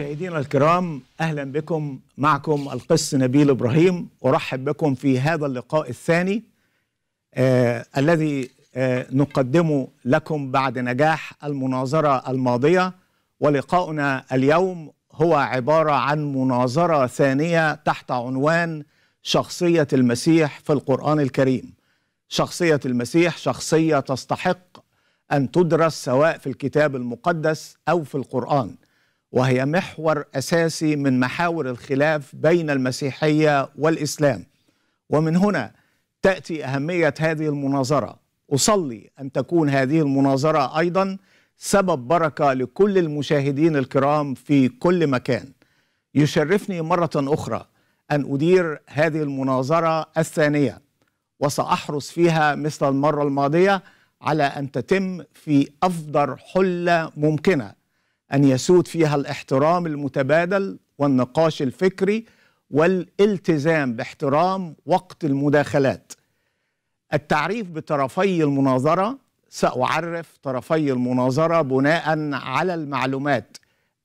مشاهدينا الكرام اهلا بكم معكم القس نبيل ابراهيم ارحب بكم في هذا اللقاء الثاني آه الذي آه نقدمه لكم بعد نجاح المناظره الماضيه ولقاؤنا اليوم هو عباره عن مناظره ثانيه تحت عنوان شخصيه المسيح في القران الكريم شخصيه المسيح شخصيه تستحق ان تدرس سواء في الكتاب المقدس او في القران وهي محور اساسي من محاور الخلاف بين المسيحيه والاسلام ومن هنا تاتي اهميه هذه المناظره اصلي ان تكون هذه المناظره ايضا سبب بركه لكل المشاهدين الكرام في كل مكان يشرفني مره اخرى ان ادير هذه المناظره الثانيه وساحرص فيها مثل المره الماضيه على ان تتم في افضل حله ممكنه أن يسود فيها الاحترام المتبادل والنقاش الفكري والالتزام باحترام وقت المداخلات التعريف بطرفي المناظرة سأعرف طرفي المناظرة بناء على المعلومات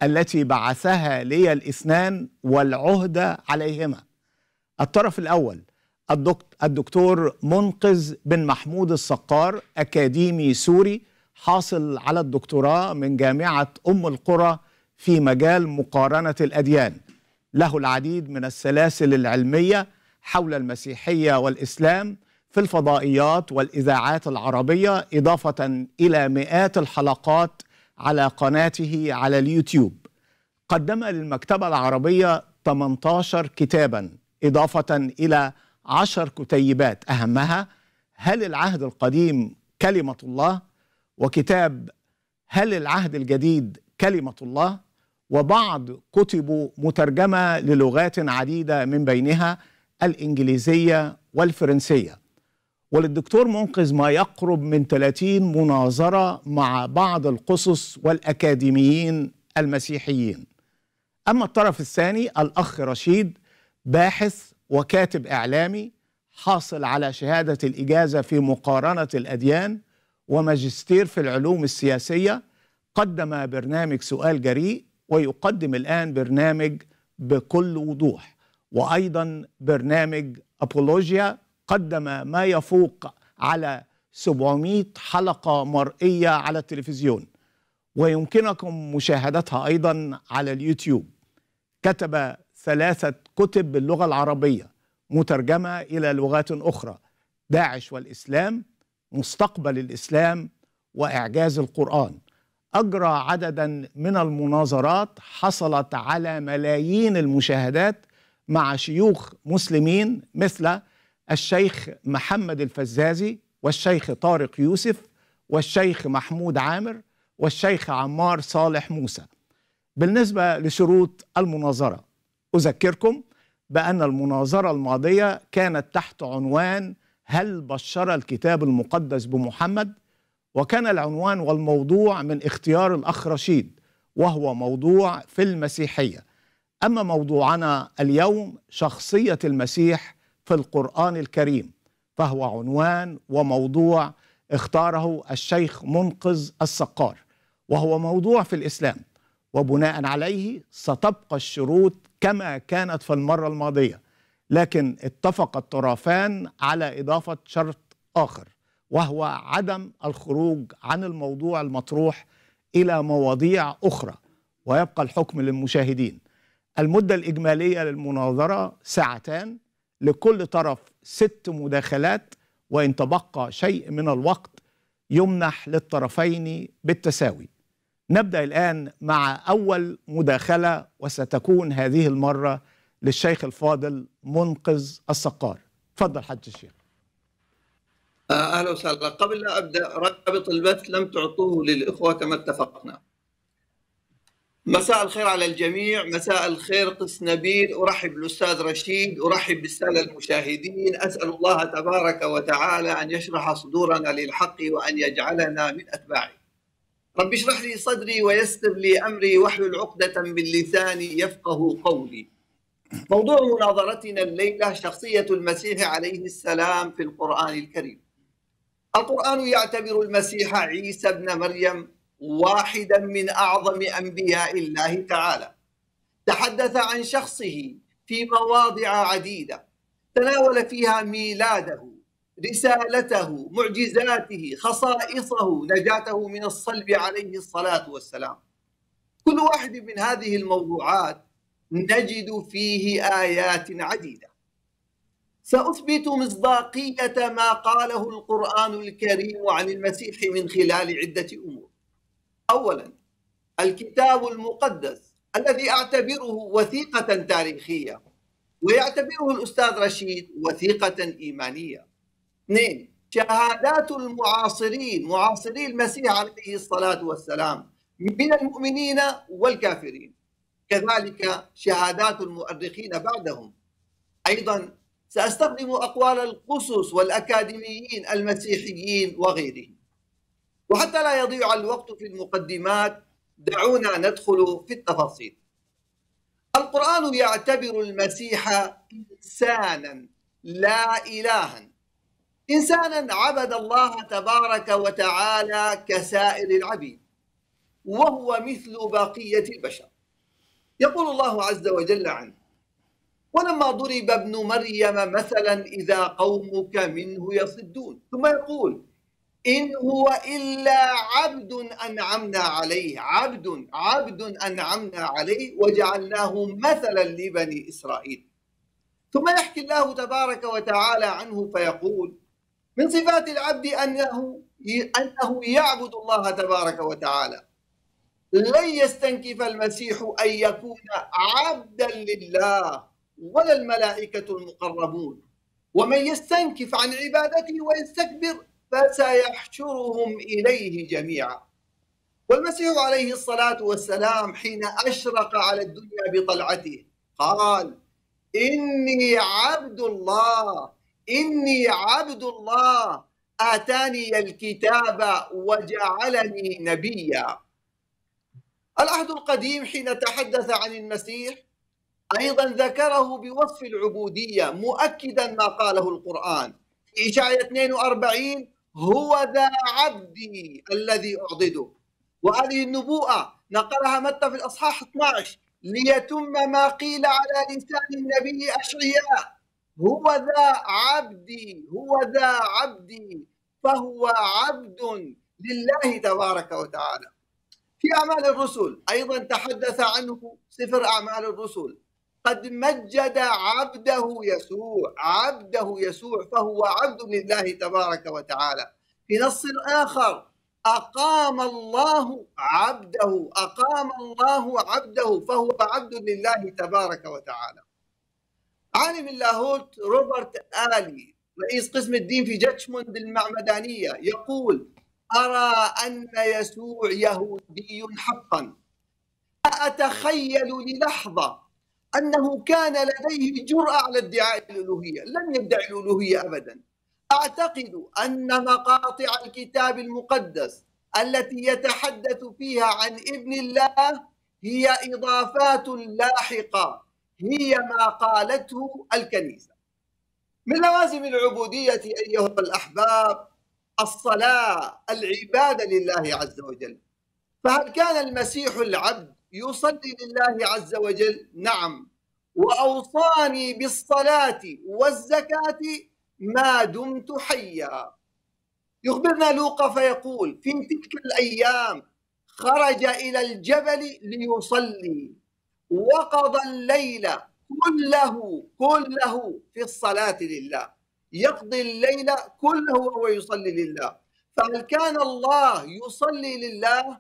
التي بعثها لي الاثنان والعهدة عليهما الطرف الأول الدكتور منقذ بن محمود السقار أكاديمي سوري حاصل على الدكتوراه من جامعة أم القرى في مجال مقارنة الأديان له العديد من السلاسل العلمية حول المسيحية والإسلام في الفضائيات والإذاعات العربية إضافة إلى مئات الحلقات على قناته على اليوتيوب قدم للمكتبة العربية 18 كتابا إضافة إلى 10 كتيبات أهمها هل العهد القديم كلمة الله؟ وكتاب هل العهد الجديد كلمة الله وبعض كتبه مترجمة للغات عديدة من بينها الإنجليزية والفرنسية وللدكتور منقذ ما يقرب من 30 مناظرة مع بعض القصص والأكاديميين المسيحيين أما الطرف الثاني الأخ رشيد باحث وكاتب إعلامي حاصل على شهادة الإجازة في مقارنة الأديان وماجستير في العلوم السياسية قدم برنامج سؤال جريء ويقدم الآن برنامج بكل وضوح وأيضا برنامج أبولوجيا قدم ما يفوق على 700 حلقة مرئية على التلفزيون ويمكنكم مشاهدتها أيضا على اليوتيوب كتب ثلاثة كتب باللغة العربية مترجمة إلى لغات أخرى داعش والإسلام مستقبل الإسلام وإعجاز القرآن أجرى عددا من المناظرات حصلت على ملايين المشاهدات مع شيوخ مسلمين مثل الشيخ محمد الفزازي والشيخ طارق يوسف والشيخ محمود عامر والشيخ عمار صالح موسى بالنسبة لشروط المناظرة أذكركم بأن المناظرة الماضية كانت تحت عنوان هل بشر الكتاب المقدس بمحمد وكان العنوان والموضوع من اختيار الأخ رشيد وهو موضوع في المسيحية أما موضوعنا اليوم شخصية المسيح في القرآن الكريم فهو عنوان وموضوع اختاره الشيخ منقذ السقار وهو موضوع في الإسلام وبناء عليه ستبقى الشروط كما كانت في المرة الماضية لكن اتفق الطرفان على إضافة شرط آخر وهو عدم الخروج عن الموضوع المطروح إلى مواضيع أخرى ويبقى الحكم للمشاهدين المدة الإجمالية للمناظرة ساعتان لكل طرف ست مداخلات وإن تبقى شيء من الوقت يمنح للطرفين بالتساوي نبدأ الآن مع أول مداخلة وستكون هذه المرة للشيخ الفاضل منقذ السقار تفضل حج الشيخ آه، اهلا وسهلا قبل لا ابدا رابط البث لم تعطوه للاخوه كما اتفقنا مساء الخير على الجميع مساء الخير قس نبيل ارحب بالاستاذ رشيد ارحب بالساده المشاهدين اسال الله تبارك وتعالى ان يشرح صدورنا للحق وان يجعلنا من اتباعه رب اشرح لي صدري ويسر لي امري واحلل عقده من لساني يفقه قولي موضوع مناظرتنا الليله شخصيه المسيح عليه السلام في القران الكريم. القران يعتبر المسيح عيسى ابن مريم واحدا من اعظم انبياء الله تعالى. تحدث عن شخصه في مواضع عديده تناول فيها ميلاده، رسالته، معجزاته، خصائصه، نجاته من الصلب عليه الصلاه والسلام. كل واحد من هذه الموضوعات نجد فيه ايات عديده ساثبت مصداقيه ما قاله القران الكريم عن المسيح من خلال عده امور اولا الكتاب المقدس الذي اعتبره وثيقه تاريخيه ويعتبره الاستاذ رشيد وثيقه ايمانيه اثنين شهادات المعاصرين معاصري المسيح عليه الصلاه والسلام من المؤمنين والكافرين كذلك شهادات المؤرخين بعدهم أيضا سأستخدم أقوال القصص والأكاديميين المسيحيين وغيرهم وحتى لا يضيع الوقت في المقدمات دعونا ندخل في التفاصيل القرآن يعتبر المسيح إنسانا لا إلها إنسانا عبد الله تبارك وتعالى كسائر العبيد وهو مثل بقية البشر يقول الله عز وجل عنه ولما ضرب ابن مريم مثلا إذا قومك منه يصدون ثم يقول إن هو إلا عبد أنعمنا عليه عبد عبد أنعمنا عليه وجعلناه مثلا لبني إسرائيل ثم يحكي الله تبارك وتعالى عنه فيقول من صفات العبد أنه أنه يعبد الله تبارك وتعالى لن يستنكف المسيح أن يكون عبدا لله ولا الملائكة المقربون ومن يستنكف عن عبادته ويستكبر فسيحشرهم إليه جميعا والمسيح عليه الصلاة والسلام حين أشرق على الدنيا بطلعته قال إني عبد الله إني عبد الله آتاني الكتاب وجعلني نبيا العهد القديم حين تحدث عن المسيح ايضا ذكره بوصف العبوديه مؤكدا ما قاله القران في اشعياء 42 هو ذا عبدي الذي اعضده وهذه النبوءه نقلها متى في الاصحاح 12 ليتم ما قيل على لسان النبي اشعياء هو ذا عبدي هو ذا عبدي فهو عبد لله تبارك وتعالى في أعمال الرسل أيضا تحدث عنه سفر أعمال الرسل قد مجد عبده يسوع عبده يسوع فهو عبد لله تبارك وتعالى في نص آخر أقام الله عبده أقام الله عبده فهو عبد لله تبارك وتعالى عالم اللاهوت روبرت آلي رئيس قسم الدين في جتشموند المعمدانية يقول أرى أن يسوع يهودي حقا لا أتخيل للحظة أنه كان لديه جرأة على ادعاء الألوهية لم يدعي الألوهية أبدا أعتقد أن مقاطع الكتاب المقدس التي يتحدث فيها عن ابن الله هي إضافات لاحقة هي ما قالته الكنيسة من لوازم العبودية أيها الأحباب الصلاة العبادة لله عز وجل فهل كان المسيح العبد يصلي لله عز وجل نعم وأوصاني بالصلاة والزكاة ما دمت حيا يخبرنا لوقا فيقول في تلك الأيام خرج إلى الجبل ليصلي وقضى الليل كله كله في الصلاة لله يقضي الليل كله وهو يصلي لله فهل كان الله يصلي لله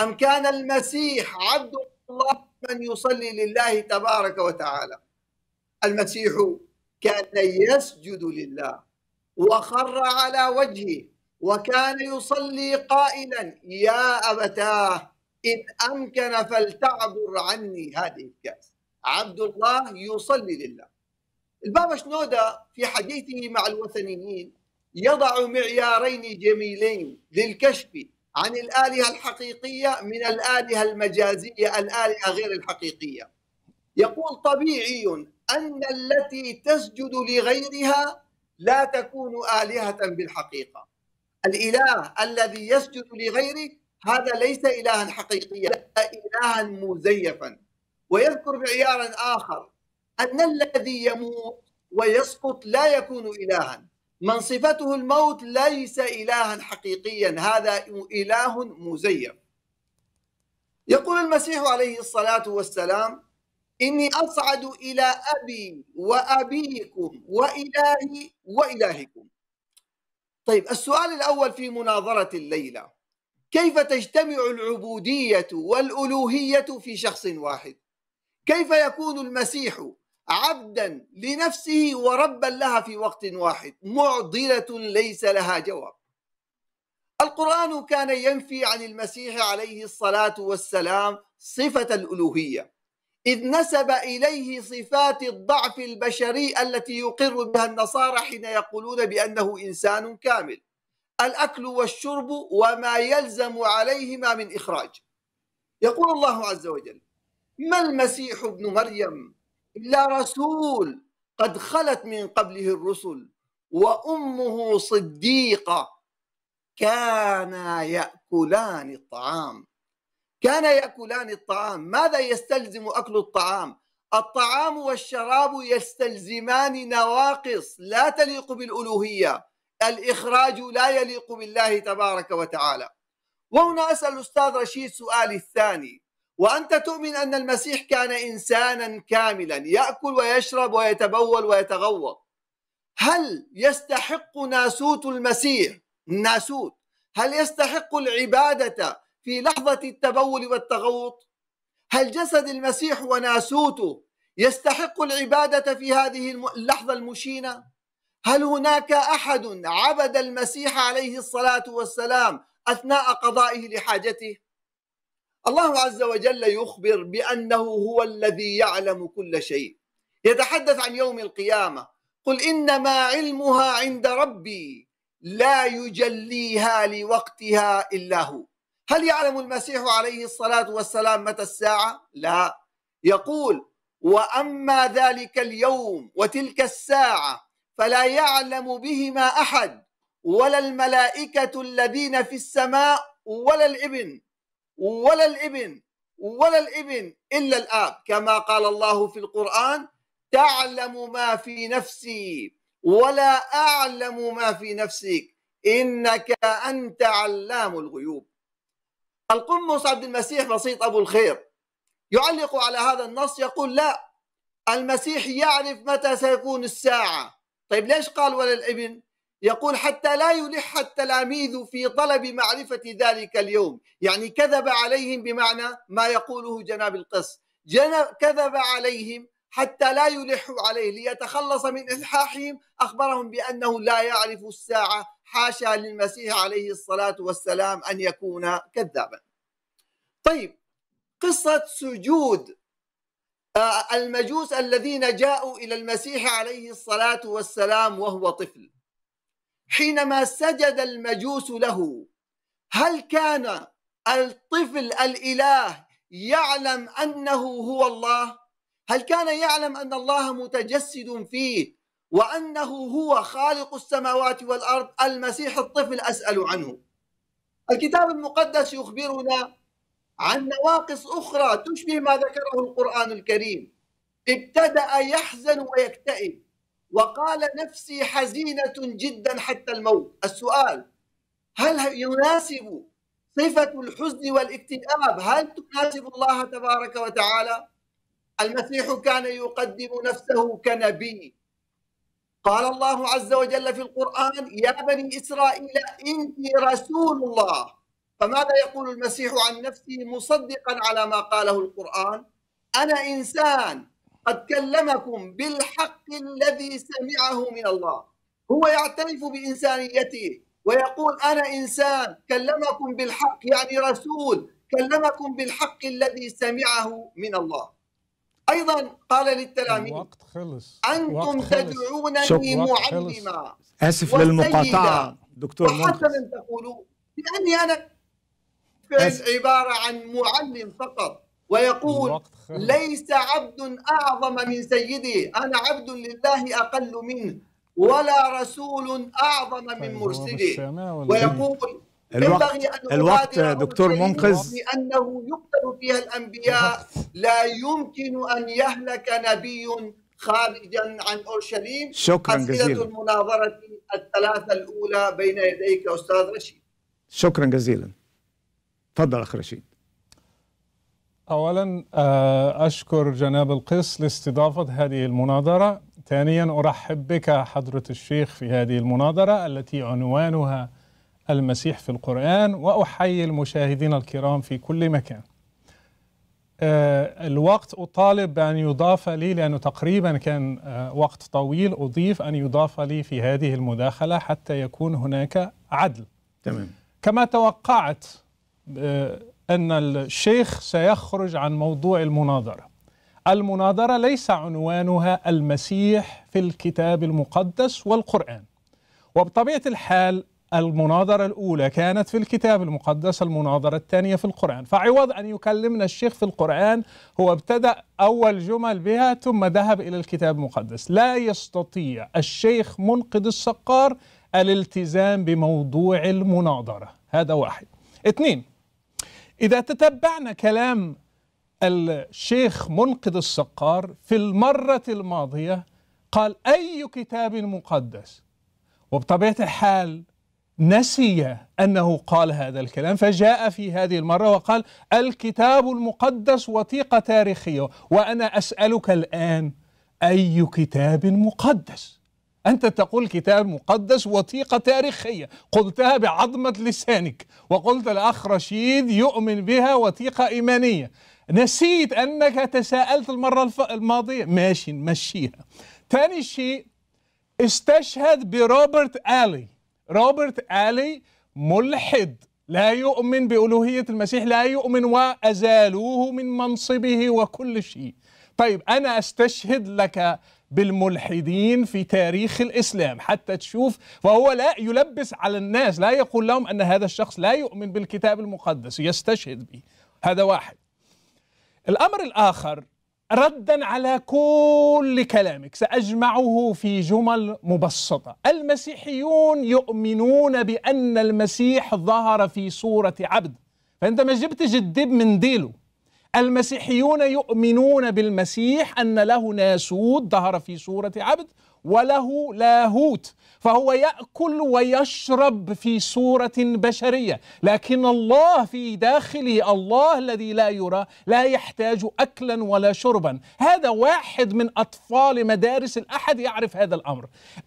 أم كان المسيح عبد الله من يصلي لله تبارك وتعالى المسيح كان يسجد لله وخر على وجهه وكان يصلي قائلا يا أبتاه إن أمكن فلتعبر عني هذه الكأس عبد الله يصلي لله البابا شنودا في حديثه مع الوثنيين يضع معيارين جميلين للكشف عن الآلهة الحقيقية من الآلهة المجازية الآلهة غير الحقيقية يقول طبيعي أن التي تسجد لغيرها لا تكون آلهة بالحقيقة الإله الذي يسجد لغيره هذا ليس إلها حقيقيا إلها مزيفا ويذكر معيارا آخر أن الذي يموت ويسقط لا يكون إلها من صفته الموت ليس إلها حقيقيا هذا إله مزيف يقول المسيح عليه الصلاة والسلام إني أصعد إلى أبي وأبيكم وإلهي وإلهكم طيب السؤال الأول في مناظرة الليلة كيف تجتمع العبودية والألوهية في شخص واحد؟ كيف يكون المسيح عبدا لنفسه وربا لها في وقت واحد معضله ليس لها جواب القران كان ينفي عن المسيح عليه الصلاه والسلام صفه الالوهيه اذ نسب اليه صفات الضعف البشري التي يقر بها النصارى حين يقولون بانه انسان كامل الاكل والشرب وما يلزم عليهما من اخراج يقول الله عز وجل ما المسيح ابن مريم إلا رسول قد خلت من قبله الرسل وأمه صديقة كانا يأكلان الطعام كان يأكلان الطعام ماذا يستلزم أكل الطعام؟ الطعام والشراب يستلزمان نواقص لا تليق بالألوهية الإخراج لا يليق بالله تبارك وتعالى وهنا أسأل الأستاذ رشيد سؤالي الثاني وانت تؤمن ان المسيح كان انسانا كاملا ياكل ويشرب ويتبول ويتغوط هل يستحق ناسوت المسيح الناسوت هل يستحق العباده في لحظه التبول والتغوط هل جسد المسيح وناسوته يستحق العباده في هذه اللحظه المشينه هل هناك احد عبد المسيح عليه الصلاه والسلام اثناء قضائه لحاجته الله عز وجل يخبر بانه هو الذي يعلم كل شيء يتحدث عن يوم القيامه قل انما علمها عند ربي لا يجليها لوقتها الا هو هل يعلم المسيح عليه الصلاه والسلام متى الساعه لا يقول واما ذلك اليوم وتلك الساعه فلا يعلم بهما احد ولا الملائكه الذين في السماء ولا الابن ولا الابن ولا الابن الا الاب كما قال الله في القران تعلم ما في نفسي ولا اعلم ما في نفسك انك انت علام الغيوب القمص عبد المسيح بسيط ابو الخير يعلق على هذا النص يقول لا المسيح يعرف متى سيكون الساعه طيب ليش قال ولا الابن يقول حتى لا يلح التلاميذ في طلب معرفة ذلك اليوم يعني كذب عليهم بمعنى ما يقوله جناب القس كذب عليهم حتى لا يلح عليه ليتخلص من إلحاحهم أخبرهم بأنه لا يعرف الساعة حاشا للمسيح عليه الصلاة والسلام أن يكون كذابا طيب قصة سجود آه، المجوس الذين جاءوا إلى المسيح عليه الصلاة والسلام وهو طفل حينما سجد المجوس له هل كان الطفل الاله يعلم انه هو الله هل كان يعلم ان الله متجسد فيه وانه هو خالق السماوات والارض المسيح الطفل اسال عنه الكتاب المقدس يخبرنا عن نواقص اخرى تشبه ما ذكره القران الكريم ابتدا يحزن ويكتئب وقال نفسي حزينة جدا حتى الموت السؤال هل يناسب صفة الحزن والاكتئاب هل تناسب الله تبارك وتعالى المسيح كان يقدم نفسه كنبي قال الله عز وجل في القرآن يا بني إسرائيل إني رسول الله فماذا يقول المسيح عن نفسه مصدقا على ما قاله القرآن أنا إنسان قد كلمكم بالحق الذي سمعه من الله هو يعترف بإنسانيته ويقول أنا إنسان كلمكم بالحق يعني رسول كلمكم بالحق الذي سمعه من الله أيضا قال للتلاميذ الوقت خلص أنتم وقت تدعونني معلما آسف للمقاطعة دكتور وحسنا تقولوا لأني أنا عبارة عن معلم فقط ويقول ليس عبد أعظم من سيدي أنا عبد لله أقل منه ولا رسول أعظم من طيب، مرسلي إيه؟ ويقول الوقت الوقت دكتور منقذ لأنه يقتل فيها الأنبياء لا يمكن أن يهلك نبي خارجا عن أورشليم شكرا أسئلة جزيلا المناظرة الثلاثة الأولى بين يديك أستاذ رشيد شكرا جزيلا تفضل أخ رشيد أولا آه، أشكر جناب القس لاستضافة هذه المناظرة ثانيا أرحب بك حضرة الشيخ في هذه المناظرة التي عنوانها المسيح في القرآن وأحيي المشاهدين الكرام في كل مكان آه، الوقت أطالب بأن يضاف لي لأنه تقريبا كان آه، وقت طويل أضيف أن يضاف لي في هذه المداخلة حتى يكون هناك عدل تمام كما توقعت أن الشيخ سيخرج عن موضوع المناظرة المناظرة ليس عنوانها المسيح في الكتاب المقدس والقرآن وبطبيعة الحال المناظرة الأولى كانت في الكتاب المقدس المناظرة الثانية في القرآن فعوض أن يكلمنا الشيخ في القرآن هو ابتدأ أول جمل بها ثم ذهب إلى الكتاب المقدس لا يستطيع الشيخ منقذ السقار الالتزام بموضوع المناظرة هذا واحد اثنين إذا تتبعنا كلام الشيخ منقذ السقار في المرة الماضية قال أي كتاب مقدس وبطبيعة الحال نسي أنه قال هذا الكلام فجاء في هذه المرة وقال الكتاب المقدس وثيقة تاريخية وأنا أسألك الآن أي كتاب مقدس أنت تقول كتاب مقدس وثيقة تاريخية قلتها بعظمة لسانك وقلت الأخ رشيد يؤمن بها وثيقة إيمانية نسيت أنك تساءلت المرة الماضية ماشي نمشيها ثاني شيء استشهد بروبرت آلي روبرت آلي ملحد لا يؤمن بألوهية المسيح لا يؤمن وأزالوه من منصبه وكل شيء طيب أنا أستشهد لك بالملحدين في تاريخ الإسلام حتى تشوف فهو لا يلبس على الناس لا يقول لهم أن هذا الشخص لا يؤمن بالكتاب المقدس يستشهد به هذا واحد الأمر الآخر ردا على كل كلامك ساجمعه في جمل مبسطه المسيحيون يؤمنون بان المسيح ظهر في صوره عبد فانت ما جبتش الدب من ديله المسيحيون يؤمنون بالمسيح أن له ناسوت ظهر في صورة عبد وله لاهوت فهو ياكل ويشرب في صوره بشريه لكن الله في داخله الله الذي لا يرى لا يحتاج اكلا ولا شربا هذا واحد من اطفال مدارس الاحد يعرف هذا الامر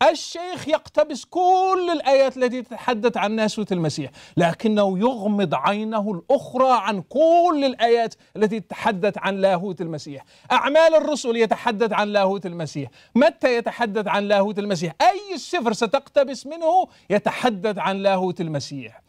الشيخ يقتبس كل الايات التي تتحدث عن ناسوه المسيح لكنه يغمض عينه الاخرى عن كل الايات التي تتحدث عن لاهوت المسيح اعمال الرسل يتحدث عن لاهوت المسيح متى يتحدث يتحدث عن لاهوت المسيح أي سفر ستقتبس منه يتحدث عن لاهوت المسيح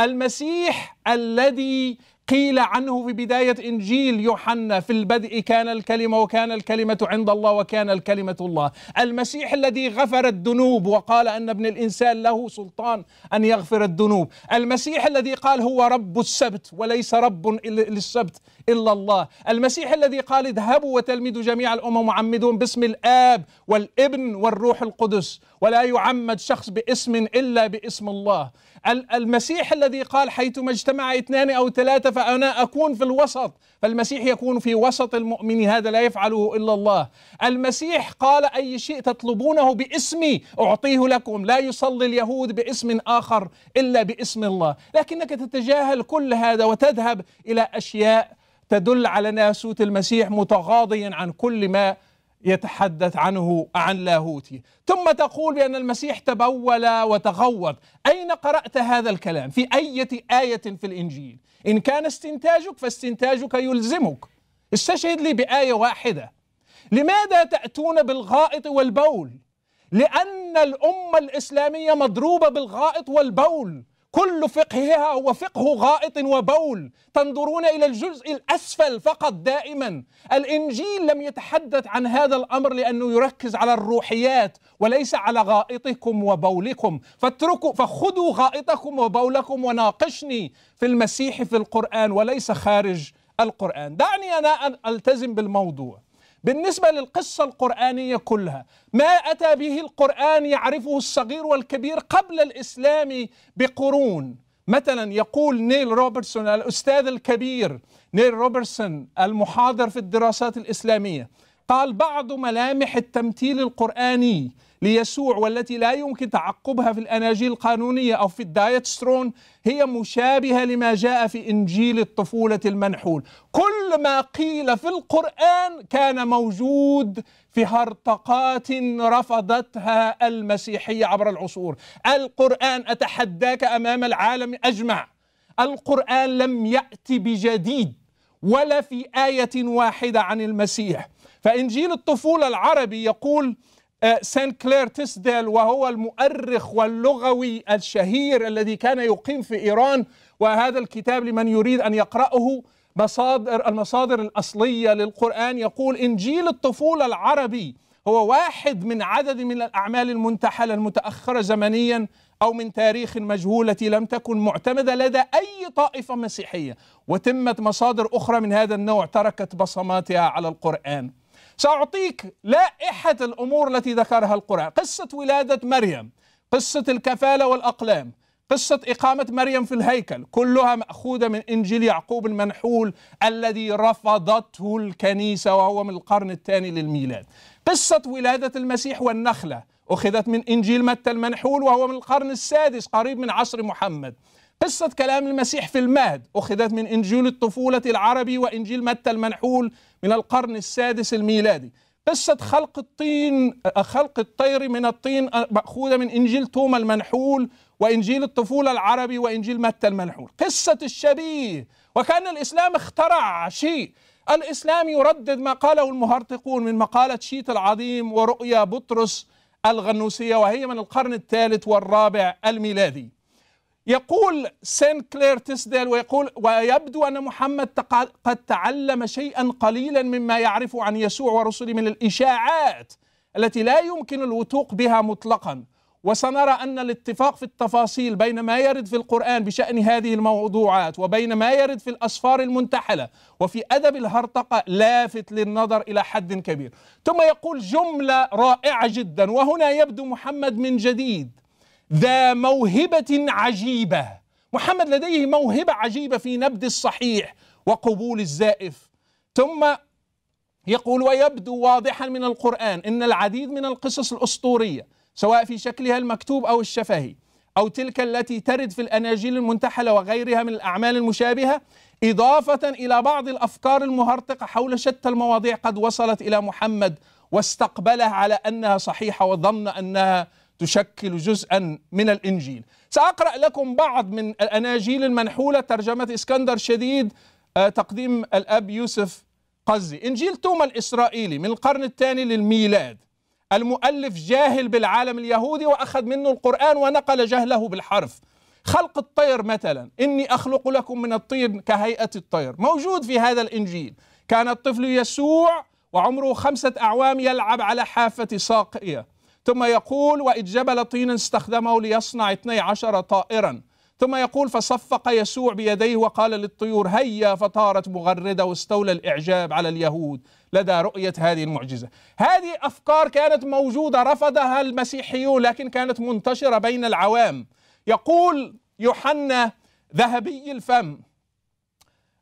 المسيح الذي قيل عنه في بداية إنجيل يوحنا في البدء كان الكلمة وكان الكلمة عند الله وكان الكلمة الله المسيح الذي غفر الذنوب وقال أن ابن الإنسان له سلطان أن يغفر الذنوب المسيح الذي قال هو رب السبت وليس رب للسبت إلا الله المسيح الذي قال اذهبوا وتلمذوا جميع الأمم وعمدون باسم الآب والابن والروح القدس ولا يعمد شخص باسم إلا باسم الله المسيح الذي قال حيثما اجتمع اثنان أو ثلاثة فأنا أكون في الوسط فالمسيح يكون في وسط المؤمن هذا لا يفعله إلا الله المسيح قال أي شيء تطلبونه باسمي أعطيه لكم لا يصلي اليهود باسم آخر إلا باسم الله لكنك تتجاهل كل هذا وتذهب إلى أشياء تدل على ناسوت المسيح متغاضيا عن كل ما يتحدث عنه عن لاهوتي ثم تقول بأن المسيح تبول وتغوط أين قرأت هذا الكلام في أي آية في الإنجيل إن كان استنتاجك فاستنتاجك يلزمك استشهد لي بآية واحدة لماذا تأتون بالغائط والبول لأن الأمة الإسلامية مضروبة بالغائط والبول كل فقهها هو فقه غائط وبول تنظرون الى الجزء الاسفل فقط دائما الانجيل لم يتحدث عن هذا الامر لانه يركز على الروحيات وليس على غائطكم وبولكم فاتركوا فخذوا غائطكم وبولكم وناقشني في المسيح في القران وليس خارج القران دعني انا ان التزم بالموضوع بالنسبة للقصة القرآنية كلها ما أتى به القرآن يعرفه الصغير والكبير قبل الإسلام بقرون مثلا يقول نيل روبرتسون الأستاذ الكبير نيل روبرتسون المحاضر في الدراسات الإسلامية قال بعض ملامح التمثيل القرآني ليسوع والتي لا يمكن تعقبها في الأناجيل القانونية أو في الدايتسترون هي مشابهة لما جاء في إنجيل الطفولة المنحول كل ما قيل في القرآن كان موجود في هرطقات رفضتها المسيحية عبر العصور القرآن أتحداك أمام العالم أجمع القرآن لم يأتي بجديد ولا في آية واحدة عن المسيح فإنجيل الطفولة العربي يقول آه، سان كلير تسديل وهو المؤرخ واللغوي الشهير الذي كان يقيم في إيران وهذا الكتاب لمن يريد أن يقرأه مصادر المصادر الأصلية للقرآن يقول إنجيل الطفولة العربي هو واحد من عدد من الأعمال المنتحلة المتأخرة زمنيا أو من تاريخ مجهولة لم تكن معتمدة لدى أي طائفة مسيحية وتمت مصادر أخرى من هذا النوع تركت بصماتها على القرآن سأعطيك لائحة الأمور التي ذكرها القرآن قصة ولادة مريم قصة الكفالة والأقلام قصة إقامة مريم في الهيكل كلها مأخوذة من إنجيل يعقوب المنحول الذي رفضته الكنيسة وهو من القرن الثاني للميلاد قصة ولادة المسيح والنخلة أخذت من إنجيل متى المنحول وهو من القرن السادس قريب من عصر محمد قصة كلام المسيح في المهد أخذت من إنجيل الطفولة العربي وإنجيل متى المنحول من القرن السادس الميلادي قصة خلق الطين خلق الطير من الطين مأخوذة من إنجيل توما المنحول وإنجيل الطفولة العربي وإنجيل متى المنحول قصة الشبيه وكأن الإسلام اخترع شيء الإسلام يردد ما قاله المهرطقون من مقالة شيت العظيم ورؤيا بطرس الغنوسية وهي من القرن الثالث والرابع الميلادي يقول سين كلير تسديل ويقول ويبدو أن محمد قد تعلم شيئا قليلا مما يعرف عن يسوع ورسله من الإشاعات التي لا يمكن الوثوق بها مطلقا وسنرى أن الاتفاق في التفاصيل بين ما يرد في القرآن بشأن هذه الموضوعات وبين ما يرد في الأسفار المنتحلة وفي أدب الهرطقة لافت للنظر إلى حد كبير ثم يقول جملة رائعة جدا وهنا يبدو محمد من جديد ذا موهبة عجيبة محمد لديه موهبة عجيبة في نبذ الصحيح وقبول الزائف ثم يقول ويبدو واضحا من القرآن إن العديد من القصص الأسطورية سواء في شكلها المكتوب أو الشفهي أو تلك التي ترد في الأناجيل المنتحلة وغيرها من الأعمال المشابهة إضافة إلى بعض الأفكار المهرطقة حول شتى المواضيع قد وصلت إلى محمد واستقبله على أنها صحيحة وظن أنها تشكل جزءا من الإنجيل سأقرأ لكم بعض من الأناجيل المنحولة ترجمة إسكندر شديد آه، تقديم الأب يوسف قزي إنجيل توما الإسرائيلي من القرن الثاني للميلاد المؤلف جاهل بالعالم اليهودي وأخذ منه القرآن ونقل جهله بالحرف خلق الطير مثلا إني أخلق لكم من الطين كهيئة الطير موجود في هذا الإنجيل كان الطفل يسوع وعمره خمسة أعوام يلعب على حافة ساقية ثم يقول وإذ جبل طين استخدمه ليصنع اثني عشر طائرا ثم يقول فصفق يسوع بيديه وقال للطيور هيا فطارت مغردة واستولى الإعجاب على اليهود لدى رؤية هذه المعجزة هذه أفكار كانت موجودة رفضها المسيحيون لكن كانت منتشرة بين العوام يقول يوحنا ذهبي الفم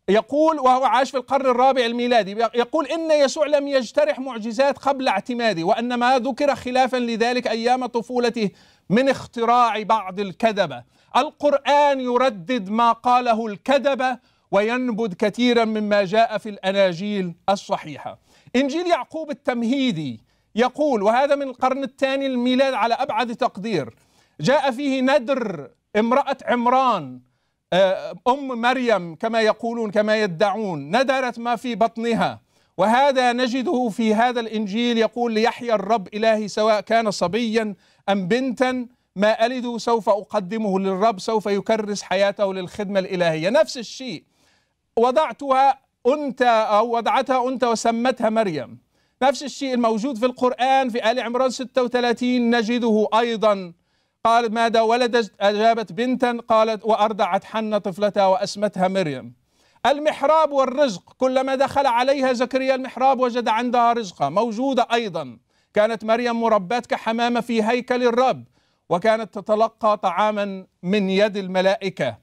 يقول وهو عاش في القرن الرابع الميلادي يقول إن يسوع لم يجترح معجزات قبل اعتماده وإنما ذكر خلافا لذلك أيام طفولته من اختراع بعض الكذبة القرآن يردد ما قاله الكذبة وينبذ كثيرا مما جاء في الأناجيل الصحيحة إنجيل يعقوب التمهيدي يقول وهذا من القرن الثاني الميلاد على أبعد تقدير جاء فيه ندر امرأة عمران آه، ام مريم كما يقولون كما يدعون ندرت ما في بطنها وهذا نجده في هذا الانجيل يقول ليحيى الرب الهي سواء كان صبيا ام بنتا ما الده سوف اقدمه للرب سوف يكرس حياته للخدمه الالهيه نفس الشيء وضعتها انت او وضعتها انت وسمتها مريم نفس الشيء الموجود في القران في ال عمران 36 نجده ايضا قالت ماذا ولدت أجابت بنتا قالت وأرضعت حنة طفلتها وأسمتها مريم المحراب والرزق كلما دخل عليها زكريا المحراب وجد عندها رزقا موجودة أيضا كانت مريم مرباة كحمامة في هيكل الرب وكانت تتلقى طعاما من يد الملائكة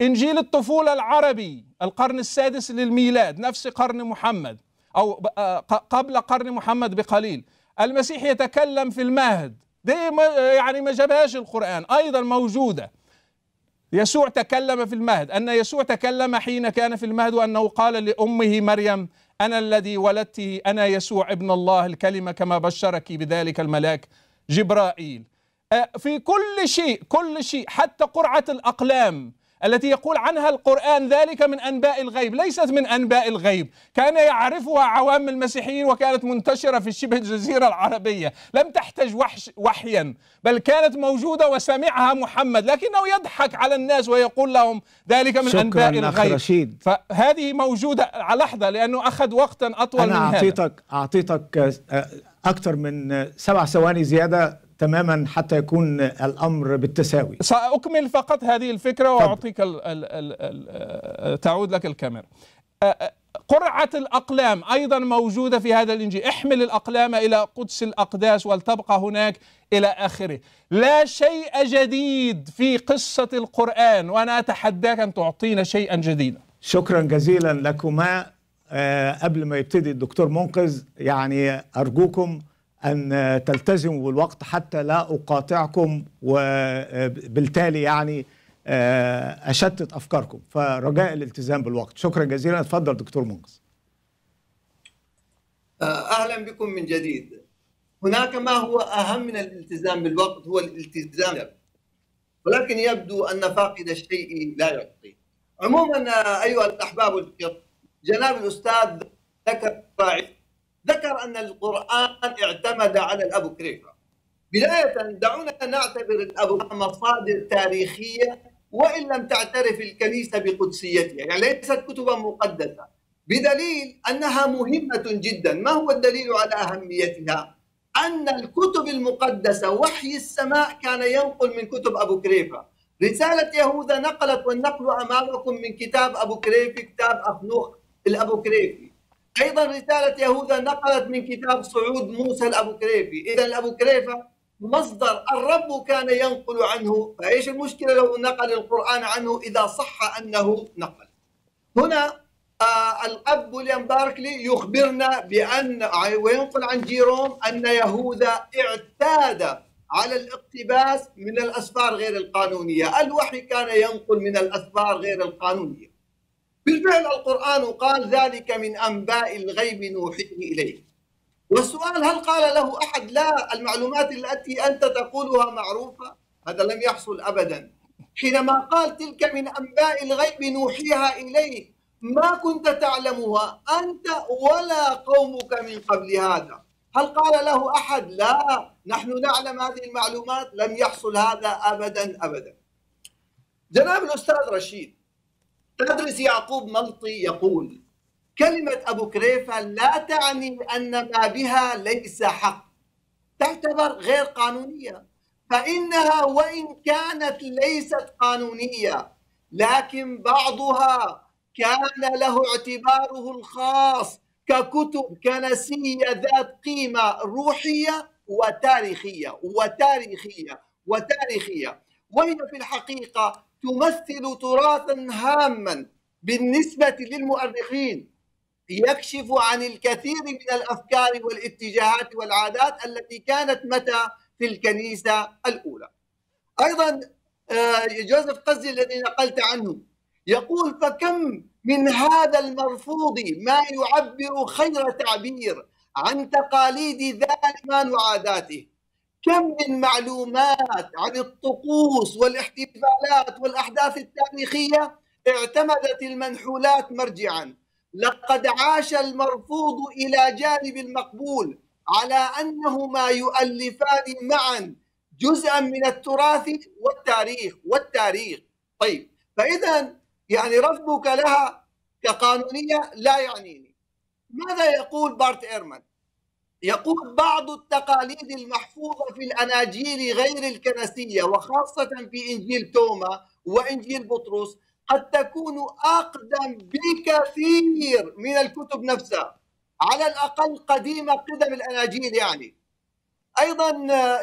إنجيل الطفولة العربي القرن السادس للميلاد نفس قرن محمد أو آه، قبل قرن محمد بقليل المسيح يتكلم في المهد دي ما يعني ما جابهاش القرآن أيضا موجودة يسوع تكلم في المهد أن يسوع تكلم حين كان في المهد وأنه قال لأمه مريم أنا الذي ولدت أنا يسوع ابن الله الكلمة كما بشرك بذلك الملاك جبرائيل في كل شيء كل شيء حتى قرعة الأقلام التي يقول عنها القرآن ذلك من أنباء الغيب ليست من أنباء الغيب كان يعرفها عوام المسيحيين وكانت منتشرة في شبه الجزيرة العربية لم تحتج وحش وحيا بل كانت موجودة وسمعها محمد لكنه يضحك على الناس ويقول لهم ذلك من أنباء الغيب رشيد. فهذه موجودة لحظة لأنه أخذ وقتا أطول أنا من أعطيتك هذا. أعطيتك أعطيتك آه، أكثر من سبع ثواني زيادة تماما حتى يكون الامر بالتساوي ساكمل فقط هذه الفكره واعطيك الـ الـ الـ آه، تعود لك الكاميرا آه، آه، قرعه الاقلام ايضا موجوده في هذا الانجيل احمل الاقلام الى قدس الاقداس ولتبقى هناك الى اخره لا شيء جديد في قصه القران وانا اتحداك ان تعطينا شيئا جديدا شكرا جزيلا لكما قبل ما يبتدي الدكتور منقذ يعني ارجوكم أن تلتزموا بالوقت حتى لا أقاطعكم وبالتالي يعني آه، أشتت أفكاركم فرجاء الالتزام بالوقت شكرا جزيلا اتفضل دكتور منقذ آه، أهلا بكم من جديد هناك ما هو أهم من الالتزام بالوقت هو الالتزام ولكن يبدو أن فاقد الشيء لا يعطي عموما آه، أيها الأحباب الكرام جناب الأستاذ ذكر ذكر أن القرآن اعتمد على الأبو كريفة بداية دعونا نعتبر الأبو مصادر تاريخية وإن لم تعترف الكنيسة بقدسيتها يعني ليست كتبا مقدسة بدليل أنها مهمة جدا ما هو الدليل على أهميتها؟ أن الكتب المقدسة وحي السماء كان ينقل من كتب أبو كريفة رسالة يهوذا نقلت والنقل أمامكم من كتاب أبو كريفي كتاب أخنوخ الأبو كريفي ايضا رساله يهوذا نقلت من كتاب صعود موسى الابو كريفي اذا الابو كريفه مصدر الرب كان ينقل عنه فايش المشكله لو نقل القران عنه اذا صح انه نقل هنا آه الاب ويليام باركلي يخبرنا بان وينقل عن جيروم ان يهوذا اعتاد على الاقتباس من الاسفار غير القانونيه، الوحي كان ينقل من الاسفار غير القانونيه. بالفعل القرآن قال ذلك من أنباء الغيب نوحيه إليه والسؤال هل قال له أحد لا المعلومات التي أنت تقولها معروفة هذا لم يحصل أبدا حينما قال تلك من أنباء الغيب نوحيها إليه ما كنت تعلمها أنت ولا قومك من قبل هذا هل قال له أحد لا نحن نعلم هذه المعلومات لم يحصل هذا أبدا أبدا جناب الأستاذ رشيد تدرس يعقوب ملطي يقول كلمة أبو كريفة لا تعني أن ما بها ليس حق تعتبر غير قانونية فإنها وإن كانت ليست قانونية لكن بعضها كان له اعتباره الخاص ككتب كنسية ذات قيمة روحية وتاريخية وتاريخية وتاريخية وهي في الحقيقة تمثل تراثا هاما بالنسبة للمؤرخين يكشف عن الكثير من الأفكار والاتجاهات والعادات التي كانت متى في الكنيسة الأولى أيضا آه، جوزيف قزي الذي نقلت عنه يقول فكم من هذا المرفوض ما يعبر خير تعبير عن تقاليد ذلك وعاداته كم من معلومات عن الطقوس والاحتفالات والاحداث التاريخيه اعتمدت المنحولات مرجعا لقد عاش المرفوض الى جانب المقبول على انهما يؤلفان معا جزءا من التراث والتاريخ والتاريخ طيب فاذا يعني رفضك لها كقانونيه لا يعنيني ماذا يقول بارت ايرمان يقول بعض التقاليد المحفوظة في الأناجيل غير الكنسية وخاصة في إنجيل توما وإنجيل بطرس قد تكون أقدم بكثير من الكتب نفسها على الأقل قديمة قدم الأناجيل يعني أيضا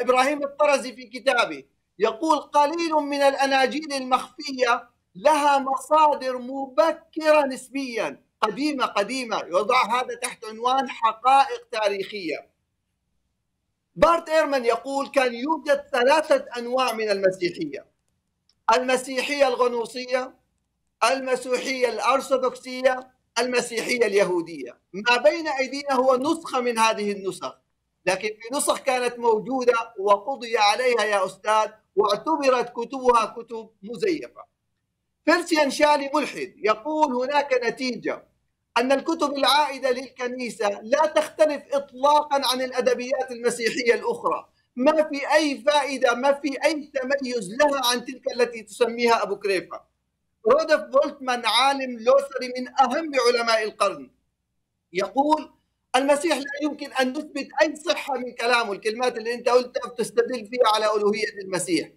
إبراهيم الطرزي في كتابه يقول قليل من الأناجيل المخفية لها مصادر مبكرة نسبياً قديمة قديمة يوضع هذا تحت عنوان حقائق تاريخية بارت إيرمان يقول كان يوجد ثلاثة أنواع من المسيحية المسيحية الغنوصية المسيحية الأرثوذكسية المسيحية اليهودية ما بين أيدينا هو نسخة من هذه النسخ لكن في نسخ كانت موجودة وقضي عليها يا أستاذ واعتبرت كتبها كتب مزيفة فرسيان شالي ملحد يقول هناك نتيجة أن الكتب العائدة للكنيسة لا تختلف إطلاقا عن الأدبيات المسيحية الأخرى ما في أي فائدة ما في أي تميز لها عن تلك التي تسميها أبو كريفة رودف بولتمان عالم لوثري من أهم علماء القرن يقول المسيح لا يمكن أن نثبت أي صحة من كلامه الكلمات اللي أنت قلتها بتستدل فيها على ألوهية المسيح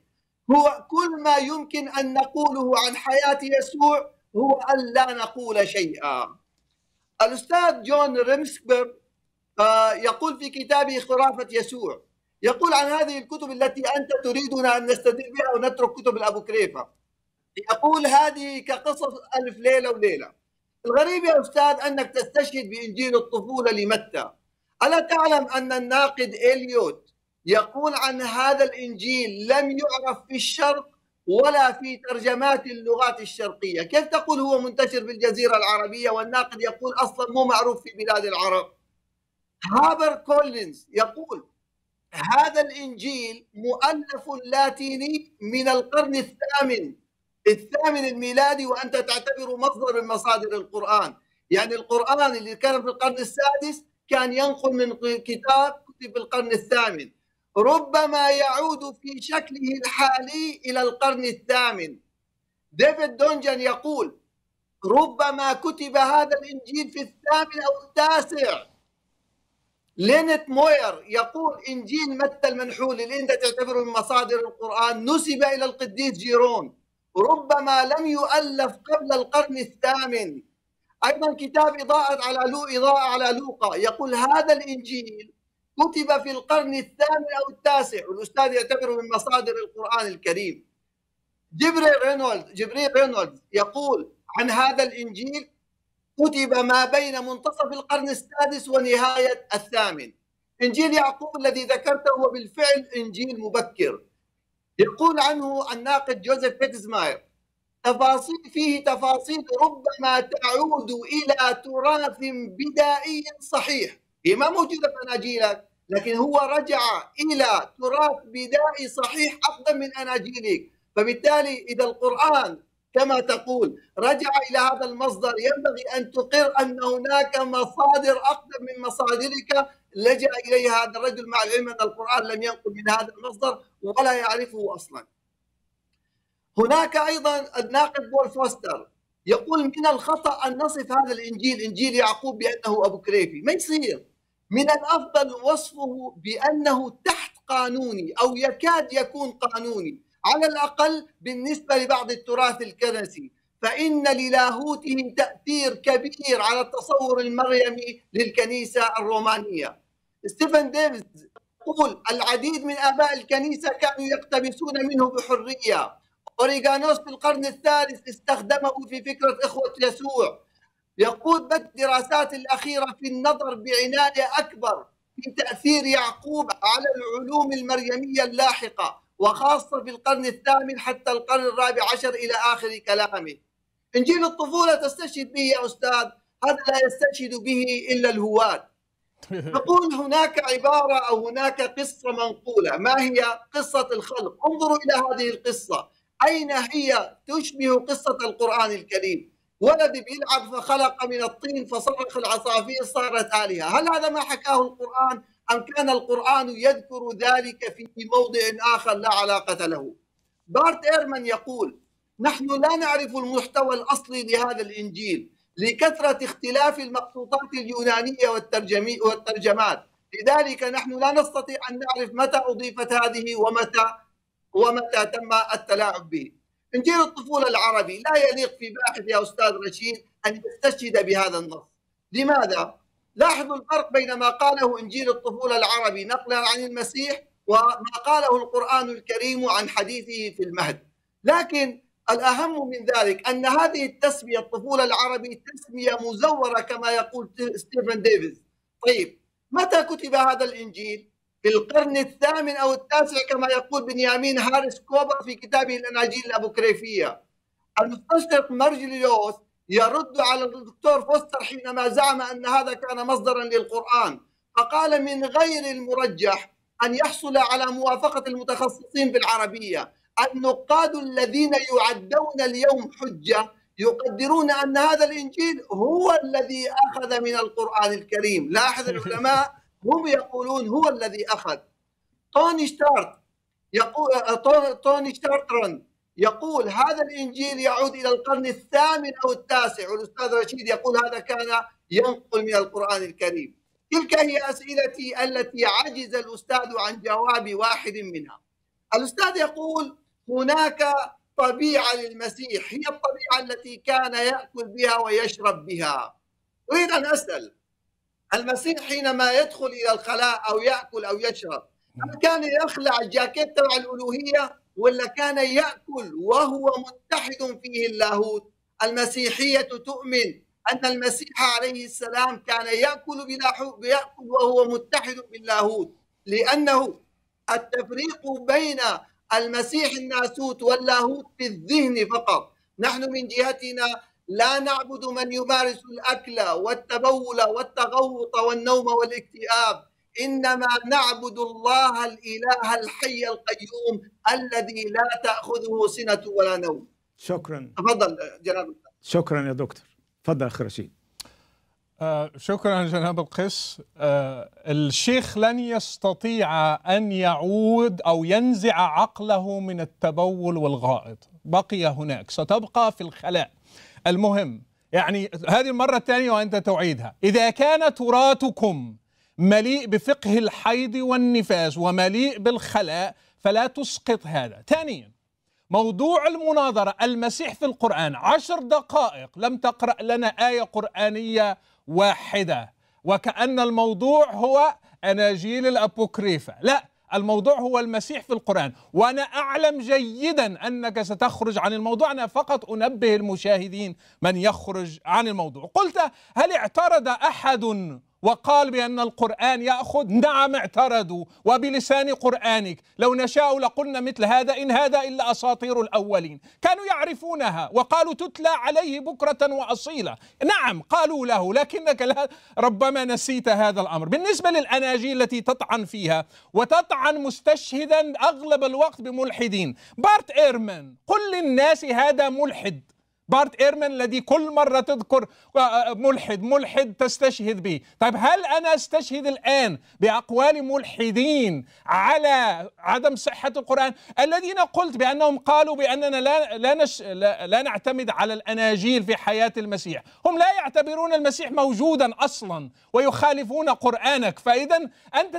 هو كل ما يمكن أن نقوله عن حياة يسوع هو أن لا نقول شيئا الأستاذ جون ريمسبر آه، يقول في كتابه خرافة يسوع يقول عن هذه الكتب التي أنت تريدنا أن نستدل بها ونترك كتب الأبو كريفة يقول هذه كقصص ألف ليلة وليلة الغريب يا أستاذ أنك تستشهد بإنجيل الطفولة لمتى ألا تعلم أن الناقد إليوت يقول عن هذا الإنجيل لم يعرف في الشرق ولا في ترجمات اللغات الشرقية كيف تقول هو منتشر في الجزيرة العربية والناقد يقول أصلا مو معروف في بلاد العرب هابر كولينز يقول هذا الإنجيل مؤلف لاتيني من القرن الثامن الثامن الميلادي وأنت تعتبره مصدر من مصادر القرآن يعني القرآن اللي كان في القرن السادس كان ينقل من كتاب في القرن الثامن ربما يعود في شكله الحالي إلى القرن الثامن ديفيد دونجان يقول ربما كتب هذا الإنجيل في الثامن أو التاسع لينت موير يقول إنجيل متى المنحول اللي أنت تعتبره من مصادر القرآن نسب إلى القديس جيرون ربما لم يؤلف قبل القرن الثامن أيضا كتاب إضاءة على لو إضاءة على لوقا يقول هذا الإنجيل كتب في القرن الثامن أو التاسع والأستاذ يعتبره من مصادر القرآن الكريم جبريل رينولد جبريل رينولد يقول عن هذا الإنجيل كتب ما بين منتصف القرن السادس ونهاية الثامن إنجيل يعقوب الذي ذكرته هو بالفعل إنجيل مبكر يقول عنه الناقد جوزيف بيتزماير تفاصيل فيه تفاصيل ربما تعود إلى تراث بدائي صحيح هي ما موجودة في أناجيلك لكن هو رجع إلى تراث بدائي صحيح أقدم من أناجيلك فبالتالي إذا القرآن كما تقول رجع إلى هذا المصدر ينبغي أن تقر أن هناك مصادر أقدم من مصادرك لجأ إليها هذا الرجل مع العلم أن القرآن لم ينقل من هذا المصدر ولا يعرفه أصلا هناك أيضا الناقد بول فوستر يقول من الخطأ أن نصف هذا الإنجيل إنجيل يعقوب بأنه أبو كريفي ما يصير من الافضل وصفه بانه تحت قانوني او يكاد يكون قانوني على الاقل بالنسبه لبعض التراث الكنسي فان للاهوته تاثير كبير على التصور المريمي للكنيسه الرومانيه. ستيفن ديفيز يقول العديد من اباء الكنيسه كانوا يقتبسون منه بحريه. اوريغانوس في القرن الثالث استخدمه في فكره اخوه يسوع يقود الدراسات الأخيرة في النظر بعناية أكبر في تأثير يعقوب على العلوم المريمية اللاحقة وخاصة في القرن الثامن حتى القرن الرابع عشر إلى آخر كلامه إنجيل الطفولة تستشهد به يا أستاذ هذا لا يستشهد به إلا الهواة نقول هناك عبارة أو هناك قصة منقولة ما هي قصة الخلق انظروا إلى هذه القصة أين هي تشبه قصة القرآن الكريم ولد بيلعب فخلق من الطين فصرخ العصافير صارت آلهة هل هذا ما حكاه القرآن أم كان القرآن يذكر ذلك في موضع آخر لا علاقة له بارت إيرمان يقول نحن لا نعرف المحتوى الأصلي لهذا الإنجيل لكثرة اختلاف المخطوطات اليونانية والترجمات لذلك نحن لا نستطيع أن نعرف متى أضيفت هذه ومتى ومتى تم التلاعب به انجيل الطفوله العربي لا يليق في باحث يا استاذ رشيد ان يستشهد بهذا النص لماذا لاحظوا الفرق بين ما قاله انجيل الطفوله العربي نقلا عن المسيح وما قاله القران الكريم عن حديثه في المهد لكن الاهم من ذلك ان هذه التسميه الطفوله العربي تسميه مزوره كما يقول ستيفن ديفيز طيب متى كتب هذا الانجيل في القرن الثامن أو التاسع كما يقول بنيامين هارس كوبر في كتابه الأناجيل الأبوكريفية المستشرق مرجليوس يرد على الدكتور فوستر حينما زعم أن هذا كان مصدرا للقرآن فقال من غير المرجح أن يحصل على موافقة المتخصصين بالعربية النقاد الذين يعدون اليوم حجة يقدرون أن هذا الإنجيل هو الذي أخذ من القرآن الكريم لاحظ العلماء هم يقولون هو الذي أخذ توني ستارت يقول توني ستارترن يقول هذا الإنجيل يعود إلى القرن الثامن أو التاسع والأستاذ رشيد يقول هذا كان ينقل من القرآن الكريم تلك هي أسئلتي التي عجز الأستاذ عن جواب واحد منها الأستاذ يقول هناك طبيعة للمسيح هي الطبيعة التي كان يأكل بها ويشرب بها أريد أن أسأل المسيح حينما يدخل الى الخلاء او ياكل او يشرب نعم. هل كان يخلع الجاكيت تبع الالوهيه ولا كان ياكل وهو متحد فيه اللاهوت المسيحيه تؤمن ان المسيح عليه السلام كان ياكل بلا ياكل وهو متحد باللاهوت لانه التفريق بين المسيح الناسوت واللاهوت في الذهن فقط نحن من جهتنا لا نعبد من يمارس الاكل والتبول والتغوط والنوم والاكتئاب انما نعبد الله الاله الحي القيوم الذي لا تاخذه سنه ولا نوم شكرا تفضل جناب شكرا يا دكتور تفضل اخ رشيد آه شكرا جناب القس آه الشيخ لن يستطيع أن يعود أو ينزع عقله من التبول والغائط بقي هناك ستبقى في الخلاء المهم يعني هذه المرة الثانية وأنت تعيدها إذا كان تراثكم مليء بفقه الحيض والنفاس ومليء بالخلاء فلا تسقط هذا ثانيا موضوع المناظرة المسيح في القرآن عشر دقائق لم تقرأ لنا آية قرآنية واحدة وكأن الموضوع هو أناجيل الأبوكريفة لا الموضوع هو المسيح في القرآن وأنا أعلم جيدا أنك ستخرج عن الموضوع أنا فقط أنبه المشاهدين من يخرج عن الموضوع قلت هل اعترض أحد وقال بأن القرآن يأخذ نعم اعترضوا وبلسان قرآنك لو نشاء لقلنا مثل هذا إن هذا إلا أساطير الأولين كانوا يعرفونها وقالوا تتلى عليه بكرة وأصيلة نعم قالوا له لكنك لا ربما نسيت هذا الأمر بالنسبة للأناجيل التي تطعن فيها وتطعن مستشهدا أغلب الوقت بملحدين بارت إيرمان قل للناس هذا ملحد بارت إيرمن الذي كل مرة تذكر آه، آه، ملحد ملحد تستشهد به طيب هل أنا أستشهد الآن بأقوال ملحدين على عدم صحة القرآن الذين قلت بأنهم قالوا بأننا لا, لا, نش لا, لا نعتمد على الأناجيل في حياة المسيح هم لا يعتبرون المسيح موجودا أصلا ويخالفون قرآنك فإذا أنت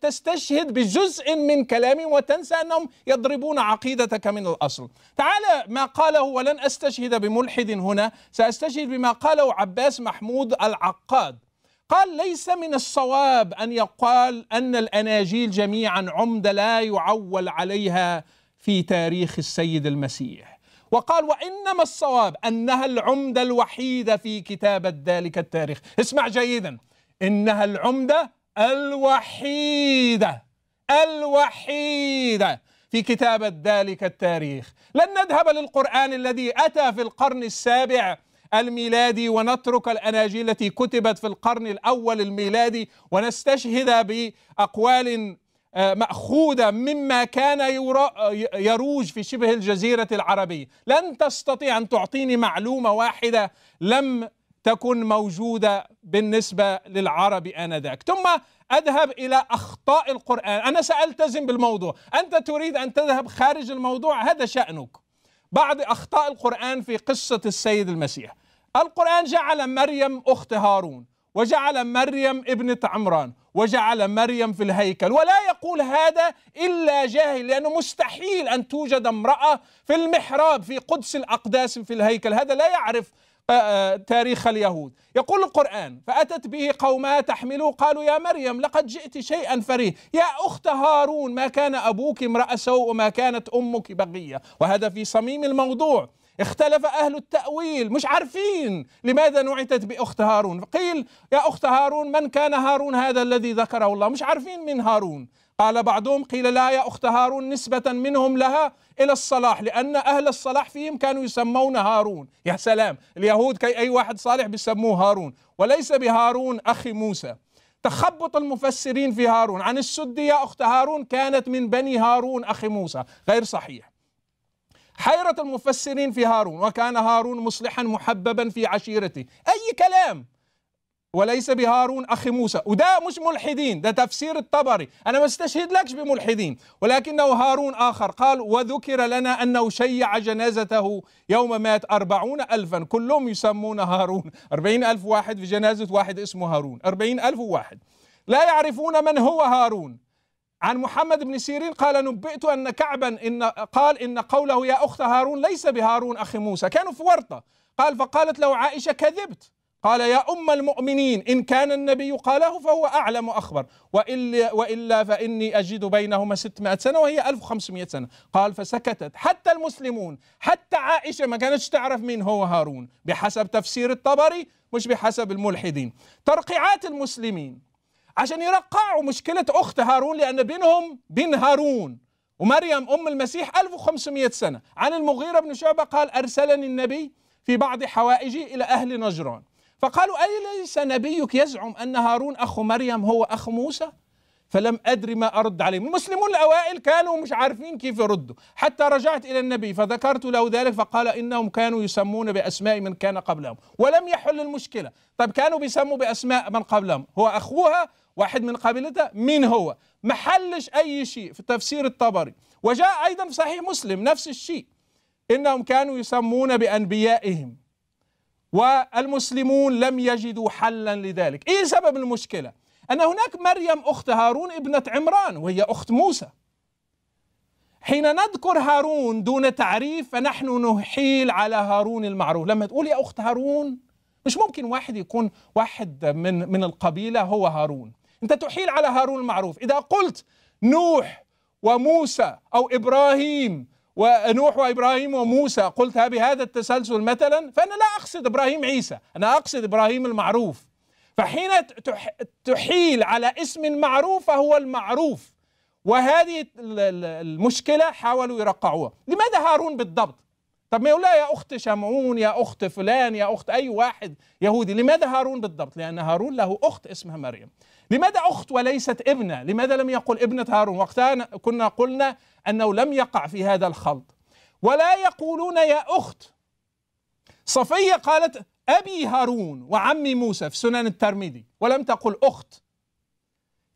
تستشهد بجزء من كلامي وتنسى أنهم يضربون عقيدتك من الأصل تعال ما قاله ولن أستشهد بملحد هنا سأستشهد بما قاله عباس محمود العقاد قال ليس من الصواب أن يقال أن الأناجيل جميعا عمدة لا يعول عليها في تاريخ السيد المسيح وقال وإنما الصواب أنها العمدة الوحيدة في كتابة ذلك التاريخ اسمع جيدا إنها العمدة الوحيدة الوحيدة في كتابة ذلك التاريخ لن نذهب للقرآن الذي أتى في القرن السابع الميلادي ونترك الأناجيل التي كتبت في القرن الأول الميلادي ونستشهد بأقوال آه، مأخوذة مما كان يروج في شبه الجزيرة العربية لن تستطيع أن تعطيني معلومة واحدة لم تكن موجودة بالنسبة للعرب آنذاك ثم أذهب إلى أخطاء القرآن أنا سألتزم بالموضوع أنت تريد أن تذهب خارج الموضوع هذا شأنك بعض أخطاء القرآن في قصة السيد المسيح القرآن جعل مريم أخت هارون وجعل مريم ابنة عمران وجعل مريم في الهيكل ولا يقول هذا إلا جاهل لأنه مستحيل أن توجد امرأة في المحراب في قدس الأقداس في الهيكل هذا لا يعرف آه، آه، تاريخ اليهود يقول القرآن فأتت به قومها تحمله قالوا يا مريم لقد جئت شيئا فريه يا أخت هارون ما كان أبوك امرأ سوء وما كانت أمك بغية وهذا في صميم الموضوع اختلف أهل التأويل مش عارفين لماذا نعتت بأخت هارون قيل يا أخت هارون من كان هارون هذا الذي ذكره الله مش عارفين من هارون قال بعضهم قيل لا يا أخت هارون نسبة منهم لها إلى الصلاح لأن أهل الصلاح فيهم كانوا يسمون هارون يا سلام اليهود كي أي واحد صالح بيسموه هارون وليس بهارون أخي موسى تخبط المفسرين في هارون عن السد يا أخت هارون كانت من بني هارون أخي موسى غير صحيح حيرة المفسرين في هارون وكان هارون مصلحا محببا في عشيرته أي كلام وليس بهارون اخي موسى وده مش ملحدين ده تفسير الطبري أنا ما استشهد لكش بملحدين ولكنه هارون آخر قال وذكر لنا أنه شيع جنازته يوم مات أربعون ألفا كلهم يسمون هارون أربعين ألف واحد في جنازة واحد اسمه هارون أربعين ألف واحد لا يعرفون من هو هارون عن محمد بن سيرين قال نبئت أن كعبا إن قال إن قوله يا أخت هارون ليس بهارون أخي موسى كانوا في ورطة قال فقالت له عائشة كذبت قال يا أم المؤمنين إن كان النبي قاله فهو أعلم وأخبر وإلا, وإلا فإني أجد بينهما 600 سنة وهي 1500 سنة قال فسكتت حتى المسلمون حتى عائشة ما كانتش تعرف مين هو هارون بحسب تفسير الطبري مش بحسب الملحدين ترقيعات المسلمين عشان يرقعوا مشكلة أخت هارون لأن بينهم بين هارون ومريم أم المسيح 1500 سنة عن المغيرة بن شعبة قال أرسلني النبي في بعض حوائجي إلى أهل نجران فقالوا أليس نبيك يزعم أن هارون أخو مريم هو أخ موسى فلم أدري ما أرد عليهم المسلمون الأوائل كانوا مش عارفين كيف يردوا حتى رجعت إلى النبي فذكرت له ذلك فقال إنهم كانوا يسمون بأسماء من كان قبلهم ولم يحل المشكلة طب كانوا بيسموا بأسماء من قبلهم هو أخوها واحد من قبيلتها مين هو محلش أي شيء في تفسير الطبري وجاء أيضا في صحيح مسلم نفس الشيء إنهم كانوا يسمون بأنبيائهم والمسلمون لم يجدوا حلا لذلك إيه سبب المشكلة؟ أن هناك مريم أخت هارون ابنة عمران وهي أخت موسى حين نذكر هارون دون تعريف فنحن نحيل على هارون المعروف لما تقول يا أخت هارون مش ممكن واحد يكون واحد من من القبيلة هو هارون أنت تحيل على هارون المعروف إذا قلت نوح وموسى أو إبراهيم ونوح وابراهيم وموسى قلتها بهذا التسلسل مثلا فانا لا اقصد ابراهيم عيسى انا اقصد ابراهيم المعروف فحين تحيل على اسم معروف فهو المعروف وهذه المشكله حاولوا يرقعوها لماذا هارون بالضبط طب ما يقول لا يا اخت شمعون يا اخت فلان يا اخت اي واحد يهودي لماذا هارون بالضبط لان هارون له اخت اسمها مريم لماذا أخت وليست ابنة لماذا لم يقل ابنة هارون وقتها كنا قلنا أنه لم يقع في هذا الخلط ولا يقولون يا أخت صفية قالت أبي هارون وعمي موسى في سنن الترمذي ولم تقل أخت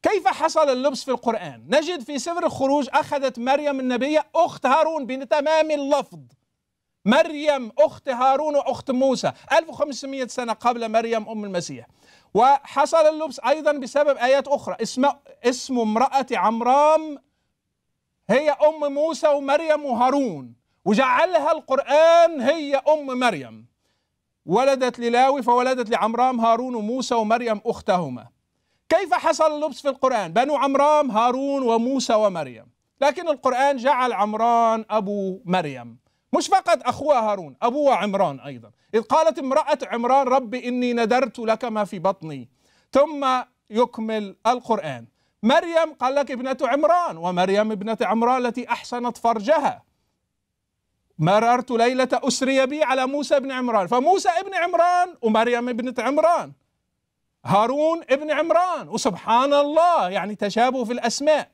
كيف حصل اللبس في القرآن نجد في سفر الخروج أخذت مريم النبية أخت هارون بتمام اللفظ مريم أخت هارون وأخت موسى 1500 سنة قبل مريم أم المسيح وحصل اللبس أيضا بسبب آيات أخرى اسم, اسم امرأة عمرام هي أم موسى ومريم وهارون وجعلها القرآن هي أم مريم ولدت للاوي فولدت لعمرام هارون وموسى ومريم أختهما كيف حصل اللبس في القرآن بنو عمرام هارون وموسى ومريم لكن القرآن جعل عمران أبو مريم مش فقط أخوها هارون أبوها عمران أيضا إذ قالت امرأة عمران ربي إني ندرت لك ما في بطني ثم يكمل القرآن مريم قال لك ابنة عمران ومريم ابنة عمران التي أحسنت فرجها مررت ليلة أسري بي على موسى ابن عمران فموسى ابن عمران ومريم ابنة عمران هارون ابن عمران وسبحان الله يعني تشابه في الأسماء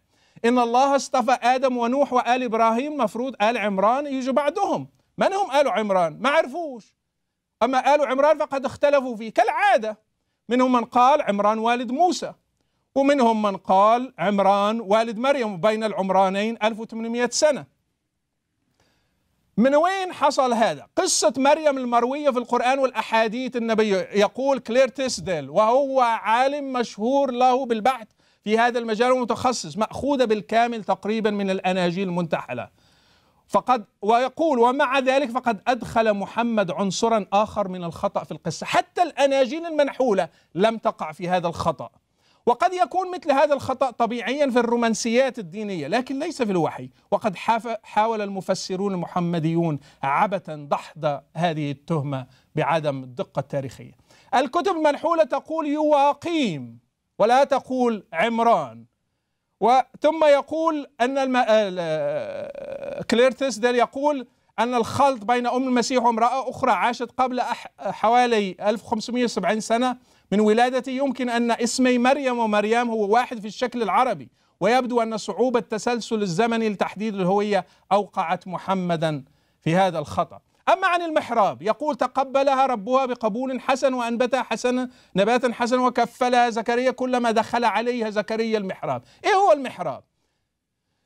إن الله اصطفى آدم ونوح وآل إبراهيم مفروض آل عمران يجوا بعدهم من هم آل عمران؟ ما عرفوش أما آل عمران فقد اختلفوا فيه كالعادة منهم من قال عمران والد موسى ومنهم من قال عمران والد مريم بين العمرانين 1800 سنة من وين حصل هذا؟ قصة مريم المروية في القرآن والأحاديث النبي يقول كلير تيسديل وهو عالم مشهور له بالبحث في هذا المجال ومتخصص مأخوذة بالكامل تقريبا من الأناجيل المنتحلة فقد ويقول ومع ذلك فقد أدخل محمد عنصرا آخر من الخطأ في القصة حتى الأناجيل المنحولة لم تقع في هذا الخطأ وقد يكون مثل هذا الخطأ طبيعيا في الرومانسيات الدينية لكن ليس في الوحي وقد حاول المفسرون المحمديون عبثا دحض هذه التهمة بعدم الدقة التاريخية الكتب المنحولة تقول يواقيم ولا تقول عمران وثم يقول أن الم... آه، آه، كليرتس ديل يقول أن الخلط بين أم المسيح وامرأة أخرى عاشت قبل أح... حوالي 1570 سنة من ولادتي يمكن أن اسمي مريم ومريم هو واحد في الشكل العربي ويبدو أن صعوبة التسلسل الزمني لتحديد الهوية أوقعت محمدا في هذا الخطأ أما عن المحراب يقول تقبلها ربها بقبول حسن وأنبتها حسن نباتا حسنا وكفلها زكريا كلما دخل عليها زكريا المحراب إيه هو المحراب؟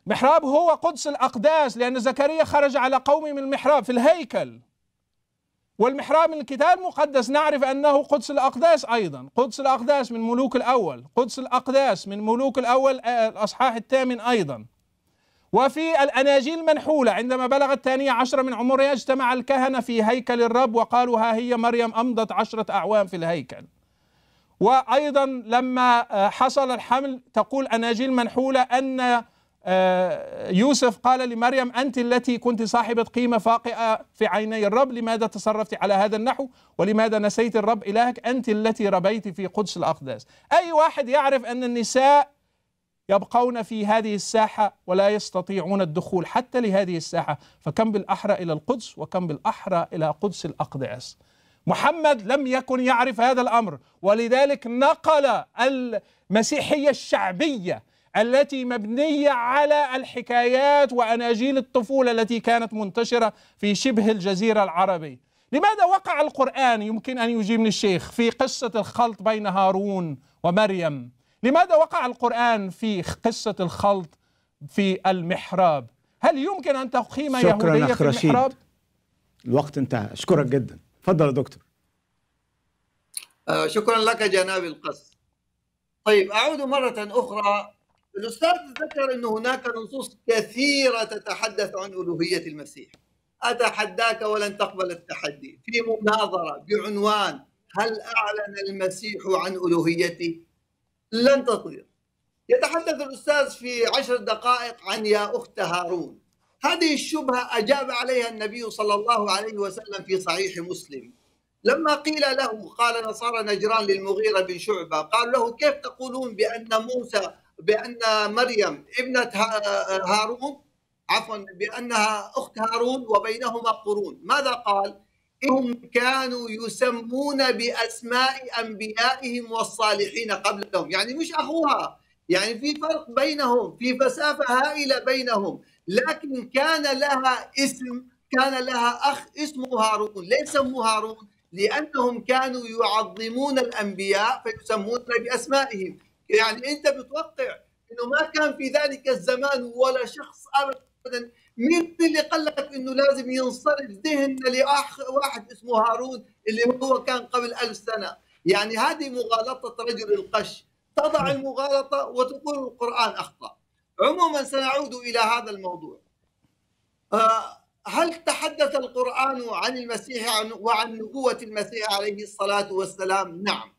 محراب هو قدس الأقداس لأن زكريا خرج على قومه من المحراب في الهيكل والمحراب من الكتاب المقدس نعرف أنه قدس الأقداس أيضا قدس الأقداس من ملوك الأول قدس الأقداس من ملوك الأول آه، الأصحاح الثامن أيضا وفي الأناجيل منحولة عندما بلغت الثانية عشرة من عمرها اجتمع الكهنة في هيكل الرب وقالوا ها هي مريم أمضت عشرة أعوام في الهيكل وأيضا لما آه، حصل الحمل تقول أناجيل منحولة أن آه، يوسف قال لمريم أنت التي كنت صاحبة قيمة فاقئة في عيني الرب لماذا تصرفت على هذا النحو ولماذا نسيت الرب إلهك أنت التي ربيت في قدس الأقداس أي واحد يعرف أن النساء يبقون في هذه الساحة ولا يستطيعون الدخول حتى لهذه الساحة فكم بالأحرى إلى القدس وكم بالأحرى إلى قدس الأقداس محمد لم يكن يعرف هذا الأمر ولذلك نقل المسيحية الشعبية التي مبنية على الحكايات وأناجيل الطفولة التي كانت منتشرة في شبه الجزيرة العربية لماذا وقع القرآن يمكن أن يجيبني الشيخ في قصة الخلط بين هارون ومريم لماذا وقع القرآن في قصة الخلط في المحراب هل يمكن أن تقيم يهودية أخ في رشيد. الوقت انتهى أشكرك جدا تفضل يا دكتور آه، شكرا لك جناب القص طيب أعود مرة أخرى الأستاذ ذكر أن هناك نصوص كثيرة تتحدث عن ألوهية المسيح أتحداك ولن تقبل التحدي في مناظرة بعنوان هل أعلن المسيح عن ألوهيته لن تطير يتحدث الأستاذ في عشر دقائق عن يا أخت هارون هذه الشبهة أجاب عليها النبي صلى الله عليه وسلم في صحيح مسلم لما قيل له قال نصارى نجران للمغيرة بن شعبة قال له كيف تقولون بأن موسى بأن مريم ابنة هارون عفوا بأنها أخت هارون وبينهما قرون ماذا قال هم كانوا يسمون باسماء انبيائهم والصالحين قبلهم يعني مش اخوها يعني في فرق بينهم في مسافه هائله بينهم لكن كان لها اسم كان لها اخ اسمه هارون ليس سموه هارون لانهم كانوا يعظمون الانبياء فيسمون باسمائهم يعني انت بتوقع انه ما كان في ذلك الزمان ولا شخص ابدا مين اللي قال لك انه لازم ينصرف ذهننا لاخ واحد اسمه هارون اللي هو كان قبل ألف سنه يعني هذه مغالطه رجل القش تضع المغالطه وتقول القران اخطا عموما سنعود الى هذا الموضوع آه، هل تحدث القران عن المسيح وعن نبوه المسيح عليه الصلاه والسلام نعم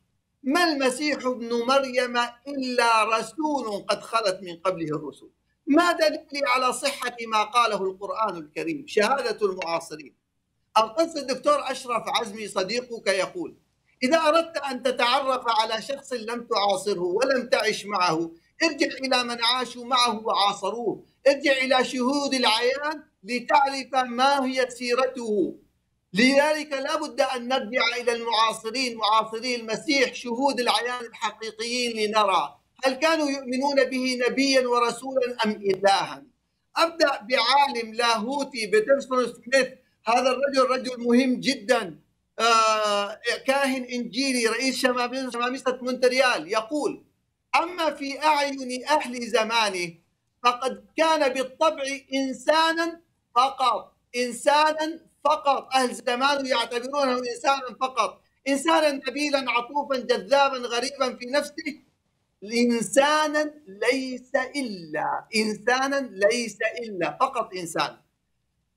ما المسيح ابن مريم الا رسول قد خلت من قبله الرسل ما دليلي على صحة ما قاله القرآن الكريم شهادة المعاصرين القس الدكتور أشرف عزمي صديقك يقول إذا أردت أن تتعرف على شخص لم تعاصره ولم تعش معه ارجع إلى من عاشوا معه وعاصروه ارجع إلى شهود العيان لتعرف ما هي سيرته لذلك لا بد أن نرجع إلى المعاصرين معاصري المسيح شهود العيان الحقيقيين لنرى هل كانوا يؤمنون به نبيا ورسولا أم إلها أبدأ بعالم لاهوتي بيترسون سميث هذا الرجل رجل مهم جدا آه كاهن إنجيلي رئيس شمامسة مونتريال يقول أما في أعين أهل زمانه فقد كان بالطبع إنسانا فقط إنسانا فقط أهل زمانه يعتبرونه إنسانا فقط إنسانا نبيلا عطوفا جذابا غريبا في نفسه إنسانا ليس إلا إنسانا ليس إلا فقط إنسان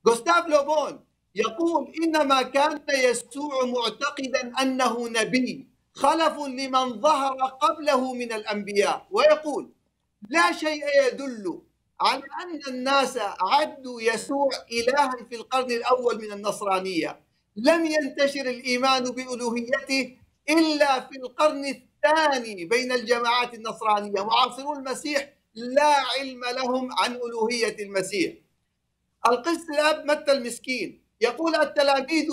غوستاف لوبون يقول إنما كان يسوع معتقدا أنه نبي خلف لمن ظهر قبله من الأنبياء ويقول لا شيء يدل على أن الناس عدوا يسوع إلها في القرن الأول من النصرانية لم ينتشر الإيمان بألوهيته إلا في القرن الثاني بين الجماعات النصرانية معاصرو المسيح لا علم لهم عن ألوهية المسيح القس الأب متى المسكين يقول التلاميذ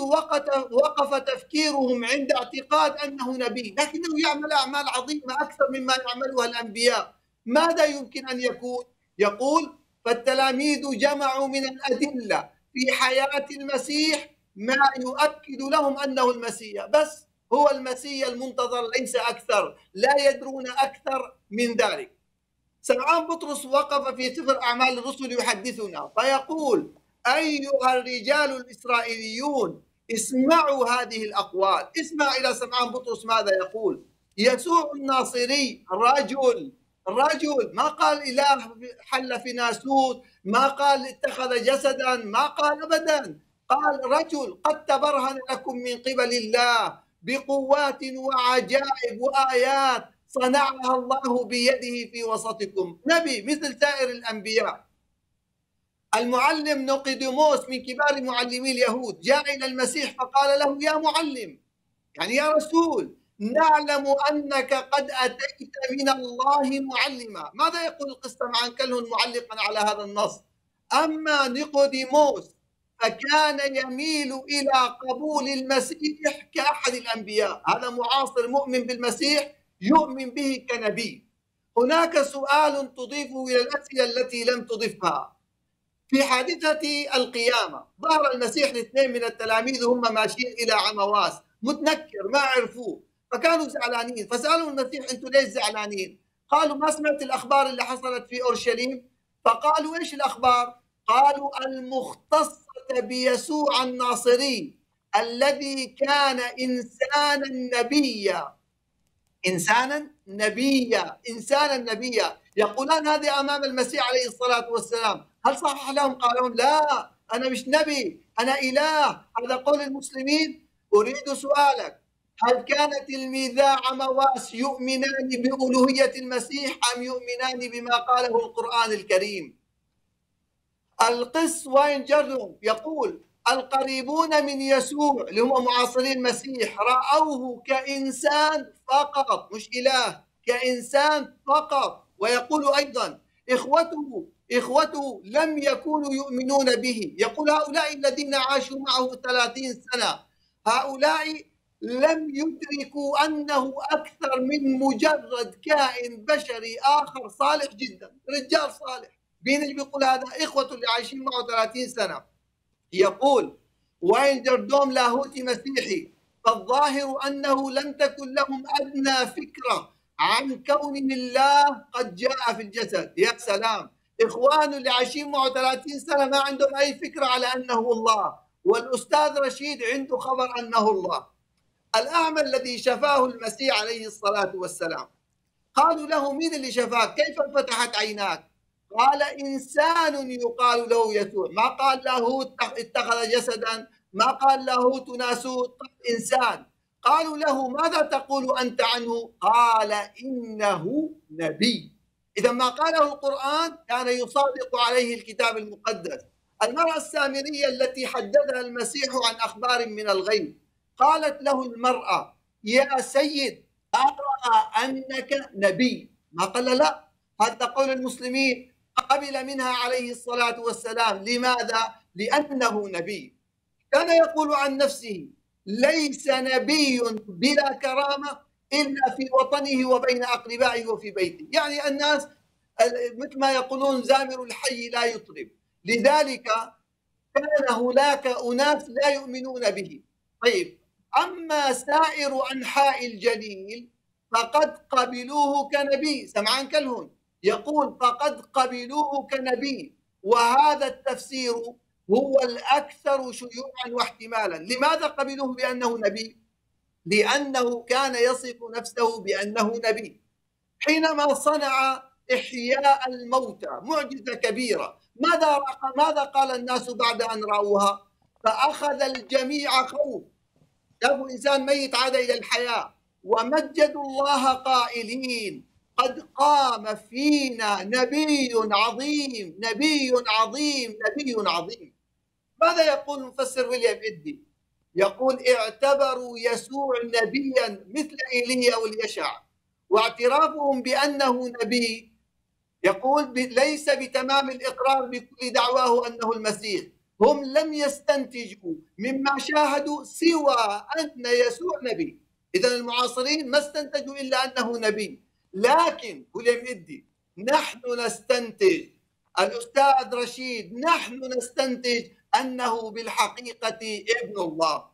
وقف تفكيرهم عند اعتقاد أنه نبي لكنه يعمل أعمال عظيمة أكثر مما يعملها الأنبياء ماذا يمكن أن يكون؟ يقول فالتلاميذ جمعوا من الأدلة في حياة المسيح ما يؤكد لهم أنه المسيح بس هو المسيا المنتظر ليس أكثر لا يدرون أكثر من ذلك سمعان بطرس وقف في سفر أعمال الرسل يحدثنا فيقول أيها الرجال الإسرائيليون اسمعوا هذه الأقوال اسمع إلى سمعان بطرس ماذا يقول يسوع الناصري رجل رجل ما قال إله حل في ناسوت ما قال اتخذ جسدا ما قال أبدا قال رجل قد تبرهن لكم من قبل الله بقوات وعجائب وآيات صنعها الله بيده في وسطكم نبي مثل سائر الأنبياء المعلم نقدموس من كبار معلمي اليهود جاء إلى المسيح فقال له يا معلم يعني يا رسول نعلم أنك قد أتيت من الله معلما ماذا يقول القصة مع كله معلقا على هذا النص أما نيقوديموس فكان يميل إلى قبول المسيح كأحد الأنبياء هذا معاصر مؤمن بالمسيح يؤمن به كنبي هناك سؤال تضيفه إلى الأسئلة التي لم تضفها في حادثة القيامة ظهر المسيح لاثنين من التلاميذ وهم ماشيين إلى عمواس متنكر ما عرفوه فكانوا زعلانين فسألوا المسيح أنتم ليش زعلانين قالوا ما سمعت الأخبار اللي حصلت في أورشليم فقالوا إيش الأخبار قالوا المختصة بيسوع الناصري الذي كان إنسانا نبيا إنسانا نبيا إنسانا نبيا يقولان هذه أمام المسيح عليه الصلاة والسلام هل صحح لهم قالوا لا أنا مش نبي أنا إله هذا قول المسلمين أريد سؤالك هل كان تلميذا عمواس يؤمنان بألوهية المسيح أم يؤمنان بما قاله القرآن الكريم القس واين جرهم يقول القريبون من يسوع اللي هم معاصرين المسيح رأوه كإنسان فقط مش إله كإنسان فقط ويقول أيضا إخوته إخوته لم يكونوا يؤمنون به يقول هؤلاء الذين عاشوا معه 30 سنة هؤلاء لم يدركوا أنه أكثر من مجرد كائن بشري آخر صالح جدا رجال صالح مين اللي بيقول هذا؟ اخوته اللي عايشين معه 30 سنه يقول وين جردوم لاهوتي مسيحي فالظاهر انه لم تكن لهم ادنى فكره عن كون الله قد جاء في الجسد يا سلام اخوانه اللي عايشين معه 30 سنه ما عندهم اي فكره على انه الله والاستاذ رشيد عنده خبر انه الله الاعمى الذي شفاه المسيح عليه الصلاه والسلام قالوا له مين اللي شفاك كيف فتحت عيناك قال إنسان يقال له يسوع ما قال له اتخذ جسدا ما قال له تناسوت إنسان قالوا له ماذا تقول أنت عنه قال إنه نبي إذا ما قاله القرآن كان يصادق عليه الكتاب المقدس المرأة السامرية التي حددها المسيح عن أخبار من الغيب قالت له المرأة يا سيد أرى أنك نبي ما قال لا هذا قول المسلمين قبل منها عليه الصلاة والسلام لماذا؟ لأنه نبي كان يقول عن نفسه ليس نبي بلا كرامة إلا في وطنه وبين أقربائه وفي بيته يعني الناس مثل ما يقولون زامر الحي لا يطرب لذلك كان هناك أناس لا يؤمنون به طيب أما سائر أنحاء الجليل فقد قبلوه كنبي سمعان كالهون يقول فقد قبلوه كنبي وهذا التفسير هو الأكثر شيوعا واحتمالا لماذا قبلوه بأنه نبي؟ لأنه كان يصف نفسه بأنه نبي حينما صنع إحياء الموتى معجزة كبيرة ماذا ماذا قال الناس بعد أن رأوها؟ فأخذ الجميع خوف شافوا إنسان ميت عاد إلى الحياة ومجدوا الله قائلين قد قام فينا نبي عظيم نبي عظيم نبي عظيم ماذا يقول المفسر ويليام إدي يقول اعتبروا يسوع نبيا مثل ايليا واليشع واعترافهم بانه نبي يقول ليس بتمام الاقرار بكل دعواه انه المسيح هم لم يستنتجوا مما شاهدوا سوى ان يسوع نبي اذا المعاصرين ما استنتجوا الا انه نبي لكن ويليام إدي نحن نستنتج الأستاذ رشيد نحن نستنتج أنه بالحقيقة ابن الله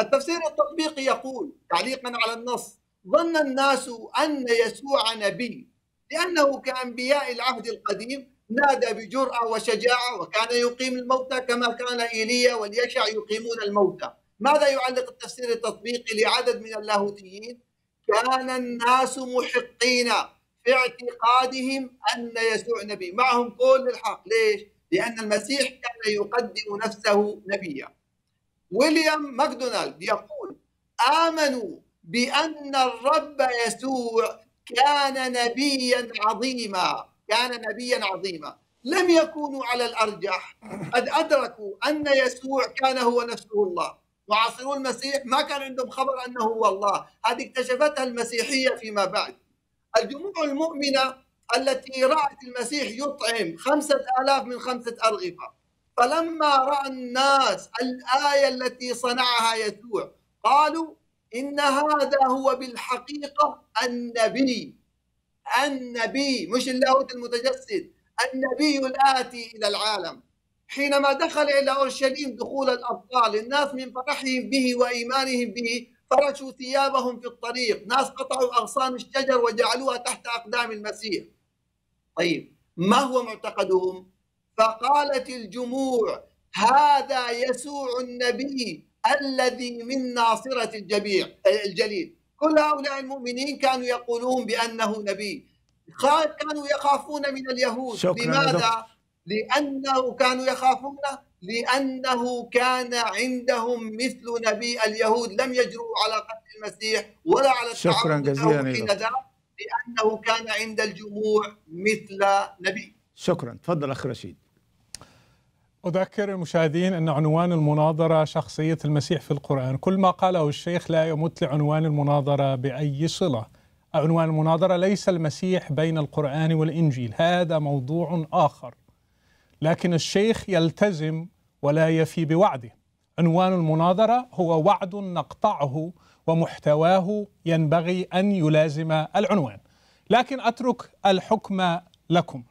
التفسير التطبيقي يقول تعليقا على النص ظن الناس أن يسوع نبي لأنه كأنبياء العهد القديم نادى بجرأة وشجاعة وكان يقيم الموتى كما كان إيليا واليشع يقيمون الموتى ماذا يعلق التفسير التطبيقي لعدد من اللاهوتيين كان الناس محقين في اعتقادهم أن يسوع نبي معهم كل الحق ليش؟ لأن المسيح كان يقدم نفسه نبيا ويليام ماكدونالد يقول آمنوا بأن الرب يسوع كان نبيا عظيما كان نبيا عظيما لم يكونوا على الأرجح قد أدركوا أن يسوع كان هو نفسه الله وعاصرو المسيح ما كان عندهم خبر انه هو الله، هذه اكتشفتها المسيحيه فيما بعد. الجموع المؤمنه التي رأت المسيح يطعم خمسة آلاف من خمسة أرغفة فلما رأى الناس الآية التي صنعها يسوع قالوا إن هذا هو بالحقيقة النبي النبي مش اللاهوت المتجسد النبي الآتي إلى العالم حينما دخل إلى أورشليم دخول الأبطال الناس من فرحهم به وإيمانهم به فرشوا ثيابهم في الطريق ناس قطعوا أغصان الشجر وجعلوها تحت أقدام المسيح طيب ما هو معتقدهم فقالت الجموع هذا يسوع النبي الذي من ناصرة الجبيع الجليل كل هؤلاء المؤمنين كانوا يقولون بأنه نبي كانوا يخافون من اليهود شكرا لماذا؟ لأنه كانوا يخافونه لأنه كان عندهم مثل نبي اليهود لم يجرؤوا على قتل المسيح ولا على شكرا جزيلا لأنه كان عند الجموع مثل نبي شكرا تفضل أخ رشيد أذكر المشاهدين أن عنوان المناظرة شخصية المسيح في القرآن كل ما قاله الشيخ لا يمت لعنوان المناظرة بأي صلة عنوان المناظرة ليس المسيح بين القرآن والإنجيل هذا موضوع آخر لكن الشيخ يلتزم ولا يفي بوعده عنوان المناظرة هو وعد نقطعه ومحتواه ينبغي أن يلازم العنوان لكن أترك الحكم لكم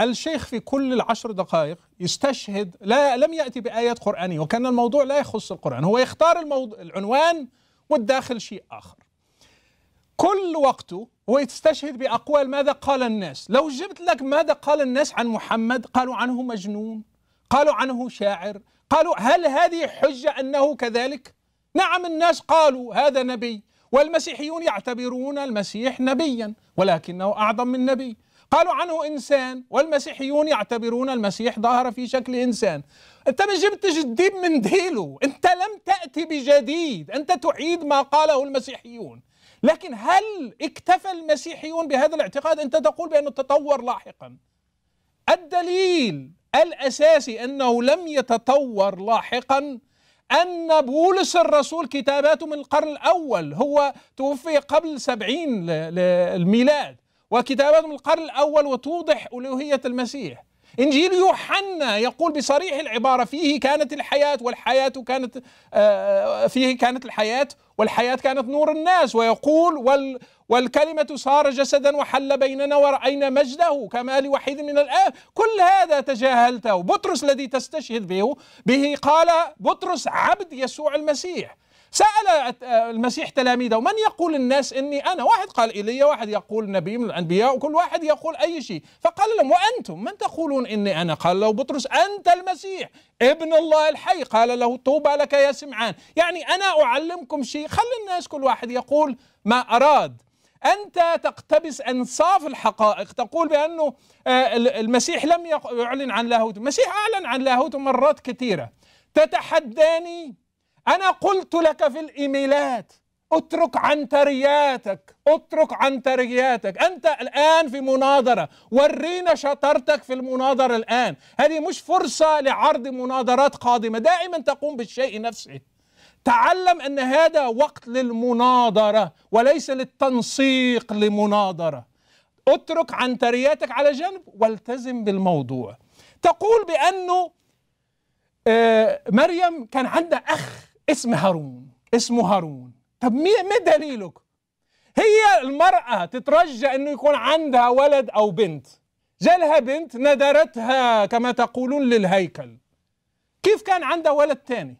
الشيخ في كل العشر دقائق يستشهد لا لم يأتي بآية قرآنية وكان الموضوع لا يخص القرآن هو يختار الموضوع العنوان والداخل شيء آخر كل وقته ويستشهد بأقوال ماذا قال الناس لو جبت لك ماذا قال الناس عن محمد قالوا عنه مجنون قالوا عنه شاعر قالوا هل هذه حجة أنه كذلك نعم الناس قالوا هذا نبي والمسيحيون يعتبرون المسيح نبيا ولكنه أعظم من نبي قالوا عنه إنسان والمسيحيون يعتبرون المسيح ظهر في شكل إنسان أنت ما جبتش جديد من ديله أنت لم تأتي بجديد أنت تعيد ما قاله المسيحيون لكن هل اكتفى المسيحيون بهذا الاعتقاد انت تقول بانه تطور لاحقا الدليل الاساسي انه لم يتطور لاحقا أن بولس الرسول كتاباته من القرن الأول هو توفي قبل سبعين الميلاد وكتاباته من القرن الأول وتوضح ألوهية المسيح إنجيل يوحنا يقول بصريح العبارة فيه كانت الحياة والحياة كانت آه، آه، فيه كانت الحياة والحياة كانت نور الناس ويقول وال والكلمة صار جسدا وحل بيننا ورأينا مجده كما لوحيد من الآب كل هذا تجاهلته بطرس الذي تستشهد به به قال بطرس عبد يسوع المسيح سأل المسيح تلاميذه من يقول الناس إني أنا واحد قال إيليا واحد يقول نبي من الأنبياء وكل واحد يقول أي شيء فقال لهم وأنتم من تقولون إني أنا قال له بطرس أنت المسيح ابن الله الحي قال له طوبى لك يا سمعان يعني أنا أعلمكم شيء خلي الناس كل واحد يقول ما أراد أنت تقتبس أنصاف الحقائق تقول بأنه آه، المسيح لم يعلن عن لاهوت المسيح أعلن عن لاهوت مرات كثيرة تتحداني أنا قلت لك في الإيميلات اترك عنترياتك اترك عنترياتك أنت الآن في مناظرة ورينا شطارتك في المناظرة الآن هذه مش فرصة لعرض مناظرات قادمة دائما تقوم بالشيء نفسه تعلم أن هذا وقت للمناظرة وليس للتنسيق لمناظرة اترك عنترياتك على جنب والتزم بالموضوع تقول بأنه آه، مريم كان عندها أخ اسم هارون اسمه هارون طب ما دليلك هي المرأة تترجى أنه يكون عندها ولد أو بنت جالها بنت ندرتها كما تقولون للهيكل كيف كان عندها ولد تاني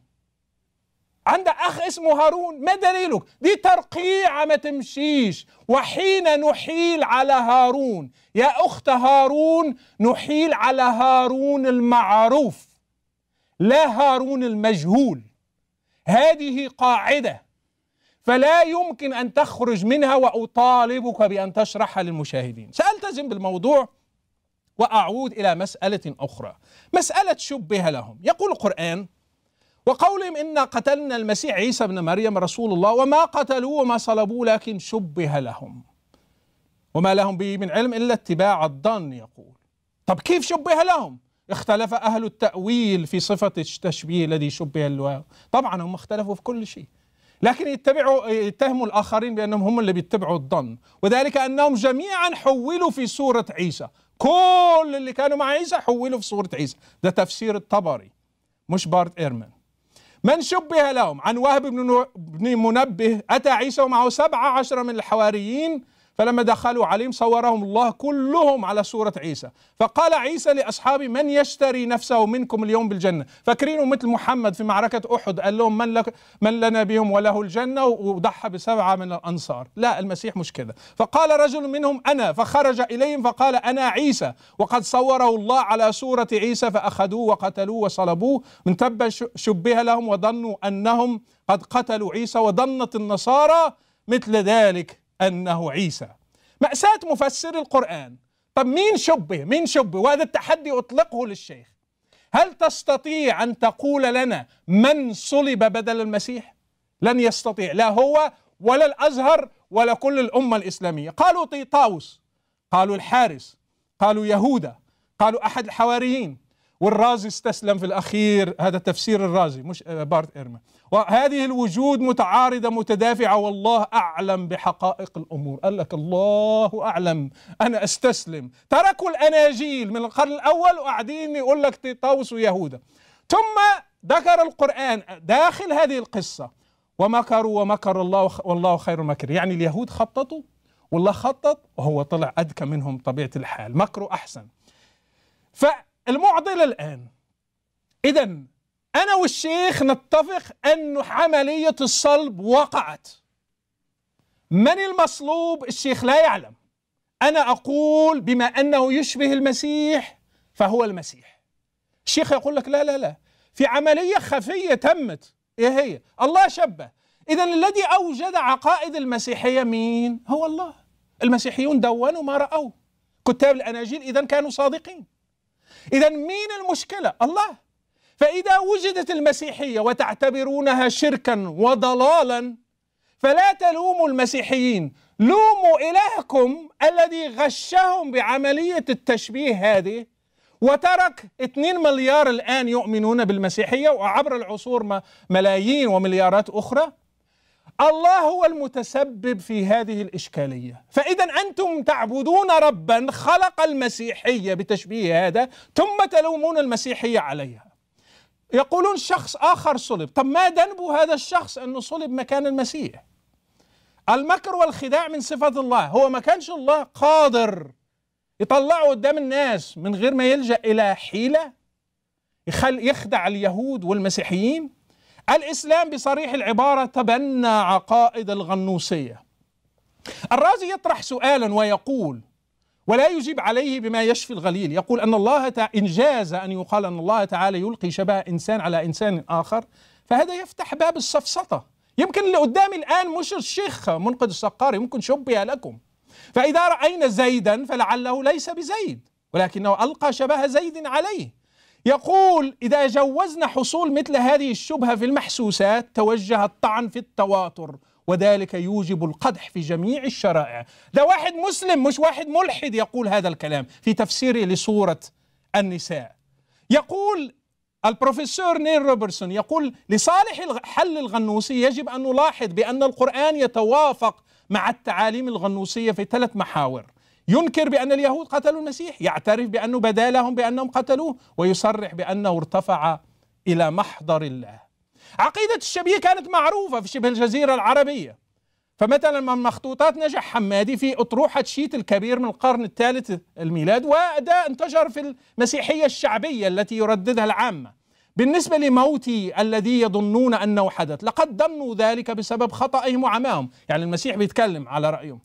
عندها أخ اسمه هارون ما دليلك دي ترقيعة ما تمشيش وحين نحيل على هارون يا أخت هارون نحيل على هارون المعروف لا هارون المجهول هذه قاعدة فلا يمكن أن تخرج منها وأطالبك بأن تشرحها للمشاهدين سألتزم بالموضوع وأعود إلى مسألة أخرى مسألة شبه لهم يقول القرآن وقولهم إنا قتلنا المسيح عيسى بن مريم رسول الله وما قتلوه وما صلبوه لكن شبه لهم وما لهم به من علم إلا اتباع الظن يقول طب كيف شبه لهم اختلف أهل التأويل في صفة التشبيه الذي شبه الواو طبعا هم اختلفوا في كل شيء لكن يتبعوا يتهموا الآخرين بأنهم هم اللي بيتبعوا الظن وذلك أنهم جميعا حولوا في سوره عيسى كل اللي كانوا مع عيسى حولوا في سوره عيسى ده تفسير الطبري مش بارت إيرمان من شبه لهم عن وهب بن منبه أتى عيسى ومعه سبعة عشر من الحواريين فلما دخلوا عليهم صورهم الله كلهم على صورة عيسى فقال عيسى لأصحابه من يشتري نفسه منكم اليوم بالجنة فاكرينه مثل محمد في معركة أحد قال لهم من, لك من لنا بهم وله الجنة وضحى بسبعة من الأنصار لا المسيح مش كذا فقال رجل منهم أنا فخرج إليهم فقال أنا عيسى وقد صوره الله على صورة عيسى فأخذوه وقتلوه وصلبوه من تب شبه لهم وظنوا أنهم قد قتلوا عيسى وظنت النصارى مثل ذلك أنه عيسى مأساة مفسر القرآن طب مين شبه مين شبه وهذا التحدي أطلقه للشيخ هل تستطيع أن تقول لنا من صلب بدل المسيح لن يستطيع لا هو ولا الأزهر ولا كل الأمة الإسلامية قالوا طيطاوس قالوا الحارس قالوا يهودا قالوا أحد الحواريين والرازي استسلم في الأخير هذا تفسير الرازي مش آه، بارت إيرما وهذه الوجود متعارضة متدافعة والله أعلم بحقائق الأمور قال لك الله أعلم أنا أستسلم تركوا الأناجيل من القرن الأول وقاعدين يقول لك طاووس ويهودا ثم ذكر القرآن داخل هذه القصة ومكروا ومكر الله والله خير المكر يعني اليهود خططوا والله خطط وهو طلع أذكى منهم طبيعة الحال مكروا أحسن ف المعضلة الآن إذا أنا والشيخ نتفق أن عملية الصلب وقعت من المصلوب الشيخ لا يعلم أنا أقول بما أنه يشبه المسيح فهو المسيح الشيخ يقول لك لا لا لا في عملية خفية تمت إيه هي الله شبه إذا الذي أوجد عقائد المسيحية مين هو الله المسيحيون دونوا ما رأوه كتاب الأناجيل إذا كانوا صادقين إذا مين المشكلة؟ الله فإذا وجدت المسيحية وتعتبرونها شركا وضلالا فلا تلوموا المسيحيين لوموا إلهكم الذي غشهم بعملية التشبيه هذه وترك 2 مليار الآن يؤمنون بالمسيحية وعبر العصور ملايين ومليارات أخرى الله هو المتسبب في هذه الإشكالية فإذا أنتم تعبدون ربا خلق المسيحية بتشبيه هذا ثم تلومون المسيحية عليها يقولون شخص آخر صلب طب ما ذنب هذا الشخص أنه صلب مكان المسيح المكر والخداع من صفة الله هو ما كانش الله قادر يطلعه قدام الناس من غير ما يلجأ إلى حيلة يخدع اليهود والمسيحيين الإسلام بصريح العبارة تبنى عقائد الغنوصية الرازي يطرح سؤالا ويقول ولا يجيب عليه بما يشفي الغليل يقول أن الله تعالى إن جاز أن يقال أن الله تعالى يلقي شبه إنسان على إنسان آخر فهذا يفتح باب السفسطة يمكن اللي قدامي الآن مش الشيخ منقذ السقار ممكن شبه لكم فإذا رأينا زيدا فلعله ليس بزيد ولكنه ألقى شبه زيد عليه يقول إذا جوزنا حصول مثل هذه الشبهة في المحسوسات توجه الطعن في التواتر وذلك يوجب القدح في جميع الشرائع ده واحد مسلم مش واحد ملحد يقول هذا الكلام في تفسيره لسورة النساء يقول البروفيسور نيل روبرتسون يقول لصالح حل الغنوصي يجب أن نلاحظ بأن القرآن يتوافق مع التعاليم الغنوصية في ثلاث محاور ينكر بأن اليهود قتلوا المسيح يعترف بأنه بدا لهم بأنهم قتلوه ويصرح بأنه ارتفع إلى محضر الله عقيدة الشبيه كانت معروفة في شبه الجزيرة العربية فمثلا من مخطوطات نجح حمادي في أطروحة شيت الكبير من القرن الثالث الميلاد وده انتشر في المسيحية الشعبية التي يرددها العامة بالنسبة لموتي الذي يظنون أنه حدث لقد ظنوا ذلك بسبب خطأهم وعماهم يعني المسيح بيتكلم على رأيهم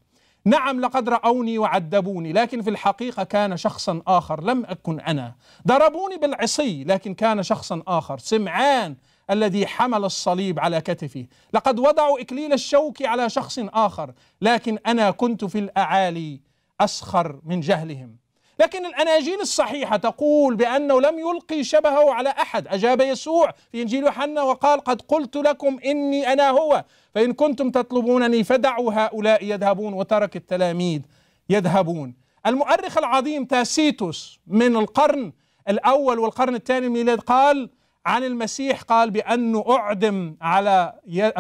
نعم لقد رأوني وعذبوني لكن في الحقيقة كان شخصا آخر لم أكن أنا ضربوني بالعصي لكن كان شخصا آخر سمعان الذي حمل الصليب على كتفه لقد وضعوا إكليل الشوك على شخص آخر لكن أنا كنت في الأعالي أسخر من جهلهم لكن الأناجيل الصحيحة تقول بأنه لم يلقي شبهه على أحد أجاب يسوع في إنجيل يوحنا وقال قد قلت لكم إني أنا هو فإن كنتم تطلبونني فدعوا هؤلاء يذهبون وترك التلاميذ يذهبون المؤرخ العظيم تاسيتوس من القرن الأول والقرن الثاني الميلاد قال عن المسيح قال بأنه أعدم على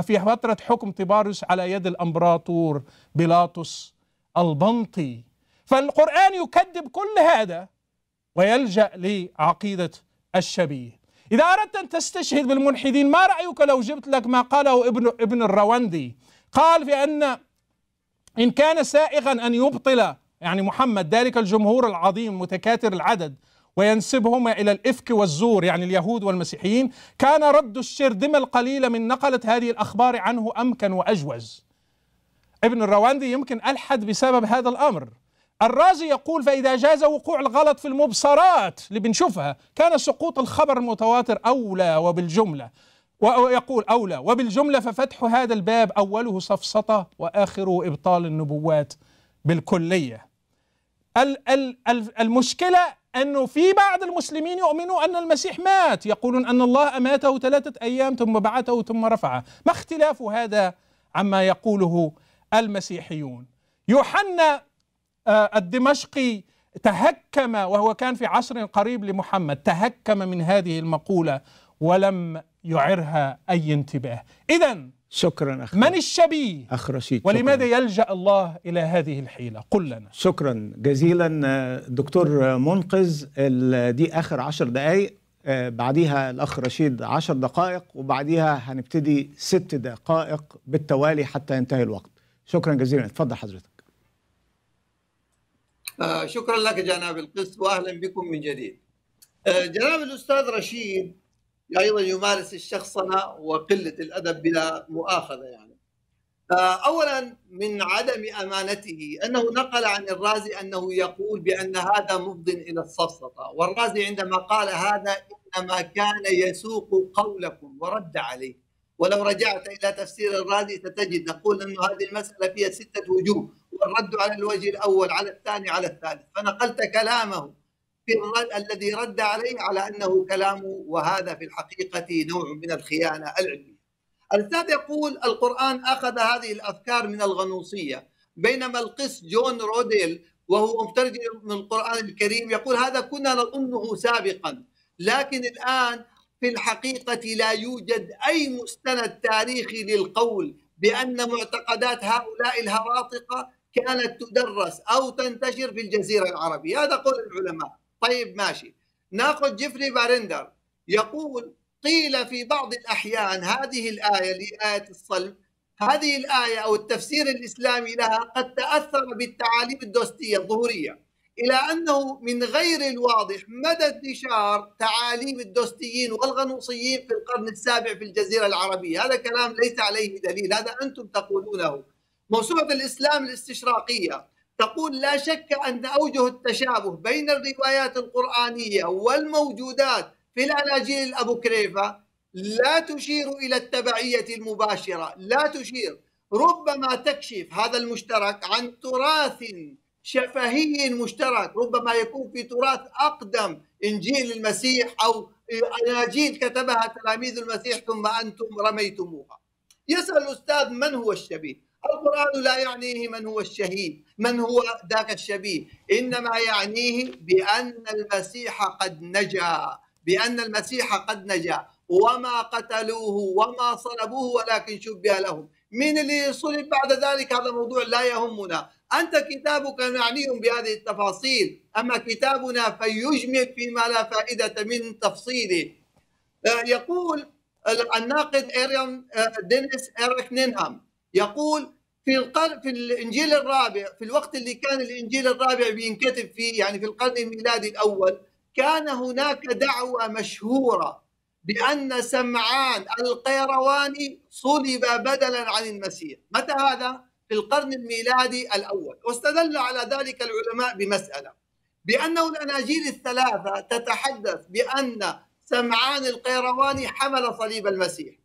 في فترة حكم طبارس على يد الأمبراطور بيلاطس البنطي فالقرآن يكذب كل هذا ويلجأ لعقيدة الشبيه إذا أردت أن تستشهد بالملحدين ما رأيك لو جبت لك ما قاله ابن ابن الروندي قال في أن إن كان سائغا أن يبطل يعني محمد ذلك الجمهور العظيم متكاثر العدد وينسبهما إلى الإفك والزور يعني اليهود والمسيحيين كان رد الشردمة القليلة من نقلة هذه الأخبار عنه أمكن وأجوز ابن الرواندي يمكن ألحد بسبب هذا الأمر الرازي يقول فإذا جاز وقوع الغلط في المبصرات اللي بنشوفها كان سقوط الخبر المتواتر أولى وبالجملة ويقول أولى وبالجملة ففتح هذا الباب أوله سفسطة وآخره إبطال النبوات بالكلية ال ال ال المشكلة أنه في بعض المسلمين يؤمنوا أن المسيح مات يقولون أن الله أماته ثلاثة أيام ثم بعثه ثم رفعه ما اختلاف هذا عما يقوله المسيحيون يوحنا آه، الدمشقي تهكم وهو كان في عصر قريب لمحمد تهكم من هذه المقولة ولم يعرها أي انتباه إذا شكرا أخ من الشبيه أخ رشيد ولماذا شكرا. يلجأ الله إلى هذه الحيلة قل لنا شكرا جزيلا آه، دكتور منقذ دي آخر عشر دقايق آه، بعديها الأخ رشيد عشر دقائق وبعديها هنبتدي ست دقائق بالتوالي حتى ينتهي الوقت شكرا جزيلا اتفضل حضرتك آه، شكرا لك جناب القس واهلا بكم من جديد. آه، جناب الاستاذ رشيد ايضا يمارس الشخصنه وقله الادب بلا مؤاخذه يعني. آه، اولا من عدم امانته انه نقل عن الرازي انه يقول بان هذا مفض الى السفسطه، والرازي عندما قال هذا انما كان يسوق قولكم ورد عليه. ولو رجعت إلى تفسير الرازي ستجد نقول انه هذه المسألة فيها ستة وجوه والرد على الوجه الأول على الثاني على الثالث فنقلت كلامه في الرد الذي رد عليه على أنه كلامه وهذا في الحقيقة نوع من الخيانة العلمية الأستاذ يقول القرآن أخذ هذه الأفكار من الغنوصية بينما القس جون روديل وهو مترجم من القرآن الكريم يقول هذا كنا نظنه سابقا لكن الآن في الحقيقة لا يوجد أي مستند تاريخي للقول بأن معتقدات هؤلاء الهراطقة كانت تدرس أو تنتشر في الجزيرة العربية هذا قول العلماء طيب ماشي ناخذ جيفري بارندر يقول قيل في بعض الأحيان هذه الآية لآية الصلب هذه الآية أو التفسير الإسلامي لها قد تأثر بالتعاليم الدوستية الظهورية إلى أنه من غير الواضح مدى انتشار تعاليم الدوستيين والغنوصيين في القرن السابع في الجزيرة العربية هذا كلام ليس عليه دليل هذا أنتم تقولونه موسوعة الإسلام الاستشراقية تقول لا شك أن أوجه التشابه بين الروايات القرآنية والموجودات في الأناجيل الأبو كريفة لا تشير إلى التبعية المباشرة لا تشير ربما تكشف هذا المشترك عن تراث شفهي مشترك ربما يكون في تراث أقدم إنجيل المسيح أو أناجيل كتبها تلاميذ المسيح ثم أنتم رميتموها يسأل الأستاذ من هو الشبيه القرآن لا يعنيه من هو الشهيد من هو ذاك الشبيه إنما يعنيه بأن المسيح قد نجا بأن المسيح قد نجا وما قتلوه وما صلبوه ولكن شبه لهم من اللي صلب بعد ذلك هذا موضوع لا يهمنا أنت كتابك معني بهذه التفاصيل أما كتابنا فيجمل فيما لا فائدة من تفصيله آه، يقول الناقد إيريان آه، دينيس إيريك نينهام يقول في القرن في الانجيل الرابع في الوقت اللي كان الانجيل الرابع بينكتب فيه يعني في القرن الميلادي الاول كان هناك دعوه مشهوره بان سمعان القيرواني صلب بدلا عن المسيح متى هذا في القرن الميلادي الأول واستدل على ذلك العلماء بمسألة بأنه الأناجيل الثلاثة تتحدث بأن سمعان القيرواني حمل صليب المسيح